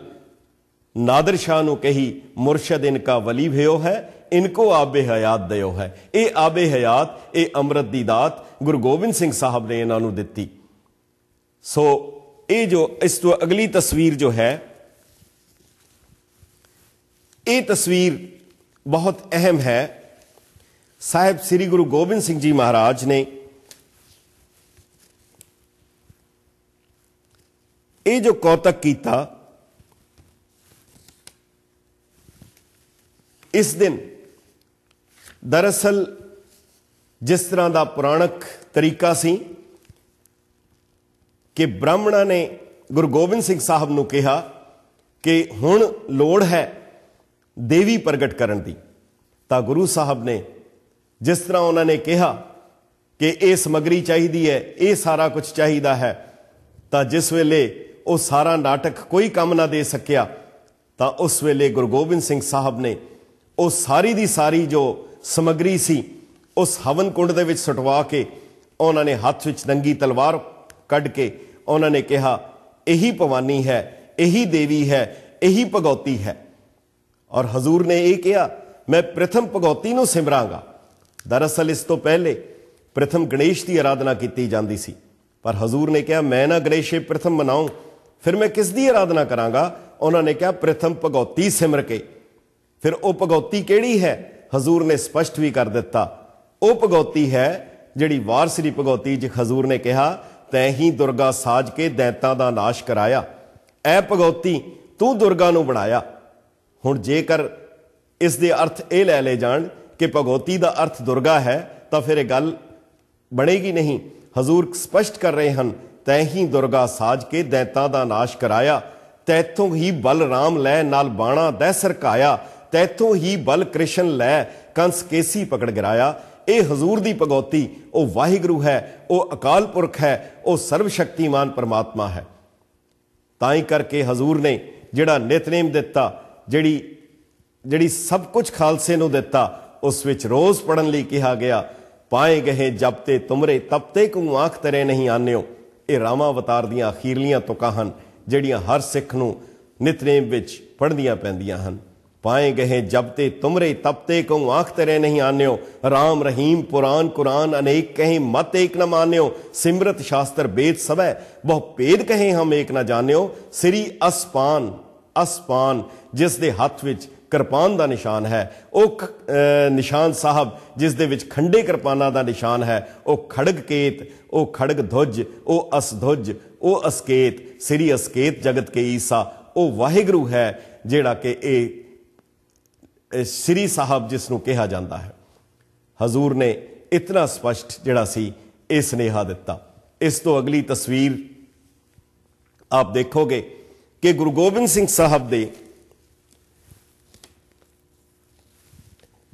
ਨਾਦਰ ਸ਼ਾਹ ਨੂੰ ਕਹੀ ਮੁਰਸ਼ਦ ਕਾ ਵਲੀ ਭਇਓ ਹੈ ਇਨਕੋ ਆਬੇ ਹਯਾਤ ਦਿਓ ਹੈ ਇਹ ਆਬੇ ਹਯਾਤ ਇਹ ਅੰਮ੍ਰਿਤ ਦੀ ਦਾਤ ਗੁਰੂ ਗੋਬਿੰਦ ਸਿੰਘ ਸਾਹਿਬ ਨੇ ਇਹਨਾਂ ਨੂੰ ਦਿੱਤੀ ਸੋ ਇਹ ਜੋ ਇਸ ਤੋਂ ਅਗਲੀ ਤਸਵੀਰ ਜੋ ਹੈ ਇਹ ਤਸਵੀਰ ਬਹੁਤ ਅਹਿਮ ਹੈ ਸਾਹਿਬ ਸ੍ਰੀ ਗੁਰੂ ਗੋਬਿੰਦ ਸਿੰਘ ਜੀ ਮਹਾਰਾਜ ਨੇ ਇਹ ਜੋ ਕੌਤਕ ਕੀਤਾ ਇਸ ਦਿਨ ਦਰਅਸਲ ਜਿਸ ਤਰ੍ਹਾਂ ਦਾ ਪੁਰਾਣਕ ਤਰੀਕਾ ਸੀ ਕਿ ਬ੍ਰਾਹਮਣਾ ਨੇ ਗੁਰੂ ਗੋਬਿੰਦ ਸਿੰਘ ਸਾਹਿਬ ਨੂੰ ਕਿਹਾ ਕਿ ਹੁਣ ਲੋੜ ਹੈ ਦੇਵੀ ਪ੍ਰਗਟ ਕਰਨ ਦੀ ਤਾਂ ਗੁਰੂ ਸਾਹਿਬ ਨੇ ਜਿਸ ਤਰ੍ਹਾਂ ਉਹਨਾਂ ਨੇ ਕਿਹਾ ਕਿ ਇਹ ਸਮਗਰੀ ਚਾਹੀਦੀ ਹੈ ਇਹ ਸਾਰਾ ਕੁਝ ਚਾਹੀਦਾ ਹੈ ਤਾਂ ਜਿਸ ਵੇਲੇ ਉਹ ਸਾਰਾ ਨਾਟਕ ਕੋਈ ਕੰਮ ਨਾ ਦੇ ਸਕਿਆ ਤਾਂ ਉਸ ਵੇਲੇ ਗੁਰੂ ਗੋਬਿੰਦ ਸਿੰਘ ਸਾਹਿਬ ਨੇ ਉਹ ਸਾਰੀ ਦੀ ਸਾਰੀ ਜੋ ਸਮਗਰੀ ਸੀ ਉਸ ਹਵਨ ਕੁੰਡ ਦੇ ਵਿੱਚ ਸਟਵਾ ਕੇ ਉਹਨਾਂ ਨੇ ਹੱਥ ਵਿੱਚ ਨੰਗੀ ਤਲਵਾਰ ਕੱਢ ਕੇ ਉਹਨਾਂ ਨੇ ਕਿਹਾ ਇਹੀ ਭਵਾਨੀ ਹੈ ਇਹੀ ਦੇਵੀ ਹੈ ਇਹੀ ਭਗਉਤੀ ਹੈ ਔਰ ਹਜ਼ੂਰ ਨੇ ਇਹ ਕਿਹਾ ਮੈਂ ਪ੍ਰਥਮ ਭਗਉਤੀ ਨੂੰ ਸਿਮਰਾਂਗਾ ਦਰਅਸਲ ਇਸ ਤੋਂ ਪਹਿਲੇ ਪ੍ਰਥਮ ਗਣੇਸ਼ ਦੀ ਆਰਾਧਨਾ ਕੀਤੀ ਜਾਂਦੀ ਸੀ ਪਰ ਹਜ਼ੂਰ ਨੇ ਕਿਹਾ ਮੈਂ ਨਾ ਗਣੇਸ਼ੇ ਪ੍ਰਥਮ ਮਨਾਉ ਫਿਰ ਮੈਂ ਕਿਸ ਦੀ ਆਰਾਧਨਾ ਕਰਾਂਗਾ ਉਹਨਾਂ ਨੇ ਕਿਹਾ ਪ੍ਰਥਮ ਭਗਉਤੀ ਸਿਮਰ ਕੇ ਫਿਰ ਉਹ ਭਗਉਤੀ ਕਿਹੜੀ ਹੈ ਹਜ਼ੂਰ ਨੇ ਸਪਸ਼ਟ ਵੀ ਕਰ ਦਿੱਤਾ ਉਹ ਭਗਉਤੀ ਹੈ ਜਿਹੜੀ ਵਾਰਸਰੀ ਭਗਉਤੀ ਜਿ ਹਜ਼ੂਰ ਨੇ ਕਿਹਾ ਤੈ ਹੀ ਦੁਰਗਾ ਸਾਜ ਕੇ ਦੈਤਾਂ ਦਾ ਨਾਸ਼ ਕਰਾਇਆ ਐ ਭਗਉਤੀ ਤੂੰ ਦੁਰਗਾ ਨੂੰ ਬਣਾਇਆ ਹੁਣ ਜੇਕਰ ਇਸ ਦੇ ਅਰਥ ਇਹ ਲੈ ਲੈ ਜਾਣ ਕਿ ਭਗਉਤੀ ਦਾ ਅਰਥ ਦੁਰਗਾ ਹੈ ਤਾਂ ਫਿਰ ਇਹ ਗੱਲ ਬਣੇਗੀ ਨਹੀਂ ਹਜ਼ੂਰ ਸਪਸ਼ਟ ਕਰ ਰਹੇ ਹਨ ਤੈ ਹੀ ਦੁਰਗਾ ਸਾਜ ਕੇ ਦੈਤਾਂ ਦਾ ਨਾਸ਼ ਕਰਾਇਆ ਤੈਥੋਂ ਹੀ ਬਲਰਾਮ ਲੈ ਨਾਲ ਬਾਣਾ ਦੈ ਸਰਕਾਇਆ ਤੈਥੋਂ ਹੀ ਬਲ ਕ੍ਰਿਸ਼ਨ ਲੈ ਕੰਸ ਕੇਸੀ ਪਕੜ ਗਰਾਇਆ ਇਹ ਹਜ਼ੂਰ ਦੀ ਭਗਉਤੀ ਉਹ ਵਾਹਿਗੁਰੂ ਹੈ ਉਹ ਅਕਾਲ ਪੁਰਖ ਹੈ ਉਹ ਸਰਵ ਸ਼ਕਤੀਮਾਨ ਪਰਮਾਤਮਾ ਹੈ ਤਾਂ ਹੀ ਕਰਕੇ ਹਜ਼ੂਰ ਨੇ ਜਿਹੜਾ ਨਿਤਨੇਮ ਦਿੱਤਾ ਜਿਹੜੀ ਜਿਹੜੀ ਸਭ ਕੁਝ ਖਾਲਸੇ ਨੂੰ ਦਿੱਤਾ ਉਸ ਵਿੱਚ ਰੋਜ਼ ਪੜਨ ਲਈ ਕਿਹਾ ਗਿਆ ਪਾਏ ਗਏ ਜਬ ਤੇ ਤੁਮਰੇ ਤਬ ਤੇ ਕੋ ਆਖ ਤਰੇ ਨਹੀਂ ਆਨਿਓ ਇਹ ਰਾਮਾ ਅਵਤਾਰ ਦੀਆਂ ਅਖੀਰਲੀਆਂ ਤੁਕਾਂ ਹਨ ਜਿਹੜੀਆਂ ਹਰ ਸਿੱਖ ਨੂੰ ਨਿਤਨੇਮ ਵਿੱਚ ਪੜਨੀਆਂ ਪੈਂਦੀਆਂ ਹਨ पाए गहे जबते ਤੁਮਰੇ ਤਪਤੇ कहूँ ਆਖ तेरे ਨਹੀਂ आन्यो ਰਾਮ ਰਹੀਮ ਪੁਰਾਨ ਕੁਰਾਨ ਅਨੇਕ कहें ਮਤ एक ਨ मान्यो ਸਿਮਰਤ ਸ਼ਾਸਤਰ बेद सब ਬਹੁ ਭੇਦ ਕਹੇ ਹਮ एक ਨ जान्यो ਸ੍ਰੀ ਅਸਪਾਨ ਅਸਪਾਨ ਜਿਸ ਦੇ ਹੱਥ ਵਿੱਚ ਕਿਰਪਾਨ ਦਾ ਨਿਸ਼ਾਨ ਹੈ ਉਹ ਨਿਸ਼ਾਨ ਸਾਹਿਬ ਜਿਸ ਦੇ ਵਿੱਚ ਖੰਡੇ ਕਿਰਪਾਨਾਂ ਦਾ ਨਿਸ਼ਾਨ ਹੈ ਉਹ ਖੜਗ ਕੇਤ ਉਹ ਖੜਗ ਧੁਜ ਉਹ ਅਸਧੁਜ ਉਹ ਅਸਕੇਤ ਸ੍ਰੀ ਅਸਕੇਤ ਜਗਤ ਕੇ ਈਸਾ ਉਹ ਵਾਹਿਗੁਰੂ ਹੈ ਜਿਹੜਾ ਕਿ ਇਹ ਸ਼੍ਰੀ ਸਾਹਿਬ ਜਿਸ ਨੂੰ ਕਿਹਾ ਜਾਂਦਾ ਹੈ ਹਜ਼ੂਰ ਨੇ ਇਤਨਾ ਸਪਸ਼ਟ ਜਿਹੜਾ ਸੀ ਇਹ ਸਨੇਹਾ ਦਿੱਤਾ ਇਸ ਤੋਂ ਅਗਲੀ ਤਸਵੀਰ ਆਪ ਦੇਖੋਗੇ ਕਿ ਗੁਰੂ ਗੋਬਿੰਦ ਸਿੰਘ ਸਾਹਿਬ ਦੇ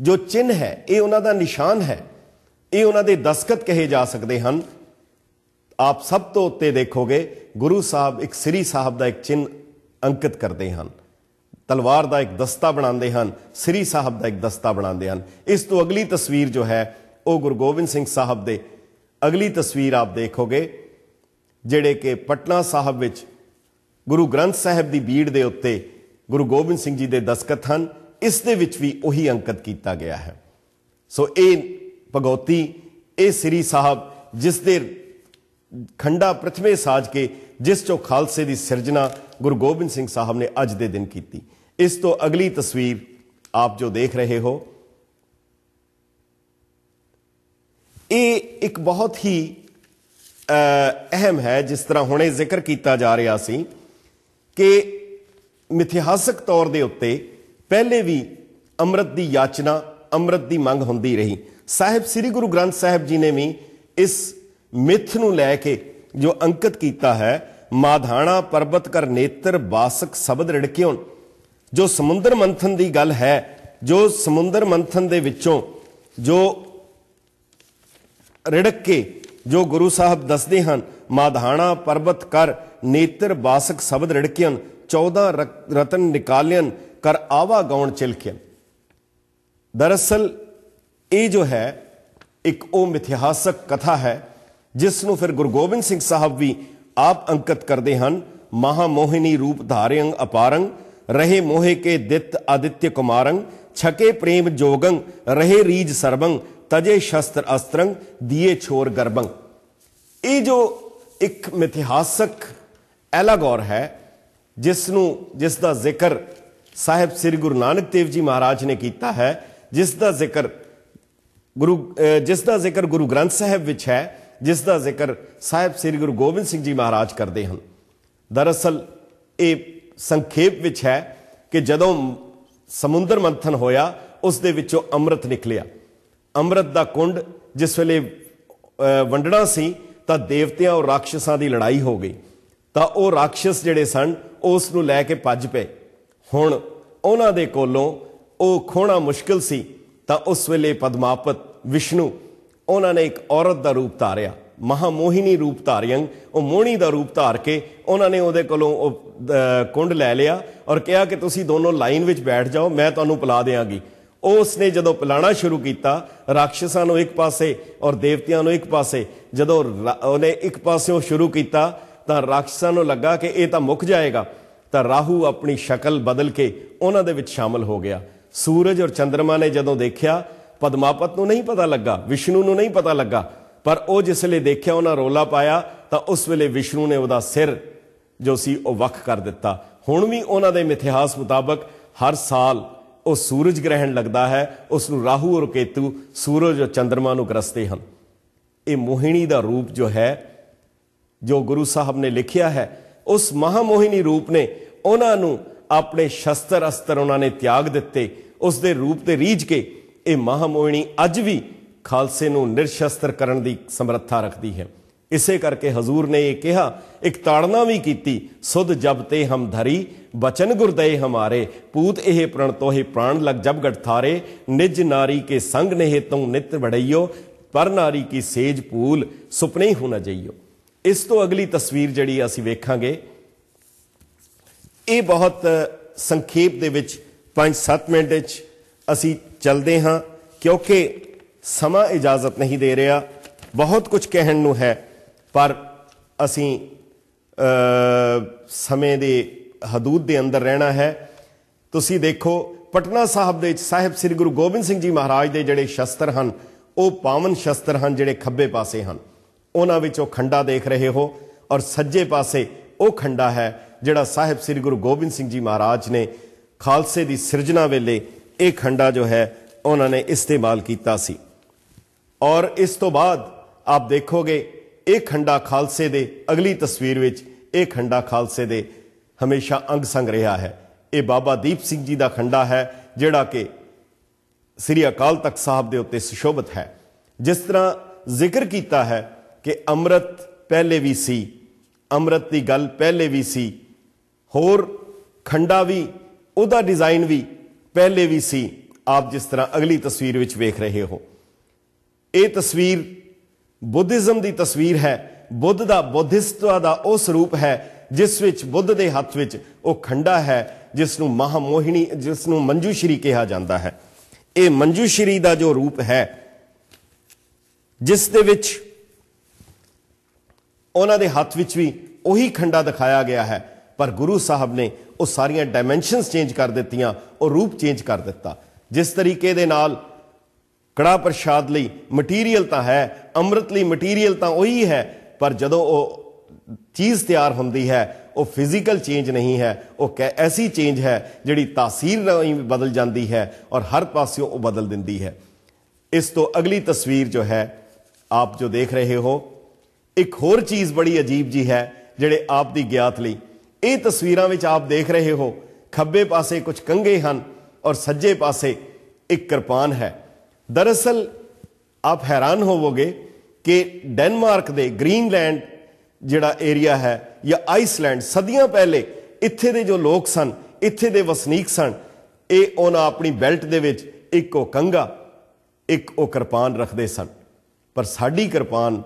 ਜੋ ਚਿੰਨ ਹੈ ਇਹ ਉਹਨਾਂ ਦਾ ਨਿਸ਼ਾਨ ਹੈ ਇਹ ਉਹਨਾਂ ਦੇ ਦਸਖਤ ਕਹੇ ਜਾ ਸਕਦੇ ਹਨ ਆਪ ਸਭ ਤੋਂ ਉੱਤੇ ਦੇਖੋਗੇ ਗੁਰੂ ਸਾਹਿਬ ਇੱਕ ਸ੍ਰੀ ਸਾਹਿਬ ਦਾ ਇੱਕ ਚਿੰਨ ਅੰਕਿਤ ਕਰਦੇ ਹਨ ਤਲਵਾਰ ਦਾ ਇੱਕ ਦਸਤਾ ਬਣਾਉਂਦੇ ਹਨ ਸ੍ਰੀ ਸਾਹਿਬ ਦਾ ਇੱਕ ਦਸਤਾ ਬਣਾਉਂਦੇ ਹਨ ਇਸ ਤੋਂ ਅਗਲੀ ਤਸਵੀਰ ਜੋ ਹੈ ਉਹ ਗੁਰੂ ਗੋਬਿੰਦ ਸਿੰਘ ਸਾਹਿਬ ਦੇ ਅਗਲੀ ਤਸਵੀਰ ਆਪ ਦੇਖੋਗੇ ਜਿਹੜੇ ਕਿ ਪਟਨਾ ਸਾਹਿਬ ਵਿੱਚ ਗੁਰੂ ਗ੍ਰੰਥ ਸਾਹਿਬ ਦੀ ਬੀੜ ਦੇ ਉੱਤੇ ਗੁਰੂ ਗੋਬਿੰਦ ਸਿੰਘ ਜੀ ਦੇ ਦਸਖਤ ਹਨ ਇਸ ਦੇ ਵਿੱਚ ਵੀ ਉਹੀ ਅੰਕਿਤ ਕੀਤਾ ਗਿਆ ਹੈ ਸੋ ਇਹ ਭਗਉਤੀ ਇਹ ਸ੍ਰੀ ਸਾਹਿਬ ਜਿਸ ਦੇ ਖੰਡਾ ਪ੍ਰਥਮੇ ਸਾਜ ਕੇ ਜਿਸ ਚੋਂ ਖਾਲਸੇ ਦੀ ਸਿਰਜਣਾ ਗੁਰੂ ਗੋਬਿੰਦ ਸਿੰਘ ਸਾਹਿਬ ਨੇ ਅੱਜ ਦੇ ਦਿਨ ਕੀਤੀ ਇਸ ਤੋਂ ਅਗਲੀ ਤਸਵੀਰ ਆਪ ਜੋ ਦੇਖ ਰਹੇ ਹੋ ਇਹ ਇੱਕ ਬਹੁਤ ਹੀ ਅਹਿਮ ਹੈ ਜਿਸ ਤਰ੍ਹਾਂ ਹੁਣੇ ਜ਼ਿਕਰ ਕੀਤਾ ਜਾ ਰਿਹਾ ਸੀ ਕਿ ਮਿਥਿਹਾਸਕ ਤੌਰ ਦੇ ਉੱਤੇ ਪਹਿਲੇ ਵੀ ਅੰਮ੍ਰਿਤ ਦੀ ਯਾਚਨਾ ਅੰਮ੍ਰਿਤ ਦੀ ਮੰਗ ਹੁੰਦੀ ਰਹੀ ਸਾਹਿਬ ਸ੍ਰੀ ਗੁਰੂ ਗ੍ਰੰਥ ਸਾਹਿਬ ਜੀ ਨੇ ਵੀ ਇਸ ਮਿਥ ਨੂੰ ਲੈ ਕੇ ਜੋ ਅੰਕਿਤ ਕੀਤਾ ਹੈ ਮਾਧਾਣਾ ਪਰਬਤ ਕਰ ਨੇਤਰ ਬਾਸਕ ਸ਼ਬਦ ਰੜਕਿਉਣ ਜੋ ਸਮੁੰਦਰ ਮੰਥਨ ਦੀ ਗੱਲ ਹੈ ਜੋ ਸਮੁੰਦਰ ਮੰਥਨ ਦੇ ਵਿੱਚੋਂ ਜੋ ਰੜਕ ਕੇ ਜੋ ਗੁਰੂ ਸਾਹਿਬ ਦੱਸਦੇ ਹਨ ਮਾਧਾਣਾ ਪਰਬਤ ਕਰ ਨੇਤਰ ਬਾਸਕ ਸ਼ਬਦ ਰੜਕਿਆਂ 14 ਰਤਨ ਨਿਕਾਲਿਆਂ ਕਰ ਆਵਾ ਗਾਉਣ ਚਿਲਕਿਆਂ ਦਰਸਲ ਇਹ ਜੋ ਹੈ ਇੱਕ ਉਹ ਮਿਥਿਹਾਸਕ ਕਥਾ ਹੈ ਜਿਸ ਨੂੰ ਫਿਰ ਗੁਰੂ ਗੋਬਿੰਦ ਸਿੰਘ ਸਾਹਿਬ ਵੀ ਆਪ ਅੰਕਿਤ ਕਰਦੇ ਹਨ ਮਹਾ ਮੋਹਿਨੀ ਰੂਪ ਧਾਰਿਅੰ ਅਪਾਰੰਗ ਰਹੇ ਮੋਹੇ ਕੇ ਦਿੱਤ ਆਦਿਤਯ ਕੁਮਾਰੰ ਛਕੇ ਪ੍ਰੇਮ ਜੋਗੰ ਰਹੇ ਰੀਜ ਸਰਬੰ ਤਜੇ ਸ਼ਸਤਰ ਅਸਤਰੰ ਦੀਏ ਛੋਰ ਗਰਬੰ ਇਹ ਜੋ ਇੱਕ ਮਿਥਿਹਾਸਕ ਐਲਾਗੋਰ ਹੈ ਜਿਸ ਨੂੰ ਜਿਸ ਦਾ ਜ਼ਿਕਰ ਸਾਹਿਬ ਸ੍ਰੀ ਗੁਰੂ ਨਾਨਕ ਦੇਵ ਜੀ ਮਹਾਰਾਜ ਨੇ ਕੀਤਾ ਹੈ ਜਿਸ ਦਾ ਜ਼ਿਕਰ ਗੁਰੂ ਜਿਸ ਦਾ ਜ਼ਿਕਰ ਗੁਰੂ ਗ੍ਰੰਥ ਸਾਹਿਬ ਵਿੱਚ ਹੈ ਜਿਸ ਦਾ ਜ਼ਿਕਰ ਸਾਹਿਬ ਸ੍ਰੀ ਗੁਰੂ ਗੋਬਿੰਦ ਸਿੰਘ ਜੀ ਮਹਾਰਾਜ ਕਰਦੇ ਹਨ ਦਰਅਸਲ ਇਹ ਸੰਖੇਪ ਵਿੱਚ ਹੈ ਕਿ ਜਦੋਂ ਸਮੁੰਦਰ ਮੰਥਨ ਹੋਇਆ ਉਸ ਦੇ ਵਿੱਚੋਂ ਅੰਮ੍ਰਿਤ ਨਿਕਲਿਆ ਅੰਮ੍ਰਿਤ ਦਾ ਕੁੰਡ ਜਿਸ ਵੇਲੇ ਵੰਡਣਾ ਸੀ ਤਾਂ ਦੇਵਤਿਆਂ ਔਰ ਰਾਖਸ਼ਸਾਂ ਦੀ ਲੜਾਈ ਹੋ ਗਈ ਤਾਂ ਉਹ ਰਾਖਸ਼ਸ ਜਿਹੜੇ ਸਨ ਉਸ ਨੂੰ ਲੈ ਕੇ ਭੱਜ ਪਏ ਹੁਣ ਉਹਨਾਂ ਦੇ ਕੋਲੋਂ ਉਹ ਖੋਣਾ ਮੁਸ਼ਕਲ ਸੀ ਤਾਂ ਉਸ ਵੇਲੇ ਪਦਮਾਪਤ ਵਿਸ਼ਨੂੰ ਉਹਨਾਂ ਨੇ ਇੱਕ ਔਰਤ ਦਾ ਰੂਪ ਧਾਰਿਆ ਮਹਾਮੋਹਿਨੀ ਰੂਪ ਧਾਰਿਆ ਉਹ ਮੋਹਣੀ ਦਾ ਰੂਪ ਧਾਰ ਕੇ ਉਹਨਾਂ ਨੇ ਉਹਦੇ ਕੋਲੋਂ ਉਹ ਕੁੰਡ ਲੈ ਲਿਆ ਔਰ ਕਿਹਾ ਕਿ ਤੁਸੀਂ ਦੋਨੋਂ ਲਾਈਨ ਵਿੱਚ ਬੈਠ ਜਾਓ ਮੈਂ ਤੁਹਾਨੂੰ ਪਿਲਾ ਦੇਵਾਂਗੀ ਉਸ ਨੇ ਜਦੋਂ ਪਿਲਾਣਾ ਸ਼ੁਰੂ ਕੀਤਾ ਰਾਖਸ਼ਸਾਂ ਨੂੰ ਇੱਕ ਪਾਸੇ ਔਰ ਦੇਵਤਿਆਂ ਨੂੰ ਇੱਕ ਪਾਸੇ ਜਦੋਂ ਉਹਨੇ ਇੱਕ ਪਾਸਿਓਂ ਸ਼ੁਰੂ ਕੀਤਾ ਤਾਂ ਰਾਖਸ਼ਾਂ ਨੂੰ ਲੱਗਾ ਕਿ ਇਹ ਤਾਂ ਮੁੱਕ ਜਾਏਗਾ ਤਾਂ ਰਾਹੂ ਆਪਣੀ ਸ਼ਕਲ ਬਦਲ ਕੇ ਉਹਨਾਂ ਦੇ ਵਿੱਚ ਸ਼ਾਮਲ ਹੋ ਗਿਆ ਸੂਰਜ ਔਰ ਚੰ드ਰਮਾ ਨੇ ਜਦੋਂ ਦੇਖਿਆ ਪਦਮਾਪਤ ਨੂੰ ਨਹੀਂ ਪਤਾ ਲੱਗਾ ਵਿਸ਼ਨੂੰ ਨੂੰ ਨਹੀਂ ਪਤਾ ਲੱਗਾ ਪਰ ਉਹ ਜਿਸ ਵੇਲੇ ਦੇਖਿਆ ਉਹਨਾਂ ਰੋਲਾ ਪਾਇਆ ਤਾਂ ਉਸ ਵੇਲੇ ਵਿਸ਼ਨੂੰ ਨੇ ਉਹਦਾ ਸਿਰ ਜੋ ਸੀ ਉਹ ਵੱਖ ਕਰ ਦਿੱਤਾ ਹੁਣ ਵੀ ਉਹਨਾਂ ਦੇ ਮਿਥਿਹਾਸ ਮੁਤਾਬਕ ਹਰ ਸਾਲ ਉਹ ਸੂਰਜ ਗ੍ਰਹਿਣ ਲੱਗਦਾ ਹੈ ਉਸ ਨੂੰ ਰਾਹੂ ਔਰ ਕੇਤੂ ਸੂਰਜ ਔਰ ਚੰ드ਰਮਾ ਨੂੰ ਗ੍ਰਸਤੇ ਹਨ ਇਹ ਮੋਹਿਣੀ ਦਾ ਰੂਪ ਜੋ ਹੈ ਜੋ ਗੁਰੂ ਸਾਹਿਬ ਨੇ ਲਿਖਿਆ ਹੈ ਉਸ ਮਹਾ ਮੋਹਿਨੀ ਰੂਪ ਨੇ ਉਹਨਾਂ ਨੂੰ ਆਪਣੇ ਸ਼ਸਤਰ ਅਸਤਰ ਉਹਨਾਂ ਨੇ ਤਿਆਗ ਦਿੱਤੇ ਉਸ ਦੇ ਰੂਪ ਤੇ ਰੀਝ ਕੇ ਇਹ ਮਹਾ ਮੋਹਿਣੀ ਅੱਜ ਵੀ ਖਾਲਸੇ ਨੂੰ ਨਿਰਸ਼ਸਤਰ ਕਰਨ ਦੀ ਸਮਰੱਥਾ ਰੱਖਦੀ ਹੈ ਇਸੇ ਕਰਕੇ ਹਜ਼ੂਰ ਨੇ ਇਹ ਕਿਹਾ ਇੱਕ ਤਾੜਨਾ ਵੀ ਕੀਤੀ ਸੁਧ ਜਬ ਤੇ ਹਮ ਧਰੀ ਬਚਨ ਗੁਰਦੇ ਹਮਾਰੇ ਪੂਤ ਇਹ ਪ੍ਰਣ ਤੋਹੇ ਪ੍ਰਾਣ ਲਗ ਜਬ ਗੜ ਥਾਰੇ ਨਿਜ ਨਾਰੀ ਕੇ ਸੰਗ ਨੇ ਤੂੰ ਨਿਤ ਵੜਈਓ ਪਰ ਨਾਰੀ ਕੀ ਸੇਜ ਪੂਲ ਸੁਪਨੇ ਹੋ ਨਾ ਜਈਓ ਇਸ ਤੋਂ ਅਗਲੀ ਤਸਵੀਰ ਜਿਹੜੀ ਅਸੀਂ ਵੇਖਾਂਗੇ ਇਹ ਬਹੁਤ ਸੰਖੇਪ ਦੇ ਵਿੱਚ 5-7 ਮਿੰਟ ਵਿੱਚ ਅਸੀਂ ਚੱਲਦੇ ਹਾਂ ਕਿਉਂਕਿ ਸਮਾਂ ਇਜਾਜ਼ਤ ਨਹੀਂ ਦੇ ਰਿਹਾ ਬਹੁਤ ਕੁਝ ਕਹਿਣ ਨੂੰ ਹੈ ਪਰ ਅਸੀਂ ਸਮੇਂ ਦੇ ਹਦੂਦ ਦੇ ਅੰਦਰ ਰਹਿਣਾ ਹੈ ਤੁਸੀਂ ਦੇਖੋ ਪਟਨਾ ਸਾਹਿਬ ਦੇ ਵਿੱਚ ਸਾਹਿਬ ਸ੍ਰੀ ਗੁਰੂ ਗੋਬਿੰਦ ਸਿੰਘ ਜੀ ਮਹਾਰਾਜ ਦੇ ਜਿਹੜੇ ਸ਼ਸਤਰ ਹਨ ਉਹ ਪਾਵਨ ਸ਼ਸਤਰ ਹਨ ਜਿਹੜੇ ਖੱਬੇ ਪਾਸੇ ਹਨ ਉਹਨਾਂ ਵਿੱਚ ਉਹ ਖੰਡਾ ਦੇਖ ਰਹੇ ਹੋ ਔਰ ਸੱਜੇ ਪਾਸੇ ਉਹ ਖੰਡਾ ਹੈ ਜਿਹੜਾ ਸਾਹਿਬ ਸ੍ਰੀ ਗੁਰੂ ਗੋਬਿੰਦ ਸਿੰਘ ਜੀ ਮਹਾਰਾਜ ਨੇ ਖਾਲਸੇ ਦੀ ਸਿਰਜਣਾ ਵੇਲੇ ਇਹ ਖੰਡਾ ਜੋ ਹੈ ਉਹਨਾਂ ਨੇ ਇਸਤੇਮਾਲ ਕੀਤਾ ਸੀ ਔਰ ਇਸ ਤੋਂ ਬਾਅਦ ਆਪ ਦੇਖੋਗੇ ਇਹ ਖੰਡਾ ਖਾਲਸੇ ਦੇ ਅਗਲੀ ਤਸਵੀਰ ਵਿੱਚ ਇਹ ਖੰਡਾ ਖਾਲਸੇ ਦੇ ਹਮੇਸ਼ਾ ਅੰਗ ਸੰਗ ਰਿਹਾ ਹੈ ਇਹ ਬਾਬਾ ਦੀਪ ਸਿੰਘ ਜੀ ਦਾ ਖੰਡਾ ਹੈ ਜਿਹੜਾ ਕਿ ਸ੍ਰੀ ਅਕਾਲ ਤਖਤ ਸਾਹਿਬ ਦੇ ਉੱਤੇ ਸੁਸ਼ੋਭਿਤ ਹੈ ਜਿਸ ਤਰ੍ਹਾਂ ਜ਼ਿਕਰ ਕੀਤਾ ਹੈ ਕਿ ਅੰਮ੍ਰਿਤ ਪਹਿਲੇ ਵੀ ਸੀ ਅੰਮ੍ਰਿਤ ਦੀ ਗੱਲ ਪਹਿਲੇ ਵੀ ਸੀ ਹੋਰ ਖੰਡਾ ਵੀ ਉਹਦਾ ਡਿਜ਼ਾਈਨ ਵੀ ਪਹਿਲੇ ਵੀ ਸੀ ਆਪ ਜਿਸ ਤਰ੍ਹਾਂ ਅਗਲੀ ਤਸਵੀਰ ਵਿੱਚ ਵੇਖ ਰਹੇ ਹੋ ਇਹ ਤਸਵੀਰ ਬੁੱਧਿਜ਼ਮ ਦੀ ਤਸਵੀਰ ਹੈ ਬੁੱਧ ਦਾ ਬੁੱਧਿਸਤਵਾ ਦਾ ਉਹ ਸਰੂਪ ਹੈ ਜਿਸ ਵਿੱਚ ਬੁੱਧ ਦੇ ਹੱਥ ਵਿੱਚ ਉਹ ਖੰਡਾ ਹੈ ਜਿਸ ਨੂੰ ਮਹਾਮੋਹਿਣੀ ਜਿਸ ਨੂੰ ਮੰਜੂਸ਼ਰੀ ਕਿਹਾ ਜਾਂਦਾ ਹੈ ਇਹ ਮੰਜੂਸ਼ਰੀ ਦਾ ਜੋ ਰੂਪ ਹੈ ਜਿਸ ਦੇ ਵਿੱਚ ਉਹਨਾਂ ਦੇ ਹੱਥ ਵਿੱਚ ਵੀ ਉਹੀ ਖੰਡਾ ਦਿਖਾਇਆ ਗਿਆ ਹੈ ਪਰ ਗੁਰੂ ਸਾਹਿਬ ਨੇ ਉਹ ਸਾਰੀਆਂ ਡਾਈਮੈਂਸ਼ਨਸ ਚੇਂਜ ਕਰ ਦਿੱਤੀਆਂ ਉਹ ਰੂਪ ਚੇਂਜ ਕਰ ਦਿੱਤਾ ਜਿਸ ਤਰੀਕੇ ਦੇ ਨਾਲ ਕੜਾ ਪ੍ਰਸ਼ਾਦ ਲਈ ਮਟੀਰੀਅਲ ਤਾਂ ਹੈ ਅੰਮ੍ਰਿਤ ਲਈ ਮਟੀਰੀਅਲ ਤਾਂ ਉਹੀ ਹੈ ਪਰ ਜਦੋਂ ਉਹ ਚੀਜ਼ ਤਿਆਰ ਹੁੰਦੀ ਹੈ ਉਹ ਫਿਜ਼ੀਕਲ ਚੇਂਜ ਨਹੀਂ ਹੈ ਉਹ ਐਸੀ ਚੇਂਜ ਹੈ ਜਿਹੜੀ ਤਾਸੀਰ ਨਾਲ ਬਦਲ ਜਾਂਦੀ ਹੈ ਔਰ ਹਰ ਪਾਸਿਓਂ ਉਹ ਬਦਲ ਦਿੰਦੀ ਹੈ ਇਸ ਤੋਂ ਅਗਲੀ ਤਸਵੀਰ ਜੋ ਹੈ ਆਪ ਜੋ ਦੇਖ ਰਹੇ ਹੋ ਇੱਕ ਹੋਰ ਚੀਜ਼ ਬੜੀ ਅਜੀਬ ਜੀ ਹੈ ਜਿਹੜੇ ਆਪ ਦੀ ਗਿਆਤ ਲਈ ਇਹ ਤਸਵੀਰਾਂ ਵਿੱਚ ਆਪ ਦੇਖ ਰਹੇ ਹੋ ਖੱਬੇ ਪਾਸੇ ਕੁਝ ਕੰਗੇ ਹਨ ਔਰ ਸੱਜੇ ਪਾਸੇ ਇੱਕ ਕਿਰਪਾਨ ਹੈ ਦਰਅਸਲ ਆਪ ਹੈਰਾਨ ਹੋਵੋਗੇ ਕਿ ਡੈਨਮਾਰਕ ਦੇ ਗ੍ਰੀਨਲੈਂਡ ਜਿਹੜਾ ਏਰੀਆ ਹੈ ਜਾਂ ਆਈਸਲੈਂਡ ਸਦੀਆਂ ਪਹਿਲੇ ਇੱਥੇ ਦੇ ਜੋ ਲੋਕ ਸਨ ਇੱਥੇ ਦੇ ਵਸਨੀਕ ਸਨ ਇਹ ਉਹਨਾਂ ਆਪਣੀ ਬੈਲਟ ਦੇ ਵਿੱਚ ਇੱਕ ਉਹ ਕੰਗਾ ਇੱਕ ਉਹ ਕਿਰਪਾਨ ਰੱਖਦੇ ਸਨ ਪਰ ਸਾਡੀ ਕਿਰਪਾਨ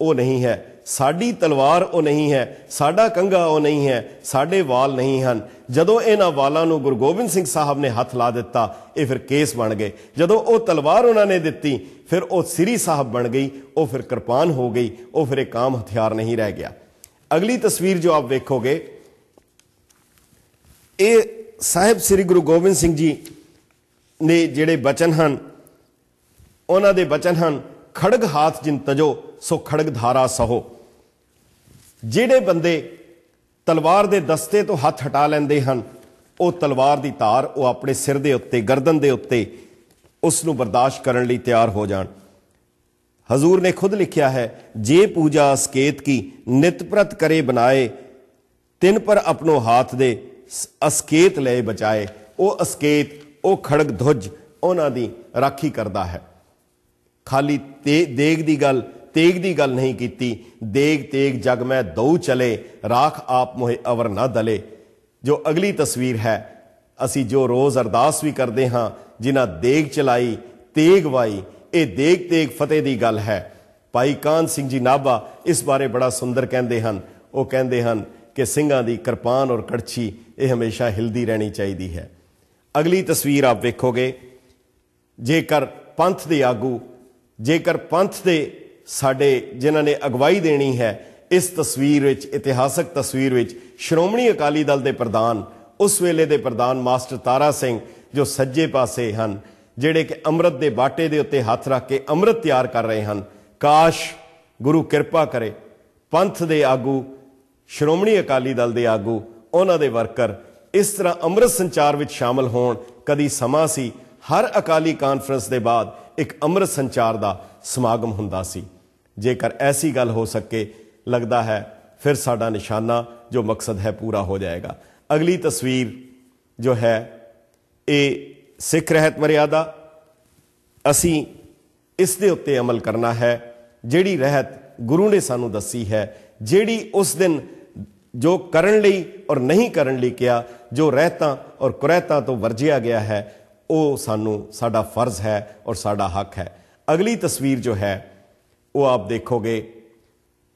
ਉਹ ਨਹੀਂ ਹੈ ਸਾਡੀ ਤਲਵਾਰ ਉਹ ਨਹੀਂ ਹੈ ਸਾਡਾ ਕੰਗਾ ਉਹ ਨਹੀਂ ਹੈ ਸਾਡੇ ਵਾਲ ਨਹੀਂ ਹਨ ਜਦੋਂ ਇਹਨਾਂ ਵਾਲਾਂ ਨੂੰ ਗੁਰੂ ਗੋਬਿੰਦ ਸਿੰਘ ਸਾਹਿਬ ਨੇ ਹੱਥ ਲਾ ਦਿੱਤਾ ਇਹ ਫਿਰ ਕੇਸ ਬਣ ਗਏ ਜਦੋਂ ਉਹ ਤਲਵਾਰ ਉਹਨਾਂ ਨੇ ਦਿੱਤੀ ਫਿਰ ਉਹ ਸ੍ਰੀ ਸਾਹਿਬ ਬਣ ਗਈ ਉਹ ਫਿਰ ਕਿਰਪਾਨ ਹੋ ਗਈ ਉਹ ਫਿਰ ਇੱਕ ਆਮ ਹਥਿਆਰ ਨਹੀਂ ਰਹਿ ਗਿਆ ਅਗਲੀ ਤਸਵੀਰ ਜੋ ਆਪ ਵੇਖੋਗੇ ਇਹ ਸਾਹਿਬ ਸ੍ਰੀ ਗੁਰੂ ਗੋਬਿੰਦ ਸਿੰਘ ਜੀ ਨੇ ਜਿਹੜੇ ਬਚਨ ਹਨ ਉਹਨਾਂ ਦੇ ਬਚਨ ਹਨ ਖੜਗ ਹਾਥ ਜਿੰਤਜੋ ਸੋ ਖੜਗ ਧਾਰਾ ਸਹੋ ਜਿਹੜੇ ਬੰਦੇ ਤਲਵਾਰ ਦੇ ਦਸਤੇ ਤੋਂ ਹੱਥ ਹਟਾ ਲੈਂਦੇ ਹਨ ਉਹ ਤਲਵਾਰ ਦੀ ਧਾਰ ਉਹ ਆਪਣੇ ਸਿਰ ਦੇ ਉੱਤੇ ਗਰਦਨ ਦੇ ਉੱਤੇ ਉਸ ਨੂੰ ਬਰਦਾਸ਼ਤ ਕਰਨ ਲਈ ਤਿਆਰ ਹੋ ਜਾਣ ਹਜ਼ੂਰ ਨੇ ਖੁਦ ਲਿਖਿਆ ਹੈ ਜੇ ਪੂਜਾ ਸਕੇਤ ਕੀ ਨਿਤਪ੍ਰਤ ਕਰੇ ਬਣਾਏ ਤਿਨ ਪਰ ਆਪਣੋ ਹੱਥ ਦੇ ਅਸਕੇਤ ਲੈ ਬਚਾਏ ਉਹ ਅਸਕੇਤ ਉਹ ਖੜਗ ਧੁਜ ਉਹਨਾਂ ਦੀ ਰਾਖੀ ਕਰਦਾ ਹੈ ਖਾਲੀ ਦੇਗ ਦੀ ਗੱਲ ਤੇਗ ਦੀ ਗੱਲ ਨਹੀਂ ਕੀਤੀ ਦੇਗ ਤੇਗ ਜਗ ਮੈਂ ਦਉ ਚਲੇ ਰਾਖ ਆਪ ਮੋਹਿ ਅਵਰ ਨਾ ਦਲੇ ਜੋ ਅਗਲੀ ਤਸਵੀਰ ਹੈ ਅਸੀਂ ਜੋ ਰੋਜ਼ ਅਰਦਾਸ ਵੀ ਕਰਦੇ ਹਾਂ ਜਿਨ੍ਹਾਂ ਦੇਗ ਚਲਾਈ ਤੇਗ ਵਾਈ ਇਹ ਦੇਗ ਤੇਗ ਫਤਿਹ ਦੀ ਗੱਲ ਹੈ ਭਾਈ ਕਾਨ ਸਿੰਘ ਜੀ ਨਾਬਾ ਇਸ ਬਾਰੇ ਬੜਾ ਸੁੰਦਰ ਕਹਿੰਦੇ ਹਨ ਉਹ ਕਹਿੰਦੇ ਹਨ ਕਿ ਸਿੰਘਾਂ ਦੀ ਕਿਰਪਾਨ ਔਰ ਕੜਛੀ ਇਹ ਹਮੇਸ਼ਾ ਹਿਲਦੀ ਰਹਿਣੀ ਚਾਹੀਦੀ ਹੈ ਅਗਲੀ ਤਸਵੀਰ ਆਪ ਵੇਖੋਗੇ ਜੇਕਰ ਪੰਥ ਦੇ ਆਗੂ ਜੇਕਰ ਪੰਥ ਦੇ ਸਾਡੇ ਜਿਨ੍ਹਾਂ ਨੇ ਅਗਵਾਈ ਦੇਣੀ ਹੈ ਇਸ ਤਸਵੀਰ ਵਿੱਚ ਇਤਿਹਾਸਕ ਤਸਵੀਰ ਵਿੱਚ ਸ਼੍ਰੋਮਣੀ ਅਕਾਲੀ ਦਲ ਦੇ ਪ੍ਰਧਾਨ ਉਸ ਵੇਲੇ ਦੇ ਪ੍ਰਧਾਨ ਮਾਸਟਰ ਤਾਰਾ ਸਿੰਘ ਜੋ ਸੱਜੇ ਪਾਸੇ ਹਨ ਜਿਹੜੇ ਕਿ ਅੰਮ੍ਰਿਤ ਦੇ ਬਾਟੇ ਦੇ ਉੱਤੇ ਹੱਥ ਰੱਖ ਕੇ ਅੰਮ੍ਰਿਤ ਤਿਆਰ ਕਰ ਰਹੇ ਹਨ ਕਾਸ਼ ਗੁਰੂ ਕਿਰਪਾ ਕਰੇ ਪੰਥ ਦੇ ਆਗੂ ਸ਼੍ਰੋਮਣੀ ਅਕਾਲੀ ਦਲ ਦੇ ਆਗੂ ਉਹਨਾਂ ਦੇ ਵਰਕਰ ਇਸ ਤਰ੍ਹਾਂ ਅੰਮ੍ਰਿਤ ਸੰਚਾਰ ਵਿੱਚ ਸ਼ਾਮਲ ਹੋਣ ਕਦੀ ਸਮਾਂ ਸੀ ਹਰ ਅਕਾਲੀ ਕਾਨਫਰੰਸ ਦੇ ਬਾਅਦ ਇੱਕ ਅੰਮ੍ਰਿਤ ਸੰਚਾਰ ਦਾ ਸਮਾਗਮ ਹੁੰਦਾ ਸੀ ਜੇਕਰ ਐਸੀ ਗੱਲ ਹੋ ਸਕੇ ਲੱਗਦਾ ਹੈ ਫਿਰ ਸਾਡਾ ਨਿਸ਼ਾਨਾ ਜੋ ਮਕਸਦ ਹੈ ਪੂਰਾ ਹੋ ਜਾਏਗਾ ਅਗਲੀ ਤਸਵੀਰ ਜੋ ਹੈ ਇਹ ਸਿੱਖ ਰਹਿਤ ਮਰਿਆਦਾ ਅਸੀਂ ਇਸ ਦੇ ਉੱਤੇ ਅਮਲ ਕਰਨਾ ਹੈ ਜਿਹੜੀ ਰਹਿਤ ਗੁਰੂ ਨੇ ਸਾਨੂੰ ਦੱਸੀ ਹੈ ਜਿਹੜੀ ਉਸ ਦਿਨ ਜੋ ਕਰਨ ਲਈ ਔਰ ਨਹੀਂ ਕਰਨ ਲਈ ਕਿਹਾ ਜੋ ਰਹਿਤਾਂ ਔਰ ਕੁਰਹਿਤਾਂ ਤੋਂ ਵਰਜਿਆ ਗਿਆ ਹੈ ਉਹ ਸਾਨੂੰ ਸਾਡਾ ਫਰਜ਼ ਹੈ ਔਰ ਸਾਡਾ ਹੱਕ ਹੈ ਅਗਲੀ ਤਸਵੀਰ ਜੋ ਹੈ ਉਹ ਆਪ ਦੇਖੋਗੇ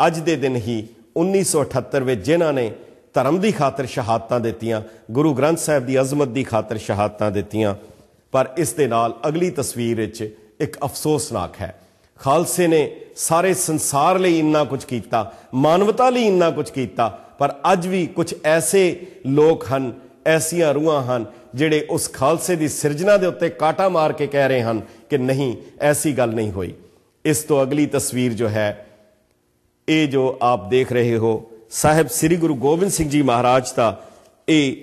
ਅੱਜ ਦੇ ਦਿਨ ਹੀ 1978 ਵਿੱਚ ਜਿਨ੍ਹਾਂ ਨੇ ਧਰਮ ਦੀ ਖਾਤਰ ਸ਼ਹਾਦਤਾਂ ਦਿੱਤੀਆਂ ਗੁਰੂ ਗ੍ਰੰਥ ਸਾਹਿਬ ਦੀ ਅਜ਼ਮਤ ਦੀ ਖਾਤਰ ਸ਼ਹਾਦਤਾਂ ਦਿੱਤੀਆਂ ਪਰ ਇਸ ਦੇ ਨਾਲ ਅਗਲੀ ਤਸਵੀਰ ਵਿੱਚ ਇੱਕ ਅਫਸੋਸਨਾਕ ਹੈ ਖਾਲਸੇ ਨੇ ਸਾਰੇ ਸੰਸਾਰ ਲਈ ਇੰਨਾ ਕੁਝ ਕੀਤਾ ਮਾਨਵਤਾ ਲਈ ਇੰਨਾ ਕੁਝ ਕੀਤਾ ਪਰ ਅੱਜ ਵੀ ਕੁਝ ਐਸੇ ਲੋਕ ਹਨ ਐਸੀਆਂ ਰੂਹਾਂ ਹਨ ਜਿਹੜੇ ਉਸ ਖਾਲਸੇ ਦੀ ਸਿਰਜਣਾ ਦੇ ਉੱਤੇ ਕਾਟਾ ਮਾਰ ਕੇ ਕਹਿ ਰਹੇ ਹਨ ਕਿ ਨਹੀਂ ਐਸੀ ਗੱਲ ਨਹੀਂ ਹੋਈ ਇਸ ਤੋਂ ਅਗਲੀ ਤਸਵੀਰ ਜੋ ਹੈ ਇਹ ਜੋ ਆਪ ਦੇਖ ਰਹੇ ਹੋ ਸਾਹਿਬ ਸ੍ਰੀ ਗੁਰੂ ਗੋਬਿੰਦ ਸਿੰਘ ਜੀ ਮਹਾਰਾਜ ਦਾ ਇਹ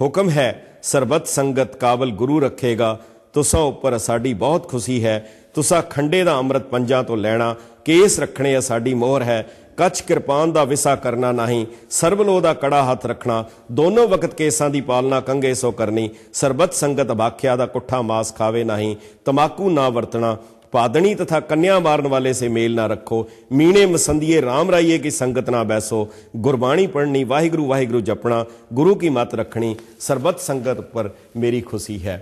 ਹੁਕਮ ਹੈ ਸਰਬਤ ਸੰਗਤ ਕਾਬਲ ਗੁਰੂ ਰੱਖੇਗਾ ਤੁਸਾਂ ਉੱਪਰ ਸਾਡੀ ਬਹੁਤ ਖੁਸ਼ੀ ਹੈ ਤੁਸਾਂ ਖੰਡੇ ਦਾ ਅੰਮ੍ਰਿਤ ਪੰਜਾਂ ਤੋਂ ਲੈਣਾ ਕੇਸ ਰੱਖਣੇ ਆ ਸਾਡੀ ਮੋਹਰ ਹੈ ਕੱਚ ਕਿਰਪਾਨ ਦਾ ਵਿਸਾ ਕਰਨਾ ਨਹੀਂ ਸਰਬਲੋ ਦਾ ਕੜਾ ਹੱਥ ਰੱਖਣਾ ਦੋਨੋਂ ਵਕਤ ਕੇਸਾਂ ਦੀ ਪਾਲਣਾ ਕੰਗੇ ਸੋ ਕਰਨੀ ਸਰਬਤ ਸੰਗਤ ਬਾਖਿਆ ਦਾ ਕੁੱਠਾ ਮਾਸ ਖਾਵੇ ਨਹੀਂ ਤਮਾਕੂ ਨਾ ਵਰਤਣਾ ਪਾਦਣੀ ਤਥਾ ਕੰਨਿਆ ਮਾਰਨ ਵਾਲੇ ਸੇ ਮੇਲ ਨਾ ਰੱਖੋ ਮੀਣੇ ਮਸੰਦੀਏ ਰਾਮ ਰਾਈਏ ਕੀ ਸੰਗਤ ਨਾ ਬੈਸੋ ਗੁਰਬਾਣੀ पढ़नी ਵਾਹਿਗੁਰੂ ਵਾਹਿਗੁਰੂ ਜਪਣਾ ਗੁਰੂ ਕੀ ਮਤ ਰੱਖਣੀ ਸਰਬਤ ਸੰਗਤ ਪਰ ਮੇਰੀ ਖੁਸ਼ੀ ਹੈ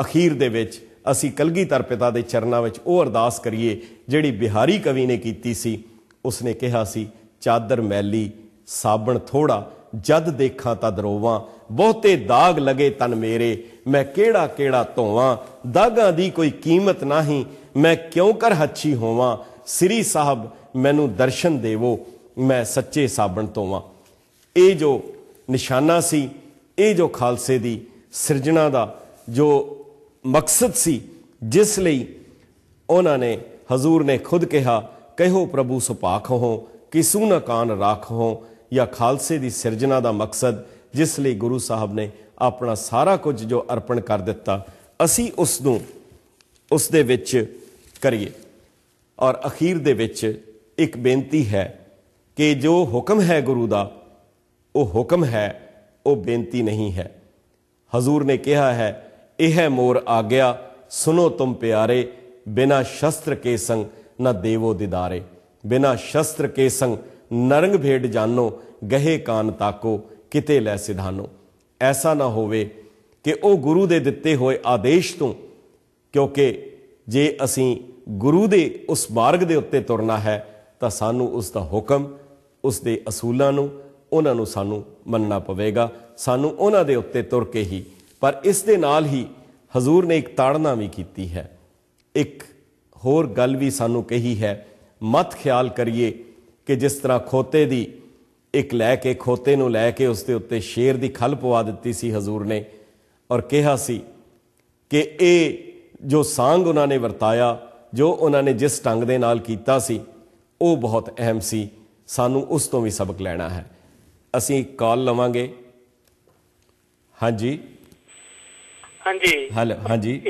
ਅਖੀਰ ਦੇ ਵਿੱਚ ਅਸੀਂ ਕਲਗੀਧਰ ਪਿਤਾ ਦੇ ਚਰਨਾਂ ਵਿੱਚ ਉਹ ਅਰਦਾਸ ਕਰੀਏ ਜਿਹੜੀ ਬਿਹਾਰੀ ਕਵੀ ਨੇ ਕੀਤੀ ਸੀ ਉਸਨੇ ਕਿਹਾ ਸੀ ਚਾਦਰ ਮੈਲੀ ਸਾਬਣ ਥੋੜਾ ਜਦ ਦੇਖਾਂ ਤਦ ਰੋਵਾਂ ਬਹੁਤੇ ਦਾਗ ਲਗੇ ਤਨ ਮੇਰੇ ਮੈਂ ਕਿਹੜਾ ਕਿਹੜਾ ਧੋਵਾਂ ਦਾਗਾਂ ਦੀ ਕੋਈ ਕੀਮਤ ਨਹੀਂ ਮੈਂ ਕਿਉਂ ਕਰ ਹੱਛੀ ਹੋਵਾਂ ਸ੍ਰੀ ਸਾਹਿਬ ਮੈਨੂੰ ਦਰਸ਼ਨ ਦੇਵੋ ਮੈਂ ਸੱਚੇ ਸਾਬਣ ਆ ਇਹ ਜੋ ਨਿਸ਼ਾਨਾ ਸੀ ਇਹ ਜੋ ਖਾਲਸੇ ਦੀ ਸਿਰਜਣਾ ਦਾ ਜੋ ਮਕਸਦ ਸੀ ਜਿਸ ਲਈ ਉਹਨਾਂ ਨੇ ਹਜ਼ੂਰ ਨੇ ਖੁਦ ਕਿਹਾ ਕਹਿਓ ਪ੍ਰਭੂ ਸੁਪਾਖ ਹੋ ਕਿਸੂ ਨਾ ਕਾਨ ਰਾਖ ਹੋ ਜਾਂ ਖਾਲਸੇ ਦੀ ਸਿਰਜਣਾ ਦਾ ਮਕਸਦ ਜਿਸ ਲਈ ਗੁਰੂ ਸਾਹਿਬ ਨੇ ਆਪਣਾ ਸਾਰਾ ਕੁਝ ਜੋ ਅਰਪਣ ਕਰ ਦਿੱਤਾ ਅਸੀਂ ਉਸ ਨੂੰ ਉਸ ਦੇ ਵਿੱਚ ਕਰੀਏ ਔਰ ਅਖੀਰ ਦੇ ਵਿੱਚ ਇੱਕ ਬੇਨਤੀ ਹੈ ਕਿ ਜੋ ਹੁਕਮ ਹੈ ਗੁਰੂ ਦਾ ਉਹ ਹੁਕਮ ਹੈ ਉਹ ਬੇਨਤੀ ਨਹੀਂ ਹੈ ਹਜ਼ੂਰ ਨੇ ਕਿਹਾ ਹੈ ਇਹ ਹੈ ਮੋਰ ਆਗਿਆ ਸੁਨੋ ਤੁਮ ਪਿਆਰੇ ਬਿਨਾ ਸ਼ਸਤਰ ਕੇ ਸੰਗ ਨਾ ਦੇਵੋ ਦਿਦਾਰੇ ਬਿਨਾ ਸ਼ਸਤਰ ਕੇ ਸੰਗ ਨਰੰਗ ਭੇਡ ਜਾਨੋ ਗਹੇ ਕਾਨ ਤਾਕੋ ਕਿਤੇ ਲੈ ਸਿਧਾਨੋ ਐਸਾ ਨਾ ਹੋਵੇ ਕਿ ਉਹ ਗੁਰੂ ਦੇ ਦਿੱਤੇ ਹੋਏ ਆਦੇਸ਼ ਤੋਂ ਕਿਉਂਕਿ ਜੇ ਅਸੀਂ ਗੁਰੂ ਦੇ ਉਸ ਮਾਰਗ ਦੇ ਉੱਤੇ ਤੁਰਨਾ ਹੈ ਤਾਂ ਸਾਨੂੰ ਉਸ ਦਾ ਹੁਕਮ ਉਸ ਦੇ ਅਸੂਲਾਂ ਨੂੰ ਉਹਨਾਂ ਨੂੰ ਸਾਨੂੰ ਮੰਨਣਾ ਪਵੇਗਾ ਸਾਨੂੰ ਉਹਨਾਂ ਦੇ ਉੱਤੇ ਤੁਰ ਕੇ ਹੀ ਪਰ ਇਸ ਦੇ ਨਾਲ ਹੀ ਹਜ਼ੂਰ ਨੇ ਇੱਕ ਤਾੜਨਾ ਵੀ ਕੀਤੀ ਹੈ ਇੱਕ ਹੋਰ ਗੱਲ ਵੀ ਸਾਨੂੰ ਕਹੀ ਹੈ ਮਤ ਖਿਆਲ ਕਰੀਏ ਕਿ ਜਿਸ ਤਰ੍ਹਾਂ ਖੋਤੇ ਦੀ ਇੱਕ ਲੈ ਕੇ ਖੋਤੇ ਨੂੰ ਲੈ ਕੇ ਉਸ ਦੇ ਉੱਤੇ ਸ਼ੇਰ ਦੀ ਖਲ ਪਵਾ ਦਿੱਤੀ ਸੀ ਹਜ਼ੂਰ ਨੇ ਔਰ ਕਿਹਾ ਸੀ ਕਿ ਇਹ ਜੋ ਸੰਗ ਉਹਨਾਂ ਨੇ ਵਰਤਾਇਆ ਜੋ ਉਹਨਾਂ ਨੇ ਜਿਸ ਢੰਗ ਦੇ ਨਾਲ ਕੀਤਾ ਸੀ ਉਹ ਬਹੁਤ ਅਹਿਮ ਸੀ ਸਾਨੂੰ ਉਸ ਤੋਂ ਵੀ ਸਬਕ ਲੈਣਾ ਹੈ ਅਸੀਂ ਕਾਲ ਲਵਾਂਗੇ ਹਾਂਜੀ ਹਾਂਜੀ ਹੈਲੋ ਹਾਂਜੀ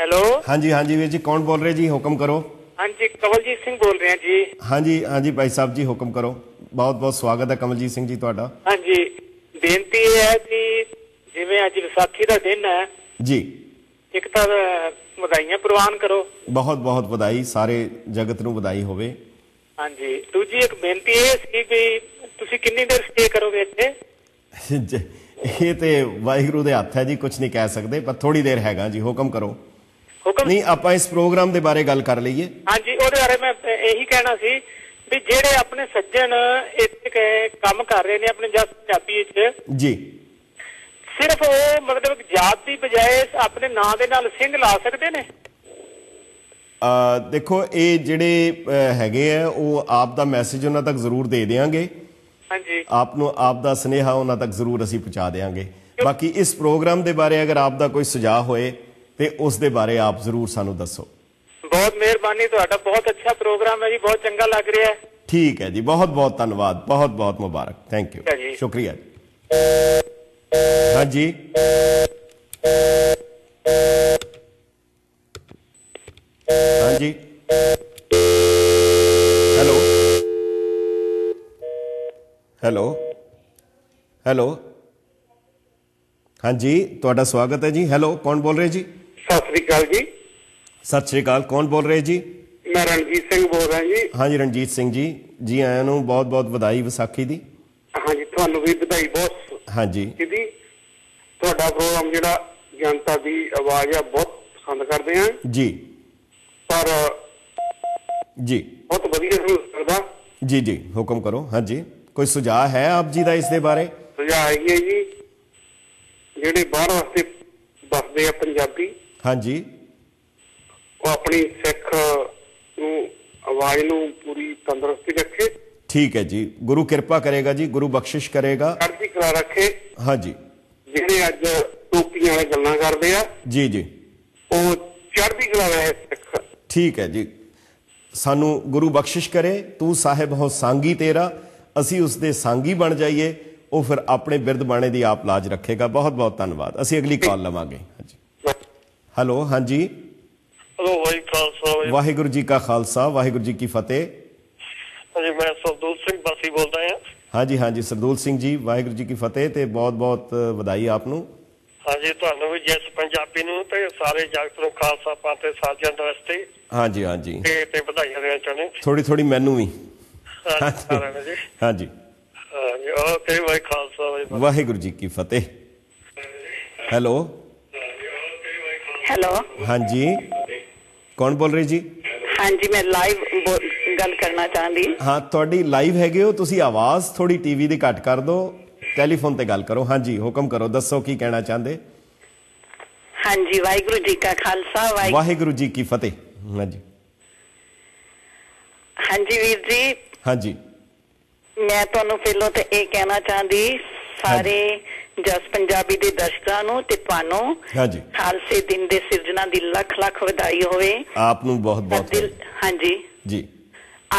ਹੈਲੋ ਹਾਂਜੀ ਹਾਂਜੀ ਵੀਰ ਜੀ ਕੌਣ ਬੋਲ ਰਹੇ ਜੀ ਹੁਕਮ ਕਰੋ ਹਾਂਜੀ ਕਮਲਜੀਤ ਸਿੰਘ ਬੋਲ ਰਿਹਾ ਜੀ ਹਾਂਜੀ ਹਾਂਜੀ ਭਾਈ ਸਾਹਿਬ ਜੀ ਹੁਕਮ ਕਰੋ ਬਹੁਤ ਬਹੁਤ ਸਵਾਗਤ ਹੈ ਕਮਲਜੀਤ ਸਿੰਘ ਜੀ ਤੁਹਾਡਾ ਹਾਂਜੀ ਬੇਨਤੀ ਹੈ ਕਿ ਜਿਵੇਂ ਅੱਜ ਵਿਸਾਖੀ ਦਾ ਦਿਨ ਹੈ ਜੀ ਇੱਕ ਤਾਂ ਵਧਾਈਆਂ ਪ੍ਰਵਾਨ ਕਰੋ ਬਹੁਤ ਬਹੁਤ ਵਧਾਈ ਸਾਰੇ ਜਗਤ ਨੂੰ ਵਧਾਈ ਹੋਵੇ ਹਾਂਜੀ ਦੂਜੀ ਇੱਕ ਬੇਨਤੀ ਇਹ ਸੀ ਵੀ ਤੁਸੀਂ ਕਿੰਨੀ ਦੇਰ ਸਟੇ ਕਰੋਗੇ ਇੱਥੇ ਇਹ ਤੇ ਵਾਹਿਗੁਰੂ ਦੇ ਹੱਥ ਹੈ ਜੀ ਕੁਝ ਨਹੀਂ ਕਹਿ ਸਕਦੇ ਪਰ ਥੋੜੀ ਦੇਰ ਹੈਗਾ ਜੀ ਹੁਕਮ ਕਰੋ ਹੁਕਮ ਨਹੀਂ ਆਪਾਂ ਇਸ ਪ੍ਰੋਗਰਾਮ ਦੇ ਬਾਰੇ ਗੱਲ ਕਰ ਲਈਏ ਹਾਂਜੀ ਉਹਦੇ ਬਾਰੇ ਮੈਂ ਇਹੀ ਕਹਿਣਾ ਸੀ ਵੀ ਜਿਹੜੇ ਆਪਣੇ ਸੱਜਣ ਇੱਥੇ ਕੰਮ ਕਰ ਰਹੇ ਨੇ ਆਪਣੇ ਜਸ ਪੰਜਾਬੀ ਵਿੱਚ ਜੀ ਸਿਰਫ ਉਹ ਮਤਲਬ ਜਾਤ ਦੀ ਬਜਾਏ ਆਪਣੇ ਨਾਂ ਦੇ ਨਾਲ ਸਿੰਘ ਲਾ ਸਕਦੇ ਨੇ ਦੇਖੋ ਇਹ ਜਿਹੜੇ ਹੈਗੇ ਆ ਉਹ ਆਪ ਦਾ ਮੈਸੇਜ ਉਹਨਾਂ ਤੱਕ ਜ਼ਰੂਰ ਦੇ ਦੇਵਾਂਗੇ ਹਾਂਜੀ ਆਪ ਨੂੰ ਆਪ ਦਾ ਸਨੇਹਾ ਉਹਨਾਂ ਤੱਕ ਜ਼ਰੂਰ ਅਸੀਂ ਪਹੁੰਚਾ ਦੇਵਾਂਗੇ ਬਾਕੀ ਇਸ ਪ੍ਰੋਗਰਾਮ ਦੇ ਬਾਰੇ ਅਗਰ ਆਪ ਦਾ ਕੋਈ ਸੁਝਾਅ ਹੋਏ ਤੇ ਉਸ ਦੇ ਬਾਰੇ ਆਪ ਜ਼ਰੂਰ ਸਾਨੂੰ ਦੱਸੋ ਬਹੁਤ ਮਿਹਰਬਾਨੀ ਤੁਹਾਡਾ ਬਹੁਤ ਅੱਛਾ ਪ੍ਰੋਗਰਾਮ ਹੈ ਜੀ ਬਹੁਤ ਚੰਗਾ ਲੱਗ ਰਿਹਾ ਹੈ ਠੀਕ ਹੈ ਜੀ ਬਹੁਤ ਬਹੁਤ ਧੰਨਵਾਦ ਬਹੁਤ ਬਹੁਤ ਮੁਬਾਰਕ ਥੈਂਕ ਯੂ ਸ਼ੁਕਰੀਆ ਜੀ ਹਾਂਜੀ ਹਾਂਜੀ ਹੈਲੋ ਹੈਲੋ ਹੈਲੋ ਹਾਂਜੀ ਤੁਹਾਡਾ ਸਵਾਗਤ ਹੈ ਜੀ ਹੈਲੋ ਕੌਣ ਬੋਲ ਰਿਹਾ ਜੀ ਸਤਿ ਸ੍ਰੀ ਅਕਾਲ ਜੀ ਸਤਿ ਸ੍ਰੀ ਅਕਾਲ ਕੌਣ ਬੋਲ ਰਿਹਾ ਜੀ ਮੈਂ ਰਣਜੀਤ ਸਿੰਘ ਬੋਲ ਰਿਹਾ ਜੀ ਹਾਂਜੀ ਰਣਜੀਤ ਸਿੰਘ ਜੀ ਜੀ ਆਇਆਂ ਨੂੰ ਬਹੁਤ ਬਹੁਤ ਵਧਾਈ ਵਿਸਾਖੀ ਦੀ ਹਾਂਜੀ ਤੁਹਾਨੂੰ ਵੀ ਵਧਾਈ ਬਹੁਤ ਹਾਂਜੀ ਜੀ ਤੁਹਾਡਾ ਪ੍ਰੋਗਰਾਮ ਜਿਹੜਾ ਜਨਤਾ ਦੀ ਆਵਾਜ਼ ਆ ਬਹੁਤ ਪਸੰਦ ਕਰਦੇ ਆ ਜੀ ਪਰ ਜੀ ਬਹੁਤ ਵਧੀਆ ਸੁਣ ਸਕਦਾ ਜੀ ਜੀ ਹੁਕਮ ਕਰੋ ਹਾਂਜੀ ਕੋਈ ਸੁਝਾਅ ਹੈ ਆਪ ਜੀ ਦਾ ਇਸ ਦੇ ਬਾਰੇ ਸੁਝਾਅ ਹੈ ਜੀ ਜਿਹੜੇ ਬਾਹਰ ਵਾਸਤੇ ਵਸਦੇ ਆ ਪੰਜਾਬੀ ਹਾਂਜੀ ਉਹ ਆਪਣੀ ਸਿੱਖ ਨੂੰ ਆਵਾਜ਼ ਨੂੰ ਪੂਰੀ ਤੰਦਰੁਸਤੀ ਰੱਖੇ ਠੀਕ ਹੈ ਜੀ ਗੁਰੂ ਕਿਰਪਾ ਕਰੇਗਾ ਜੀ ਗੁਰੂ ਬਖਸ਼ਿਸ਼ ਕਰੇਗਾ ਅਰਜੀ ਕਰਾ ਰੱਖੇ ਹਾਂਜੀ ਜਿਹੜੇ ਅੱਜ ਟੋਪੀਆਂ ਵਾਲੇ ਗੱਲਾਂ ਕਰਦੇ ਆ ਜੀ ਜੀ ਉਹ ਚੜ੍ਹਦੀ ਕਲਾ ਹੈ ਠੀਕ ਹੈ ਜੀ ਸਾਨੂੰ ਗੁਰੂ ਬਖਸ਼ਿਸ਼ ਕਰੇ ਤੂੰ ਸਾਹਿਬ ਹੋ ਸੰਗੀ ਤੇਰਾ ਅਸੀਂ ਉਸ ਦੇ ਸੰਗੀ ਬਣ ਜਾਈਏ ਉਹ ਫਿਰ ਆਪਣੇ ਬਿਰਧ ਬਾਣੇ ਦੀ ਆਪ ਲਾਜ ਰੱਖੇਗਾ ਬਹੁਤ ਬਹੁਤ ਧੰਨਵਾਦ ਅਸੀਂ ਅਗਲੀ ਕਾਲ ਲਵਾਂਗੇ ਹਾਂਜੀ ਹੈਲੋ ਹਾਂਜੀ ਹੈਲੋ ਵਾਹਿਗੁਰੂ ਜੀ ਕਾ ਖਾਲਸਾ ਵਾਹਿਗੁਰੂ ਜੀ ਕੀ ਫਤਿਹ ਜੀ ਮੈਂ ਸਰਦੂਲ ਸਿੰਘ ਬਸੀ ਬੋਲਦਾ ਹਾਂ ਹਾਂਜੀ ਹਾਂਜੀ ਸਰਦੂਲ ਸਿੰਘ ਜੀ ਵਾਹਿਗੁਰੂ ਜੀ ਕੀ ਫਤਿਹ ਤੇ ਬਹੁਤ-ਬਹੁਤ ਵਧਾਈ ਆਪ ਨੂੰ ਹਾਂਜੀ ਤੁਹਾਨੂੰ ਵੀ ਜਿਸ ਪੰਜਾਬੀ ਨੂੰ ਤੇ ਸਾਰੇ ਜਗਤ ਨੂੰ ਖਾਲਸਾ ਪੰਥ ਤੇ ਸਾਜਣ ਦਾ ਹਾਂਜੀ ਹਾਂਜੀ ਤੇ ਤੇ ਵਧਾਈਆਂ ਦੇਣਾ ਚਾਹੁੰਦੇ ਥੋੜੀ ਥੋੜੀ ਮੈਨੂੰ ਵੀ ਹਾਂਜੀ ਹਾਂਜੀ ਓਕੇ ਵਾਹਿ ਖਾਲਸਾ ਵਾਹਿਗੁਰੂ ਜੀ ਕੀ ਫਤਿਹ ਹੈਲੋ ਹੈਲੋ ਹਾਂਜੀ ਕੌਣ ਬੋਲ ਰਹੀ ਜੀ ਹਾਂਜੀ ਮੈਂ ਲਾਈਵ ਗੱਲ ਕਰਨਾ ਚਾਹੁੰਦੀ ਹਾਂ ਤੁਹਾਡੀ ਲਾਈਵ ਹੈਗੇ ਹੋ ਤੁਸੀਂ ਆਵਾਜ਼ ਥੋੜੀ ਟੀਵੀ ਦੀ ਘੱਟ ਕਰ ਦਿਓ ਟੈਲੀਫੋਨ ਤੇ ਗੱਲ ਕਰੋ ਹਾਂਜੀ ਹੁਕਮ ਕਰੋ ਦੱਸੋ ਕੀ ਕਹਿਣਾ ਚਾਹੁੰਦੇ ਹਾਂਜੀ ਵਾਹਿਗੁਰੂ ਜੀ ਕਾ ਖਾਲਸਾ ਵਾਹਿਗੁਰੂ ਜੀ ਕੀ ਫਤਿਹ ਹਾਂਜੀ ਹਾਂਜੀ ਵੀਰ ਜੀ ਹਾਂਜੀ ਮੈਂ ਤੁਹਾਨੂੰ ਪਹਿਲਾਂ ਤੇ ਇਹ ਕਹਿਣਾ ਚਾਹੁੰਦੀ ਸਾਰੇ ਜਸ ਪੰਜਾਬੀ ਦੇ ਦਰਸ਼ਕਾਂ ਨੂੰ ਤੇ ਤੁਹਾਨੂੰ ਹਾਂਜੀ ਖਾਲਸੇ ਦਿਨ ਦੇ ਸਿਰਜਣਾ ਦੀ ਲੱਖ ਲੱਖ ਵਧਾਈ ਹੋਵੇ ਆਪ ਨੂੰ ਬਹੁਤ ਬਹੁਤ ਹਾਂਜੀ ਜੀ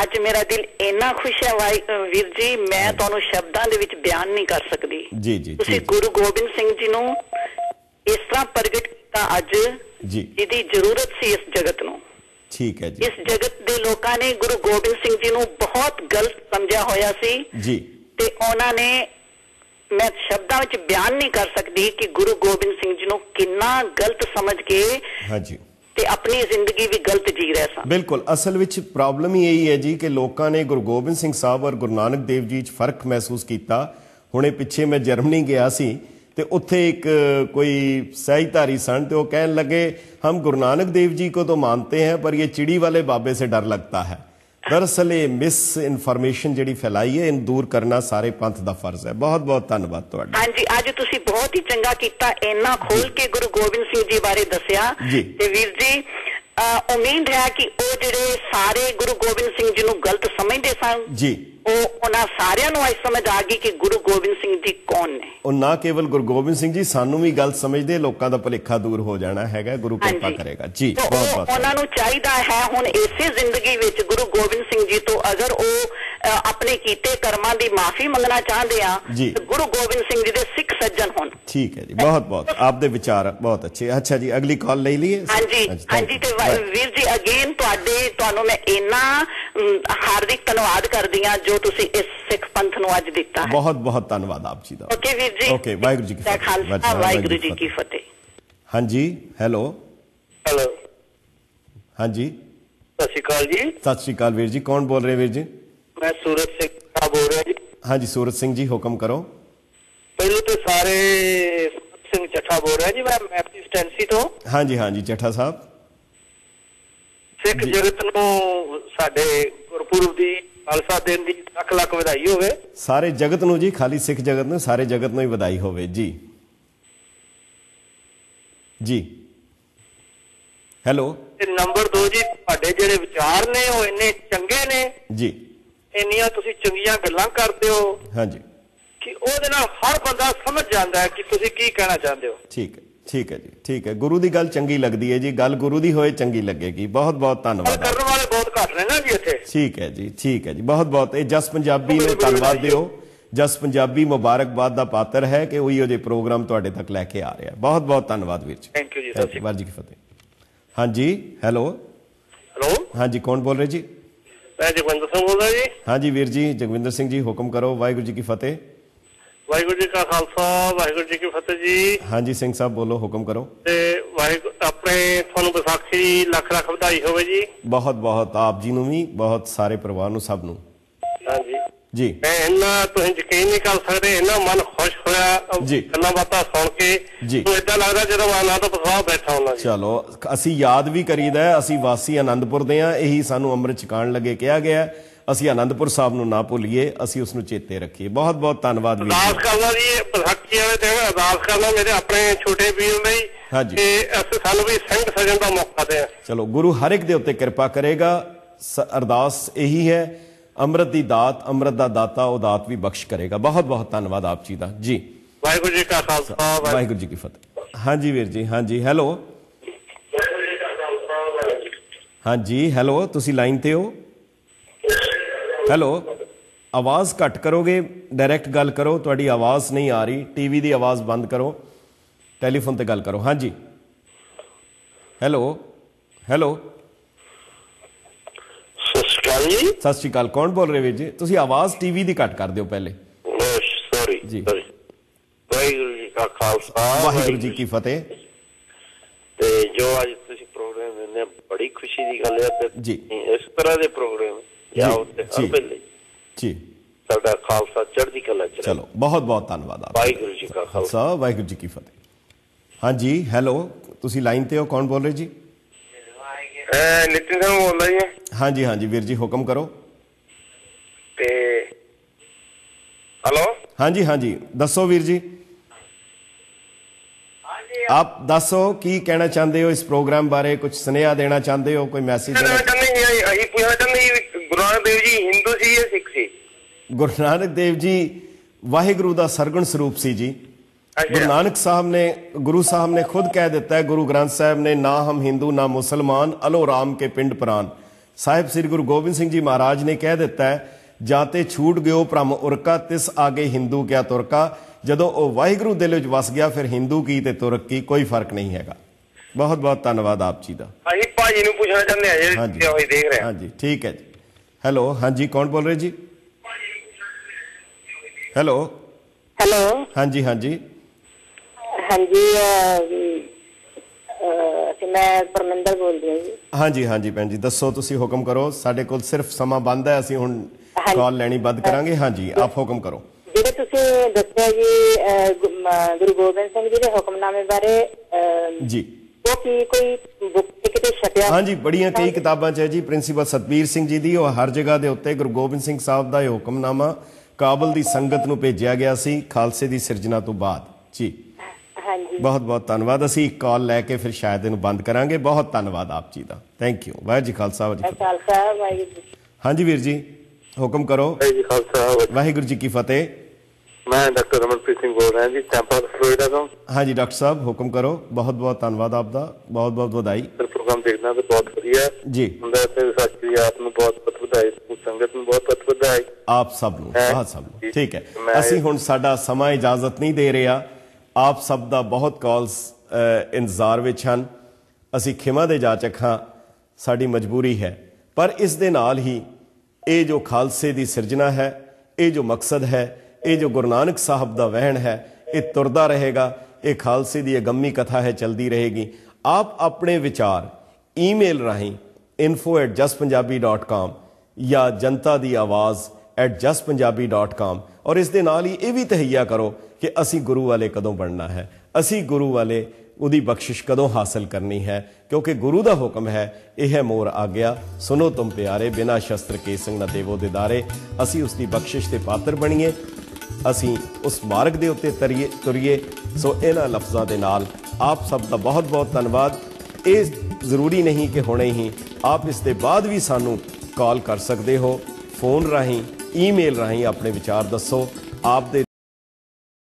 ਅੱਜ ਮੇਰਾ ਦਿਲ ਇੰਨਾ ਖੁਸ਼ ਹੈ ਵਾਈ ਵੀਰ ਜੀ ਮੈਂ ਤੁਹਾਨੂੰ ਸ਼ਬਦਾਂ ਦੇ ਵਿੱਚ ਬਿਆਨ ਨਹੀਂ ਕਰ ਸਕਦੀ ਜੀ ਜੀ ਤੁਸੀਂ ਗੁਰੂ ਗੋਬਿੰਦ ਸਿੰਘ ਜੀ ਨੂੰ ਇਸ ਤਰ੍ਹਾਂ ਪ੍ਰਗਟ ਕੀਤਾ ਅੱਜ ਜੀ ਜਿਹਦੀ ਜ਼ਰੂਰਤ ਸੀ ਇਸ ਜਗਤ ਨੂੰ ਠੀਕ ਹੈ ਜੀ ਇਸ ਜਗਤ ਦੇ ਲੋਕਾਂ ਨੇ ਗੁਰੂ ਗੋਬਿੰਦ ਸਿੰਘ ਜੀ ਨੂੰ ਬਹੁਤ ਗਲਤ ਸਮਝਿਆ ਹੋਇਆ ਸੀ ਜੀ ਤੇ ਉਹਨਾਂ ਨੇ ਮੈਂ ਸ਼ਬਦਾਂ ਵਿੱਚ ਬਿਆਨ ਨਹੀਂ ਕਰ ਸਕਦੀ ਕਿ ਗੁਰੂ ਗੋਬਿੰਦ ਸਿੰਘ ਜੀ ਨੂੰ ਕਿੰਨਾ ਗਲਤ ਸਮਝ ਕੇ ਹਾਂਜੀ ਤੇ ਆਪਣੀ ਜ਼ਿੰਦਗੀ ਵੀ ਗਲਤ ਜੀ ਰਹੇ ਸਾਂ ਬਿਲਕੁਲ ਅਸਲ ਵਿੱਚ ਪ੍ਰੋਬਲਮ ਹੀ ਇਹੀ ਹੈ ਜੀ ਕਿ ਲੋਕਾਂ ਨੇ ਗੁਰੂ ਗੋਬਿੰਦ ਸਿੰਘ ਸਾਹਿਬ ਔਰ ਗੁਰੂ ਨਾਨਕ ਦੇਵ ਜੀ 'ਚ ਫਰਕ ਮਹਿਸੂਸ ਕੀਤਾ ਹੁਣੇ ਪਿੱਛੇ ਮੈਂ ਜਰਮਨੀ ਗਿਆ ਸੀ ਤੇ ਉੱਥੇ ਇੱਕ ਕੋਈ ਸਹਿਜਧਾਰੀ ਸਨ ਤੇ ਉਹ ਕਹਿਣ ਲੱਗੇ ਹਮ ਗੁਰੂ ਨਾਨਕ ਦੇਵ ਜੀ ਕੋ ਤੋਂ ਮੰਨਤੇ ਹੈ ਪਰ ਇਹ ਚਿੜੀ ਵਾਲੇ ਬਾਬੇ ਸੇ ਡਰ ਲੱਗਤਾ ਹੈ ਦਰਅਸਲ ਇਹ ਮਿਸ ਇਨਫੋਰਮੇਸ਼ਨ ਜਿਹੜੀ ਫੈਲਾਈ ਹੈ ਇਹਨੂੰ ਦੂਰ ਕਰਨਾ ਸਾਰੇ ਪੰਥ ਦਾ ਫਰਜ਼ ਹੈ ਬਹੁਤ ਬਹੁਤ ਧੰਨਵਾਦ ਤੁਹਾਡਾ ਹਾਂਜੀ ਅੱਜ ਤੁਸੀਂ ਬਹੁਤ ਹੀ ਚੰਗਾ ਕੀਤਾ ਇੰਨਾ ਖੋਲ ਕੇ ਗੁਰੂ ਗੋਬਿੰਦ ਸਿੰਘ ਜੀ ਬਾਰੇ ਦੱਸਿਆ ਤੇ ਵੀਰ ਜੀ ਉਮੀਦ ਹੈ ਕਿ ਉਹ ਜਿਹੜੇ ਸਾਰੇ ਗੁਰੂ ਗੋਬਿੰਦ ਸਿੰਘ ਜੀ ਨੂੰ ਗਲਤ ਸਮਝਦੇ ਸਨ ਜੀ ਉਹ ਉਹਨਾਂ ਸਾਰਿਆਂ ਨੂੰ ਅੱਜ ਸਮਝ ਆ ਗਈ ਕਿ ਗੁਰੂ ਗੋਬਿੰਦ ਸਿੰਘ ਜੀ ਕੌਣ ਨੇ ਉਹ ਨਾ ਕੇਵਲ ਗੁਰੂ ਗੋਬਿੰਦ ਸਿੰਘ ਜੀ ਸਾਨੂੰ ਵੀ ਗੱਲ ਸਮਝਦੇ ਲੋਕਾਂ ਦਾ ਭਲੇਖਾ ਦੂਰ ਹੋ ਜਾਣਾ ਹੈਗਾ ਗੁਰੂ ਕਿਰਪਾ ਕਰੇਗਾ ਜੀ ਬਹੁਤ ਬਹੁਤ ਉਹਨਾਂ ਨੂੰ ਚਾਹੀਦਾ ਹੈ ਹੁਣ ਇਸੇ ਜ਼ਿੰਦਗੀ ਵਿੱਚ ਗੁਰੂ ਗੋਬਿੰਦ ਸਿੰਘ ਜੀ ਤੋਂ ਅਗਰ ਉਹ ਆਪਣੇ ਕੀਤੇ ਕਰਮਾਂ ਦੀ ਮਾਫੀ ਮੰਗਣਾ ਚਾਹੁੰਦੇ ਆ ਤੇ ਗੁਰੂ ਗੋਬਿੰਦ ਸਿੰਘ ਜੀ ਦੇ ਸਿੱਖ ਸੱਜਣ ਹੋਣ ਠੀਕ ਹੈ ਜੀ ਬਹੁਤ ਬਹੁਤ ਆਪ ਦੇ ਵਿਚਾਰ ਬਹੁਤ ਅੱਛੇ ਅੱਛਾ ਜੀ ਅਗਲੀ ਕਾਲ ਲੈ ਲਈਏ ਹਾਂਜੀ ਹਾਂਜੀ ਤੇ ਵੀਰ ਜੀ ਅਗੇਨ ਤੁਹਾਡੇ ਤੁਹਾਨੂੰ ਮੈਂ ਇਨਾ ਹਾਰਦਿਕ ਧੰਨਵਾਦ ਕਰਦੀ ਆ ਜੋ ਜੋ ਤੁਸੀਂ ਇਸ ਸਿੱਖ ਪੰਥ ਨੂੰ ਅੱਜ ਦਿੱਤਾ ਹੈ ਬਹੁਤ ਬਹੁਤ ਧੰਨਵਾਦ ਆਪ ਜੀ ਦਾ ਓਕੇ ਵੀਰ ਜੀ ਓਕੇ ਵਾਹਿਗੁਰੂ ਜੀ ਕੀ ਫਤਿਹ ਵਾਹਿਗੁਰੂ ਜੀ ਕੀ ਫਤਿਹ ਹਾਂਜੀ ਹੈਲੋ ਹੈਲੋ ਹਾਂਜੀ ਸਤਿ ਸ਼੍ਰੀ ਅਕਾਲ ਜੀ ਸਤਿ ਸ਼੍ਰੀ ਅਕਾਲ ਵੀਰ ਜੀ ਕੌਣ ਬੋਲ ਰਹੇ ਵੀਰ ਜੀ ਮੈਂ ਸੂਰਤ ਸਿੰਘ ਦਾ ਬੋਲ ਰਿਹਾ ਜੀ ਹਾਂਜੀ ਸੂਰਤ ਸਿੰਘ ਜੀ ਹੁਕਮ ਕਰੋ ਪਹਿਲੇ ਤੇ ਸਾਰੇ ਸਿੰਘ ਚੱਠਾ ਬੋਲ ਰਿਹਾ ਜੀ ਮੈਂ ਐਪਟੀ ਸਟੈਂਸੀ ਤੋਂ ਹਾਂਜੀ ਹਾਂਜੀ ਚੱਠਾ ਸਾਹਿਬ ਸਿੱਖ ਜਗਤ ਨੂੰ ਸਾਡੇ ਗੁਰਪੁਰਬ ਦੀ ਖਾਲਸਾ ਦਿਨ ਦੀ ਲੱਖ ਲੱਖ ਵਧਾਈ ਹੋਵੇ ਸਾਰੇ ਜਗਤ ਨੂੰ ਜੀ ਖਾਲੀ ਸਿੱਖ ਜਗਤ ਨੂੰ ਸਾਰੇ ਜਗਤ ਨੂੰ ਹੀ ਵਧਾਈ ਹੋਵੇ ਜੀ ਜੀ ਹੈਲੋ ਤੇ ਨੰਬਰ 2 ਜੀ ਤੁਹਾਡੇ ਜਿਹੜੇ ਵਿਚਾਰ ਨੇ ਉਹ ਇੰਨੇ ਚੰਗੇ ਨੇ ਜੀ ਇੰਨੀਆਂ ਤੁਸੀਂ ਚੰਗੀਆਂ ਗੱਲਾਂ ਕਰਦੇ ਹੋ ਹਾਂਜੀ ਕਿ ਉਹਦੇ ਨਾਲ ਹਰ ਬੰਦਾ ਸਮਝ ਜਾਂਦਾ ਹੈ ਕਿ ਤੁਸੀਂ ਕੀ ਕਹਿਣਾ ਚਾਹੁੰਦੇ ਹੋ ਠੀਕ ਹੈ ਠੀਕ ਹੈ ਜੀ ਠੀਕ ਹੈ ਗੁਰੂ ਦੀ ਗੱਲ ਚੰਗੀ ਲੱਗਦੀ ਹੈ ਜੀ ਗੱਲ ਗੁਰੂ ਦੀ ਹੋਏ ਚੰਗੀ ਲੱਗੇਗੀ ਬਹੁਤ ਬਹੁਤ ਧੰਨਵਾਦ ਵਾਲੇ ਬਹੁਤ ਘੱਟ ਨੇ ਨਾ ਜੀ ਇੱਥੇ ਠੀਕ ਹੈ ਜੀ ਠੀਕ ਹੈ ਜੀ ਬਹੁਤ ਬਹੁਤ ਇਹ ਜਸ ਪੰਜਾਬੀ ਨੂੰ ਧੰਨਵਾਦ ਦਿਓ ਜਸ ਪੰਜਾਬੀ ਮੁਬਾਰਕਬਾਦ ਦਾ ਪਾਤਰ ਹੈ ਕਿ ਉਹੀ ਉਹਦੇ ਪ੍ਰੋਗਰਾਮ ਤੁਹਾਡੇ ਤੱਕ ਲੈ ਕੇ ਆ ਰਿਹਾ ਬਹੁਤ ਬਹੁਤ ਧੰਨਵਾਦ ਵੀਰ ਜੀ ਥੈਂਕ ਯੂ ਜੀ ਸਤਿ ਸ਼੍ਰੀ ਅਕਾਲ ਜੀ ਕੀ ਫਤਿਹ ਹਾਂਜੀ ਹੈਲੋ ਹੈਲੋ ਹਾਂਜੀ ਕੌਣ ਬੋਲ ਰਹੇ ਜੀ ਮੈਂ ਜਗਵਿੰਦਰ ਸਿੰਘ ਬੋਲਦਾ ਜੀ ਹਾਂਜੀ ਵੀਰ ਜੀ ਜਗਵਿੰਦਰ ਸਿੰਘ ਜੀ ਹੁਕਮ ਕਰੋ ਵਾਹਿਗੁਰੂ ਜੀ ਕੀ ਫਤਿਹ ਵਾਹਿਗੁਰੂ ਜੀ ਕਾ ਖਾਲਸਾ ਵਾਹਿਗੁਰੂ ਜੀ ਕੀ ਫਤਿਹ ਜੀ ਹਾਂਜੀ ਸਿੰਘ ਸਾਹਿਬ ਬੋਲੋ ਹੁਕਮ ਕਰੋ ਤੇ ਵਾਹਿਗੁਰੂ ਆਪਣੇ ਤੁਹਾਨੂੰ ਵਿਸਾਖੀ ਲੱਖ ਲੱਖ ਵਧਾਈ ਹੋਵੇ ਜੀ ਬਹੁਤ ਬਹੁਤ ਆਪ ਜੀ ਨੂੰ ਵੀ ਬਹੁਤ ਸਾਰੇ ਪਰਿਵਾਰ ਨੂੰ ਸਭ ਨੂੰ ਹਾਂਜੀ ਜੀ ਮੈਂ ਇਹਨਾਂ ਤੁਸੀਂ ਯਕੀਨ ਨਹੀਂ ਕਰ ਸਕਦੇ ਇਹਨਾਂ ਮਨ ਖੁਸ਼ ਹੋਇਆ ਗੱਲਾਂ ਬਾਤਾਂ ਸੁਣ ਕੇ ਤੋ ਇਦਾਂ ਲੱਗਦਾ ਜਦੋਂ ਆਨੰਦ ਪ੍ਰਸਾਦ ਬੈਠਾ ਹੁੰਦਾ ਜੀ ਚਲੋ ਅਸੀਂ ਯਾਦ ਵੀ ਕਰੀਦਾ ਅਸੀਂ ਵਾਸੀ ਆਨੰਦਪੁਰ ਦੇ ਆ ਇਹੀ ਸਾਨੂੰ ਅੰਮ੍ਰਿਤ ਛਕਾਣ ਲੱਗੇ ਕਿਹਾ ਗਿਆ ਅਸੀਂ ਆਨੰਦਪੁਰ ਸਾਹਿਬ ਨੂੰ ਨਾ ਭੁੱਲੀਏ ਅਸੀਂ ਉਸ ਨੂੰ ਚੇਤੇ ਰੱਖੀਏ ਬਹੁਤ ਬਹੁਤ ਧੰਨਵਾਦ ਵੀਰ ਅਰਦਾਸ ਕਰਦਾ ਜੀ ਵਿਸਾਖੀ ਵਾਲੇ ਤੇ ਅਰਦਾਸ ਕਰਨਾ ਮੇਰੇ ਆਪਣੇ ਛੋਟੇ ਵੀਰ ਲਈ ਹਾਂਜੀ ਤੇ ਅਸੀਂ ਸਾਨੂੰ ਵੀ ਸਿੰਘ ਸਜਣ ਦਾ ਮੌਕਾ ਦੇ ਚਲੋ ਗੁਰੂ ਹਰ ਇੱਕ ਦੇ ਉੱਤੇ ਕਿਰਪਾ ਕਰੇਗਾ ਅਰਦਾਸ ਇਹੀ ਹੈ ਅੰਮ੍ਰਿਤ ਦੀ ਦਾਤ ਅੰਮ੍ਰਿਤ ਦਾ ਦਾਤਾ ਉਹ ਦਾਤ ਵੀ ਬਖਸ਼ ਕਰੇਗਾ ਬਹੁਤ ਬਹੁਤ ਧੰਨਵਾਦ ਆਪ ਜੀ ਦਾ ਜੀ ਵਾਹਿਗੁਰੂ ਜੀ ਕਾ ਖਾਲਸਾ ਵਾਹਿਗੁਰੂ ਜੀ ਕੀ ਫਤਿਹ ਹਾਂਜੀ ਵੀਰ ਜੀ ਹਾਂਜੀ ਹੈਲੋ ਹਾਂਜੀ ਹੈਲੋ ਤੁਸੀਂ ਲਾਈਨ ਤੇ ਹੋ ਹੈਲੋ ਆਵਾਜ਼ ਘਟ ਕਰੋਗੇ ਡਾਇਰੈਕਟ ਗੱਲ ਕਰੋ ਤੁਹਾਡੀ ਆਵਾਜ਼ ਨਹੀਂ ਆ ਰਹੀ ਟੀਵੀ ਦੀ ਆਵਾਜ਼ ਬੰਦ ਕਰੋ ਟੈਲੀਫੋਨ ਤੇ ਗੱਲ ਕਰੋ ਹਾਂਜੀ ਹੈਲੋ ਹੈਲੋ ਸਤਿ ਸ਼੍ਰੀ ਅਕਾਲ ਕੌਣ ਬੋਲ ਰਹੇ ਵੀ ਜੀ ਤੁਸੀਂ ਆਵਾਜ਼ ਟੀਵੀ ਦੀ ਘਟ ਕਰ ਦਿਓ ਪਹਿਲੇ ਸੌਰੀ ਜੀ ਵਾਹਿਗੁਰੂ ਜੀ ਕਾ ਖਾਲਸਾ ਵਾਹਿਗੁਰੂ ਜੀ ਕੀ ਫਤਿਹ ਤੇ ਜੋ ਅੱਜ ਤੁਸੀਂ ਪ੍ਰੋਗਰਾਮ ਨੇ ਬੜੀ ਖੁਸ਼ੀ ਦੀ ਗੱਲ ਹੈ ਤੇ ਇਸ ਤਰ੍ਹਾਂ ਦੇ ਪ੍ਰੋਗਰਾਮ ਜਾਂ ਉੱਤੇ ਹਰ ਵੇਲੇ ਜੀ ਸਾਡਾ ਖਾਲਸਾ ਚੜ੍ਹਦੀ ਕਲਾ ਚ ਚਲੋ ਬਹੁਤ ਬਹੁਤ ਧੰਨਵਾਦ ਆਪ ਵਾਹਿਗੁਰੂ ਜੀ ਕਾ ਖਾਲਸਾ ਵਾਹਿਗੁਰੂ ਜੀ ਕੀ ਫਤਿਹ ਹਾਂਜੀ ਹੈਲੋ ਤੁਸੀਂ ਲਾਈਨ ਤੇ ਹੋ ਕੌਣ ਬੋਲ ਰਹੇ ਜੀ ਨਿਤਿਨ ਸਿੰਘ ਬੋਲ ਬੋਲਦਾ ਜੀ ਹਾਂਜੀ ਹਾਂਜੀ ਵੀਰ ਜੀ ਹੁਕਮ ਕਰੋ ਤੇ ਹੈਲੋ ਹਾਂਜੀ ਹਾਂਜੀ ਦੱਸੋ ਵੀਰ ਜੀ ਆਪ ਦੱਸੋ ਕੀ ਕਹਿਣਾ ਚਾਹੁੰਦੇ ਹੋ ਇਸ ਪ੍ਰੋਗਰਾਮ ਬਾਰੇ ਕੁਝ ਸੁਨੇਹਾ ਦੇਣਾ ਚਾਹੁੰਦੇ ਹੋ ਕੋਈ ਮੈਸੇਜ ਦੇਣਾ ਜੀ ਪੁੱਛਣਾ ਚਾਹੁੰਦੇ ਜੀ ਗੁਰੂ ਨਾਨਕ ਦੇਵ ਜੀ ਹਿੰਦੂ ਸੀ ਜਾਂ ਸਿੱਖ ਸੀ ਗੁਰੂ ਨਾਨਕ ਦੇਵ ਜੀ ਵਾਹਿਗੁਰੂ ਦਾ ਸਰਗਣ ਸਰੂਪ ਸੀ ਜੀ ਗੁਰੂ ਨਾਨਕ ਸਾਹਿਬ ਨੇ ਗੁਰੂ ਸਾਹਿਬ ਨੇ ਖੁਦ ਕਹਿ ਦਿੱਤਾ ਹੈ ਗੁਰੂ ਗ੍ਰੰਥ ਸਾਹਿਬ ਨੇ ਨਾ ਹਮ ਹਿੰਦੂ ਨਾ ਮੁਸਲਮਾਨ ਅਲੋ ਰਾਮ ਕੇ ਪਿੰਡ ਪ੍ਰਾਨ ਸਾਹਿਬ ਸ੍ਰੀ ਗੁਰੂ ਗੋਬਿੰਦ ਸਿੰਘ ਜੀ ਮਹਾਰਾਜ ਨੇ ਕਹਿ ਦਿੱਤਾ ਹੈ ਜਾਤੇ ਛੂਟ ਗਿਓ ਭ੍ਰਮ ਉਰਕਾ ਤਿਸ ਆਗੇ ਹਿੰਦੂ ਕਿਆ ਤੁਰਕਾ ਜਦੋਂ ਉਹ ਵਾਹਿਗੁਰੂ ਦੇ ਵਿੱਚ ਵਸ ਗਿਆ ਫਿਰ ਹਿੰਦੂ ਕੀ ਤੇ ਤੁਰਕ ਕੀ ਕੋਈ ਫਰਕ ਨਹੀਂ ਹੈਗਾ ਬਹੁਤ ਬਹੁਤ ਧੰਨਵਾਦ ਆਪ ਜੀ ਦਾ ਅਸੀਂ ਭਾਜੀ ਨੂੰ ਪੁੱਛਣਾ ਚਾਹੁੰਦੇ ਆ ਜਿਹੜੇ ਹੋਏ ਦੇਖ ਰਹੇ ਹਾਂ ਹਾਂਜੀ ਠੀਕ ਹੈ ਜੀ ਹੈਲੋ ਹਾਂਜੀ ਕੌਣ ਬੋਲ ਰਹੇ ਜੀ ਹੈਲੋ ਹੈਲੋ ਹਾਂਜੀ ਹਾਂਜੀ ਹਾਂਜੀ ਮੈਂ ਪਰਮਿੰਦਰ ਰਹੀ ਹਾਂ ਜੀ ਹਾਂਜੀ ਹਾਂਜੀ ਭੈਣ ਜੀ ਦੱਸੋ ਤੁਸੀਂ ਹੁਕਮ ਕਰੋ ਸਾਡੇ ਕੋਲ ਸਿਰਫ ਸਮਾਂ ਬੰਦ ਹੈ ਅਸੀਂ ਹੁਣ ਕਾਲ ਲੈਣੀ ਬੰਦ ਕਰਾਂਗੇ ਹਾਂਜੀ ਆਪ ਹੁਕਮ ਕਰੋ ਜਿਹੜੇ ਤੁਸੀਂ ਦੱਸਿਆ ਜੀ ਗੁਰੂ ਗੋਬਿੰਦ ਸਿੰਘ ਜੀ ਦੇ ਹੁਕਮਨਾਮੇ ਬਾਰੇ ਜੀ ਦੱਸੋ ਕੋਈ ਹਾਂਜੀ ਬੜੀਆਂ ਕਈ ਕਿਤਾਬਾਂ 'ਚ ਹੈ ਜੀ ਪ੍ਰਿੰਸੀਪਲ ਸਤਬੀਰ ਸਿੰਘ ਜੀ ਦੀ ਉਹ ਹਰ ਜਗ੍ਹਾ ਦੇ ਉੱਤੇ ਗੁਰੂ ਗੋਬਿੰਦ ਸਿੰਘ ਸਾਹਿਬ ਦਾ ਇਹ ਹੁਕਮਨਾਮਾ ਕਾਬਲ ਦੀ ਸੰਗਤ ਨੂੰ ਭੇਜਿਆ ਗਿਆ ਸੀ ਖਾਲਸੇ ਦੀ ਸਿਰਜਣਾ ਤੋਂ ਬਾਅਦ ਜੀ ਹਾਂਜੀ ਬਹੁਤ ਬਹੁਤ ਧੰਨਵਾਦ ਅਸੀਂ ਇੱਕ ਕਾਲ ਲੈ ਕੇ ਫਿਰ ਸ਼ਾਇਦ ਇਹਨੂੰ ਬੰਦ ਕਰਾਂਗੇ ਬਹੁਤ ਧੰਨਵਾਦ ਆਪ ਜੀ ਦਾ ਥੈਂਕ ਯੂ ਵਾਹਿਗੁਰੂ ਜੀ ਖਾਲਸਾ ਵਾਹਿਗੁਰੂ ਜੀ ਖਾਲਸਾ ਵਾਹਿਗੁਰੂ ਹਾਂਜੀ ਵੀਰ ਜੀ ਹੁਕਮ ਕਰੋ ਵਾਹਿਗੁਰੂ ਜੀ ਖਾਲਸਾ ਵਾਹਿਗੁਰੂ ਜੀ ਕੀ ਫਤਿਹ ਮੈਂ ਡਾਕਟਰ ਰਮਨਪ੍ਰੀਤ ਸਿੰਘ ਬੋਲ ਰਿਹਾ ਜੀ ਟੈਂਪਲ ਫਲੋਰੀਡਾ ਤੋਂ ਹਾਂਜੀ ਡਾਕਟਰ ਸਾਹਿਬ ਹੁਕਮ ਕਰੋ ਬਹੁਤ ਬਹੁਤ ਧੰਨਵਾਦ ਆਪ ਦਾ ਬਹੁਤ ਬਹੁਤ ਵਧਾਈ ਪ੍ਰੋਗਰਾਮ ਦੇਖਣਾ ਤੇ ਬਹੁਤ ਵਧੀਆ ਜੀ ਹੁੰਦਾ ਤੇ ਸੱਚੀ ਆਪ ਨੂੰ ਬਹੁਤ ਬਹੁਤ ਵਧਾਈ ਸੰਗਤ ਨੂੰ ਬਹੁਤ ਬਹੁਤ ਵਧਾਈ ਆਪ ਸਭ ਨੂੰ ਬਹੁਤ ਸਭ ਨੂੰ ਠੀਕ ਹੈ ਅਸੀਂ ਹੁਣ ਸਾਡਾ ਸਮਾਂ ਇਜਾਜ਼ਤ ਨਹੀਂ ਦੇ ਰਿਹਾ ਆਪ ਸਭ ਦਾ ਬਹੁਤ ਕਾਲਸ ਇੰਤਜ਼ਾਰ ਵਿੱਚ ਹਨ ਅਸੀਂ ਖਿਮਾ ਦੇ ਜਾ ਚੱਖਾਂ ਸਾਡੀ ਮਜਬੂਰੀ ਹੈ ਪਰ ਇਸ ਦੇ ਨਾਲ ਹੀ ਇਹ ਜੋ ਖਾਲਸੇ ਦੀ ਸਿਰਜਣਾ ਹੈ ਇਹ ਜੋ ਮਕਸਦ ਹੈ ਇਹ ਜੋ ਗੁਰੂ ਨਾਨਕ ਸਾਹਿਬ ਦਾ ਵਹਿਣ ਹੈ ਇਹ ਤੁਰਦਾ ਰਹੇਗਾ ਇਹ ਖਾਲਸੇ ਦੀ ਅਗੰਮੀ ਕਥਾ ਹੈ ਚਲਦੀ ਰਹੇਗੀ ਆਪ ਆਪਣੇ ਵਿਚਾਰ ਈਮੇਲ ਰਾਹੀਂ info@justpunjabi.com ਜਾਂ ਜਨਤਾ ਦੀ ਆਵਾਜ਼ @justpunjabi.com ਔਰ ਇਸ ਦੇ ਨਾਲ ਹੀ ਇਹ ਵੀ ਤਹਈਆ ਕਰੋ ਕਿ ਅਸੀਂ ਗੁਰੂ ਵਾਲੇ ਕਦੋਂ ਬਣਨਾ ਹੈ ਅਸੀਂ ਗੁਰੂ ਵਾਲੇ ਉਹਦੀ ਬਖਸ਼ਿਸ਼ ਕਦੋਂ ਹਾਸਲ ਕਰਨੀ ਹੈ ਕਿਉਂਕਿ ਗੁਰੂ ਦਾ ਹੁਕਮ ਹੈ ਇਹ ਹੈ ਮੋਰ ਆ ਗਿਆ ਸੁਨੋ ਤੁਮ ਪਿਆਰੇ ਬਿਨਾ ਸ਼ਸਤਰ ਕੇ ਸੰਗ ਨਾ ਦੇਵੋ ਦਿਦਾਰੇ ਅਸੀਂ ਉਸ ਦੀ ਬਖਸ਼ਿਸ਼ ਤੇ ਪਾਤਰ ਬਣੀਏ ਅਸੀਂ ਉਸ ਮਾਰਗ ਦੇ ਉੱਤੇ ਤਰੀਏ ਤੁਰੀਏ ਸੋ ਇਹਨਾਂ ਲਫ਼ਜ਼ਾਂ ਦੇ ਨਾਲ ਆਪ ਸਭ ਦਾ ਬਹੁਤ-ਬਹੁਤ ਧੰਨਵਾਦ ਇਹ ਜ਼ਰੂਰੀ ਨਹੀਂ ਕਿ ਹੁਣੇ ਹੀ ਆਪ ਇਸ ਦੇ ਬਾਅਦ ਵੀ ਸਾਨੂੰ ਕਾਲ ਕਰ ਸਕਦੇ ਹੋ ਫੋਨ ਰਾਹੀਂ ਈਮੇਲ ਰਾਹੀਂ ਆਪਣੇ ਵਿਚਾਰ ਦੱਸੋ ਆਪ ਦੇ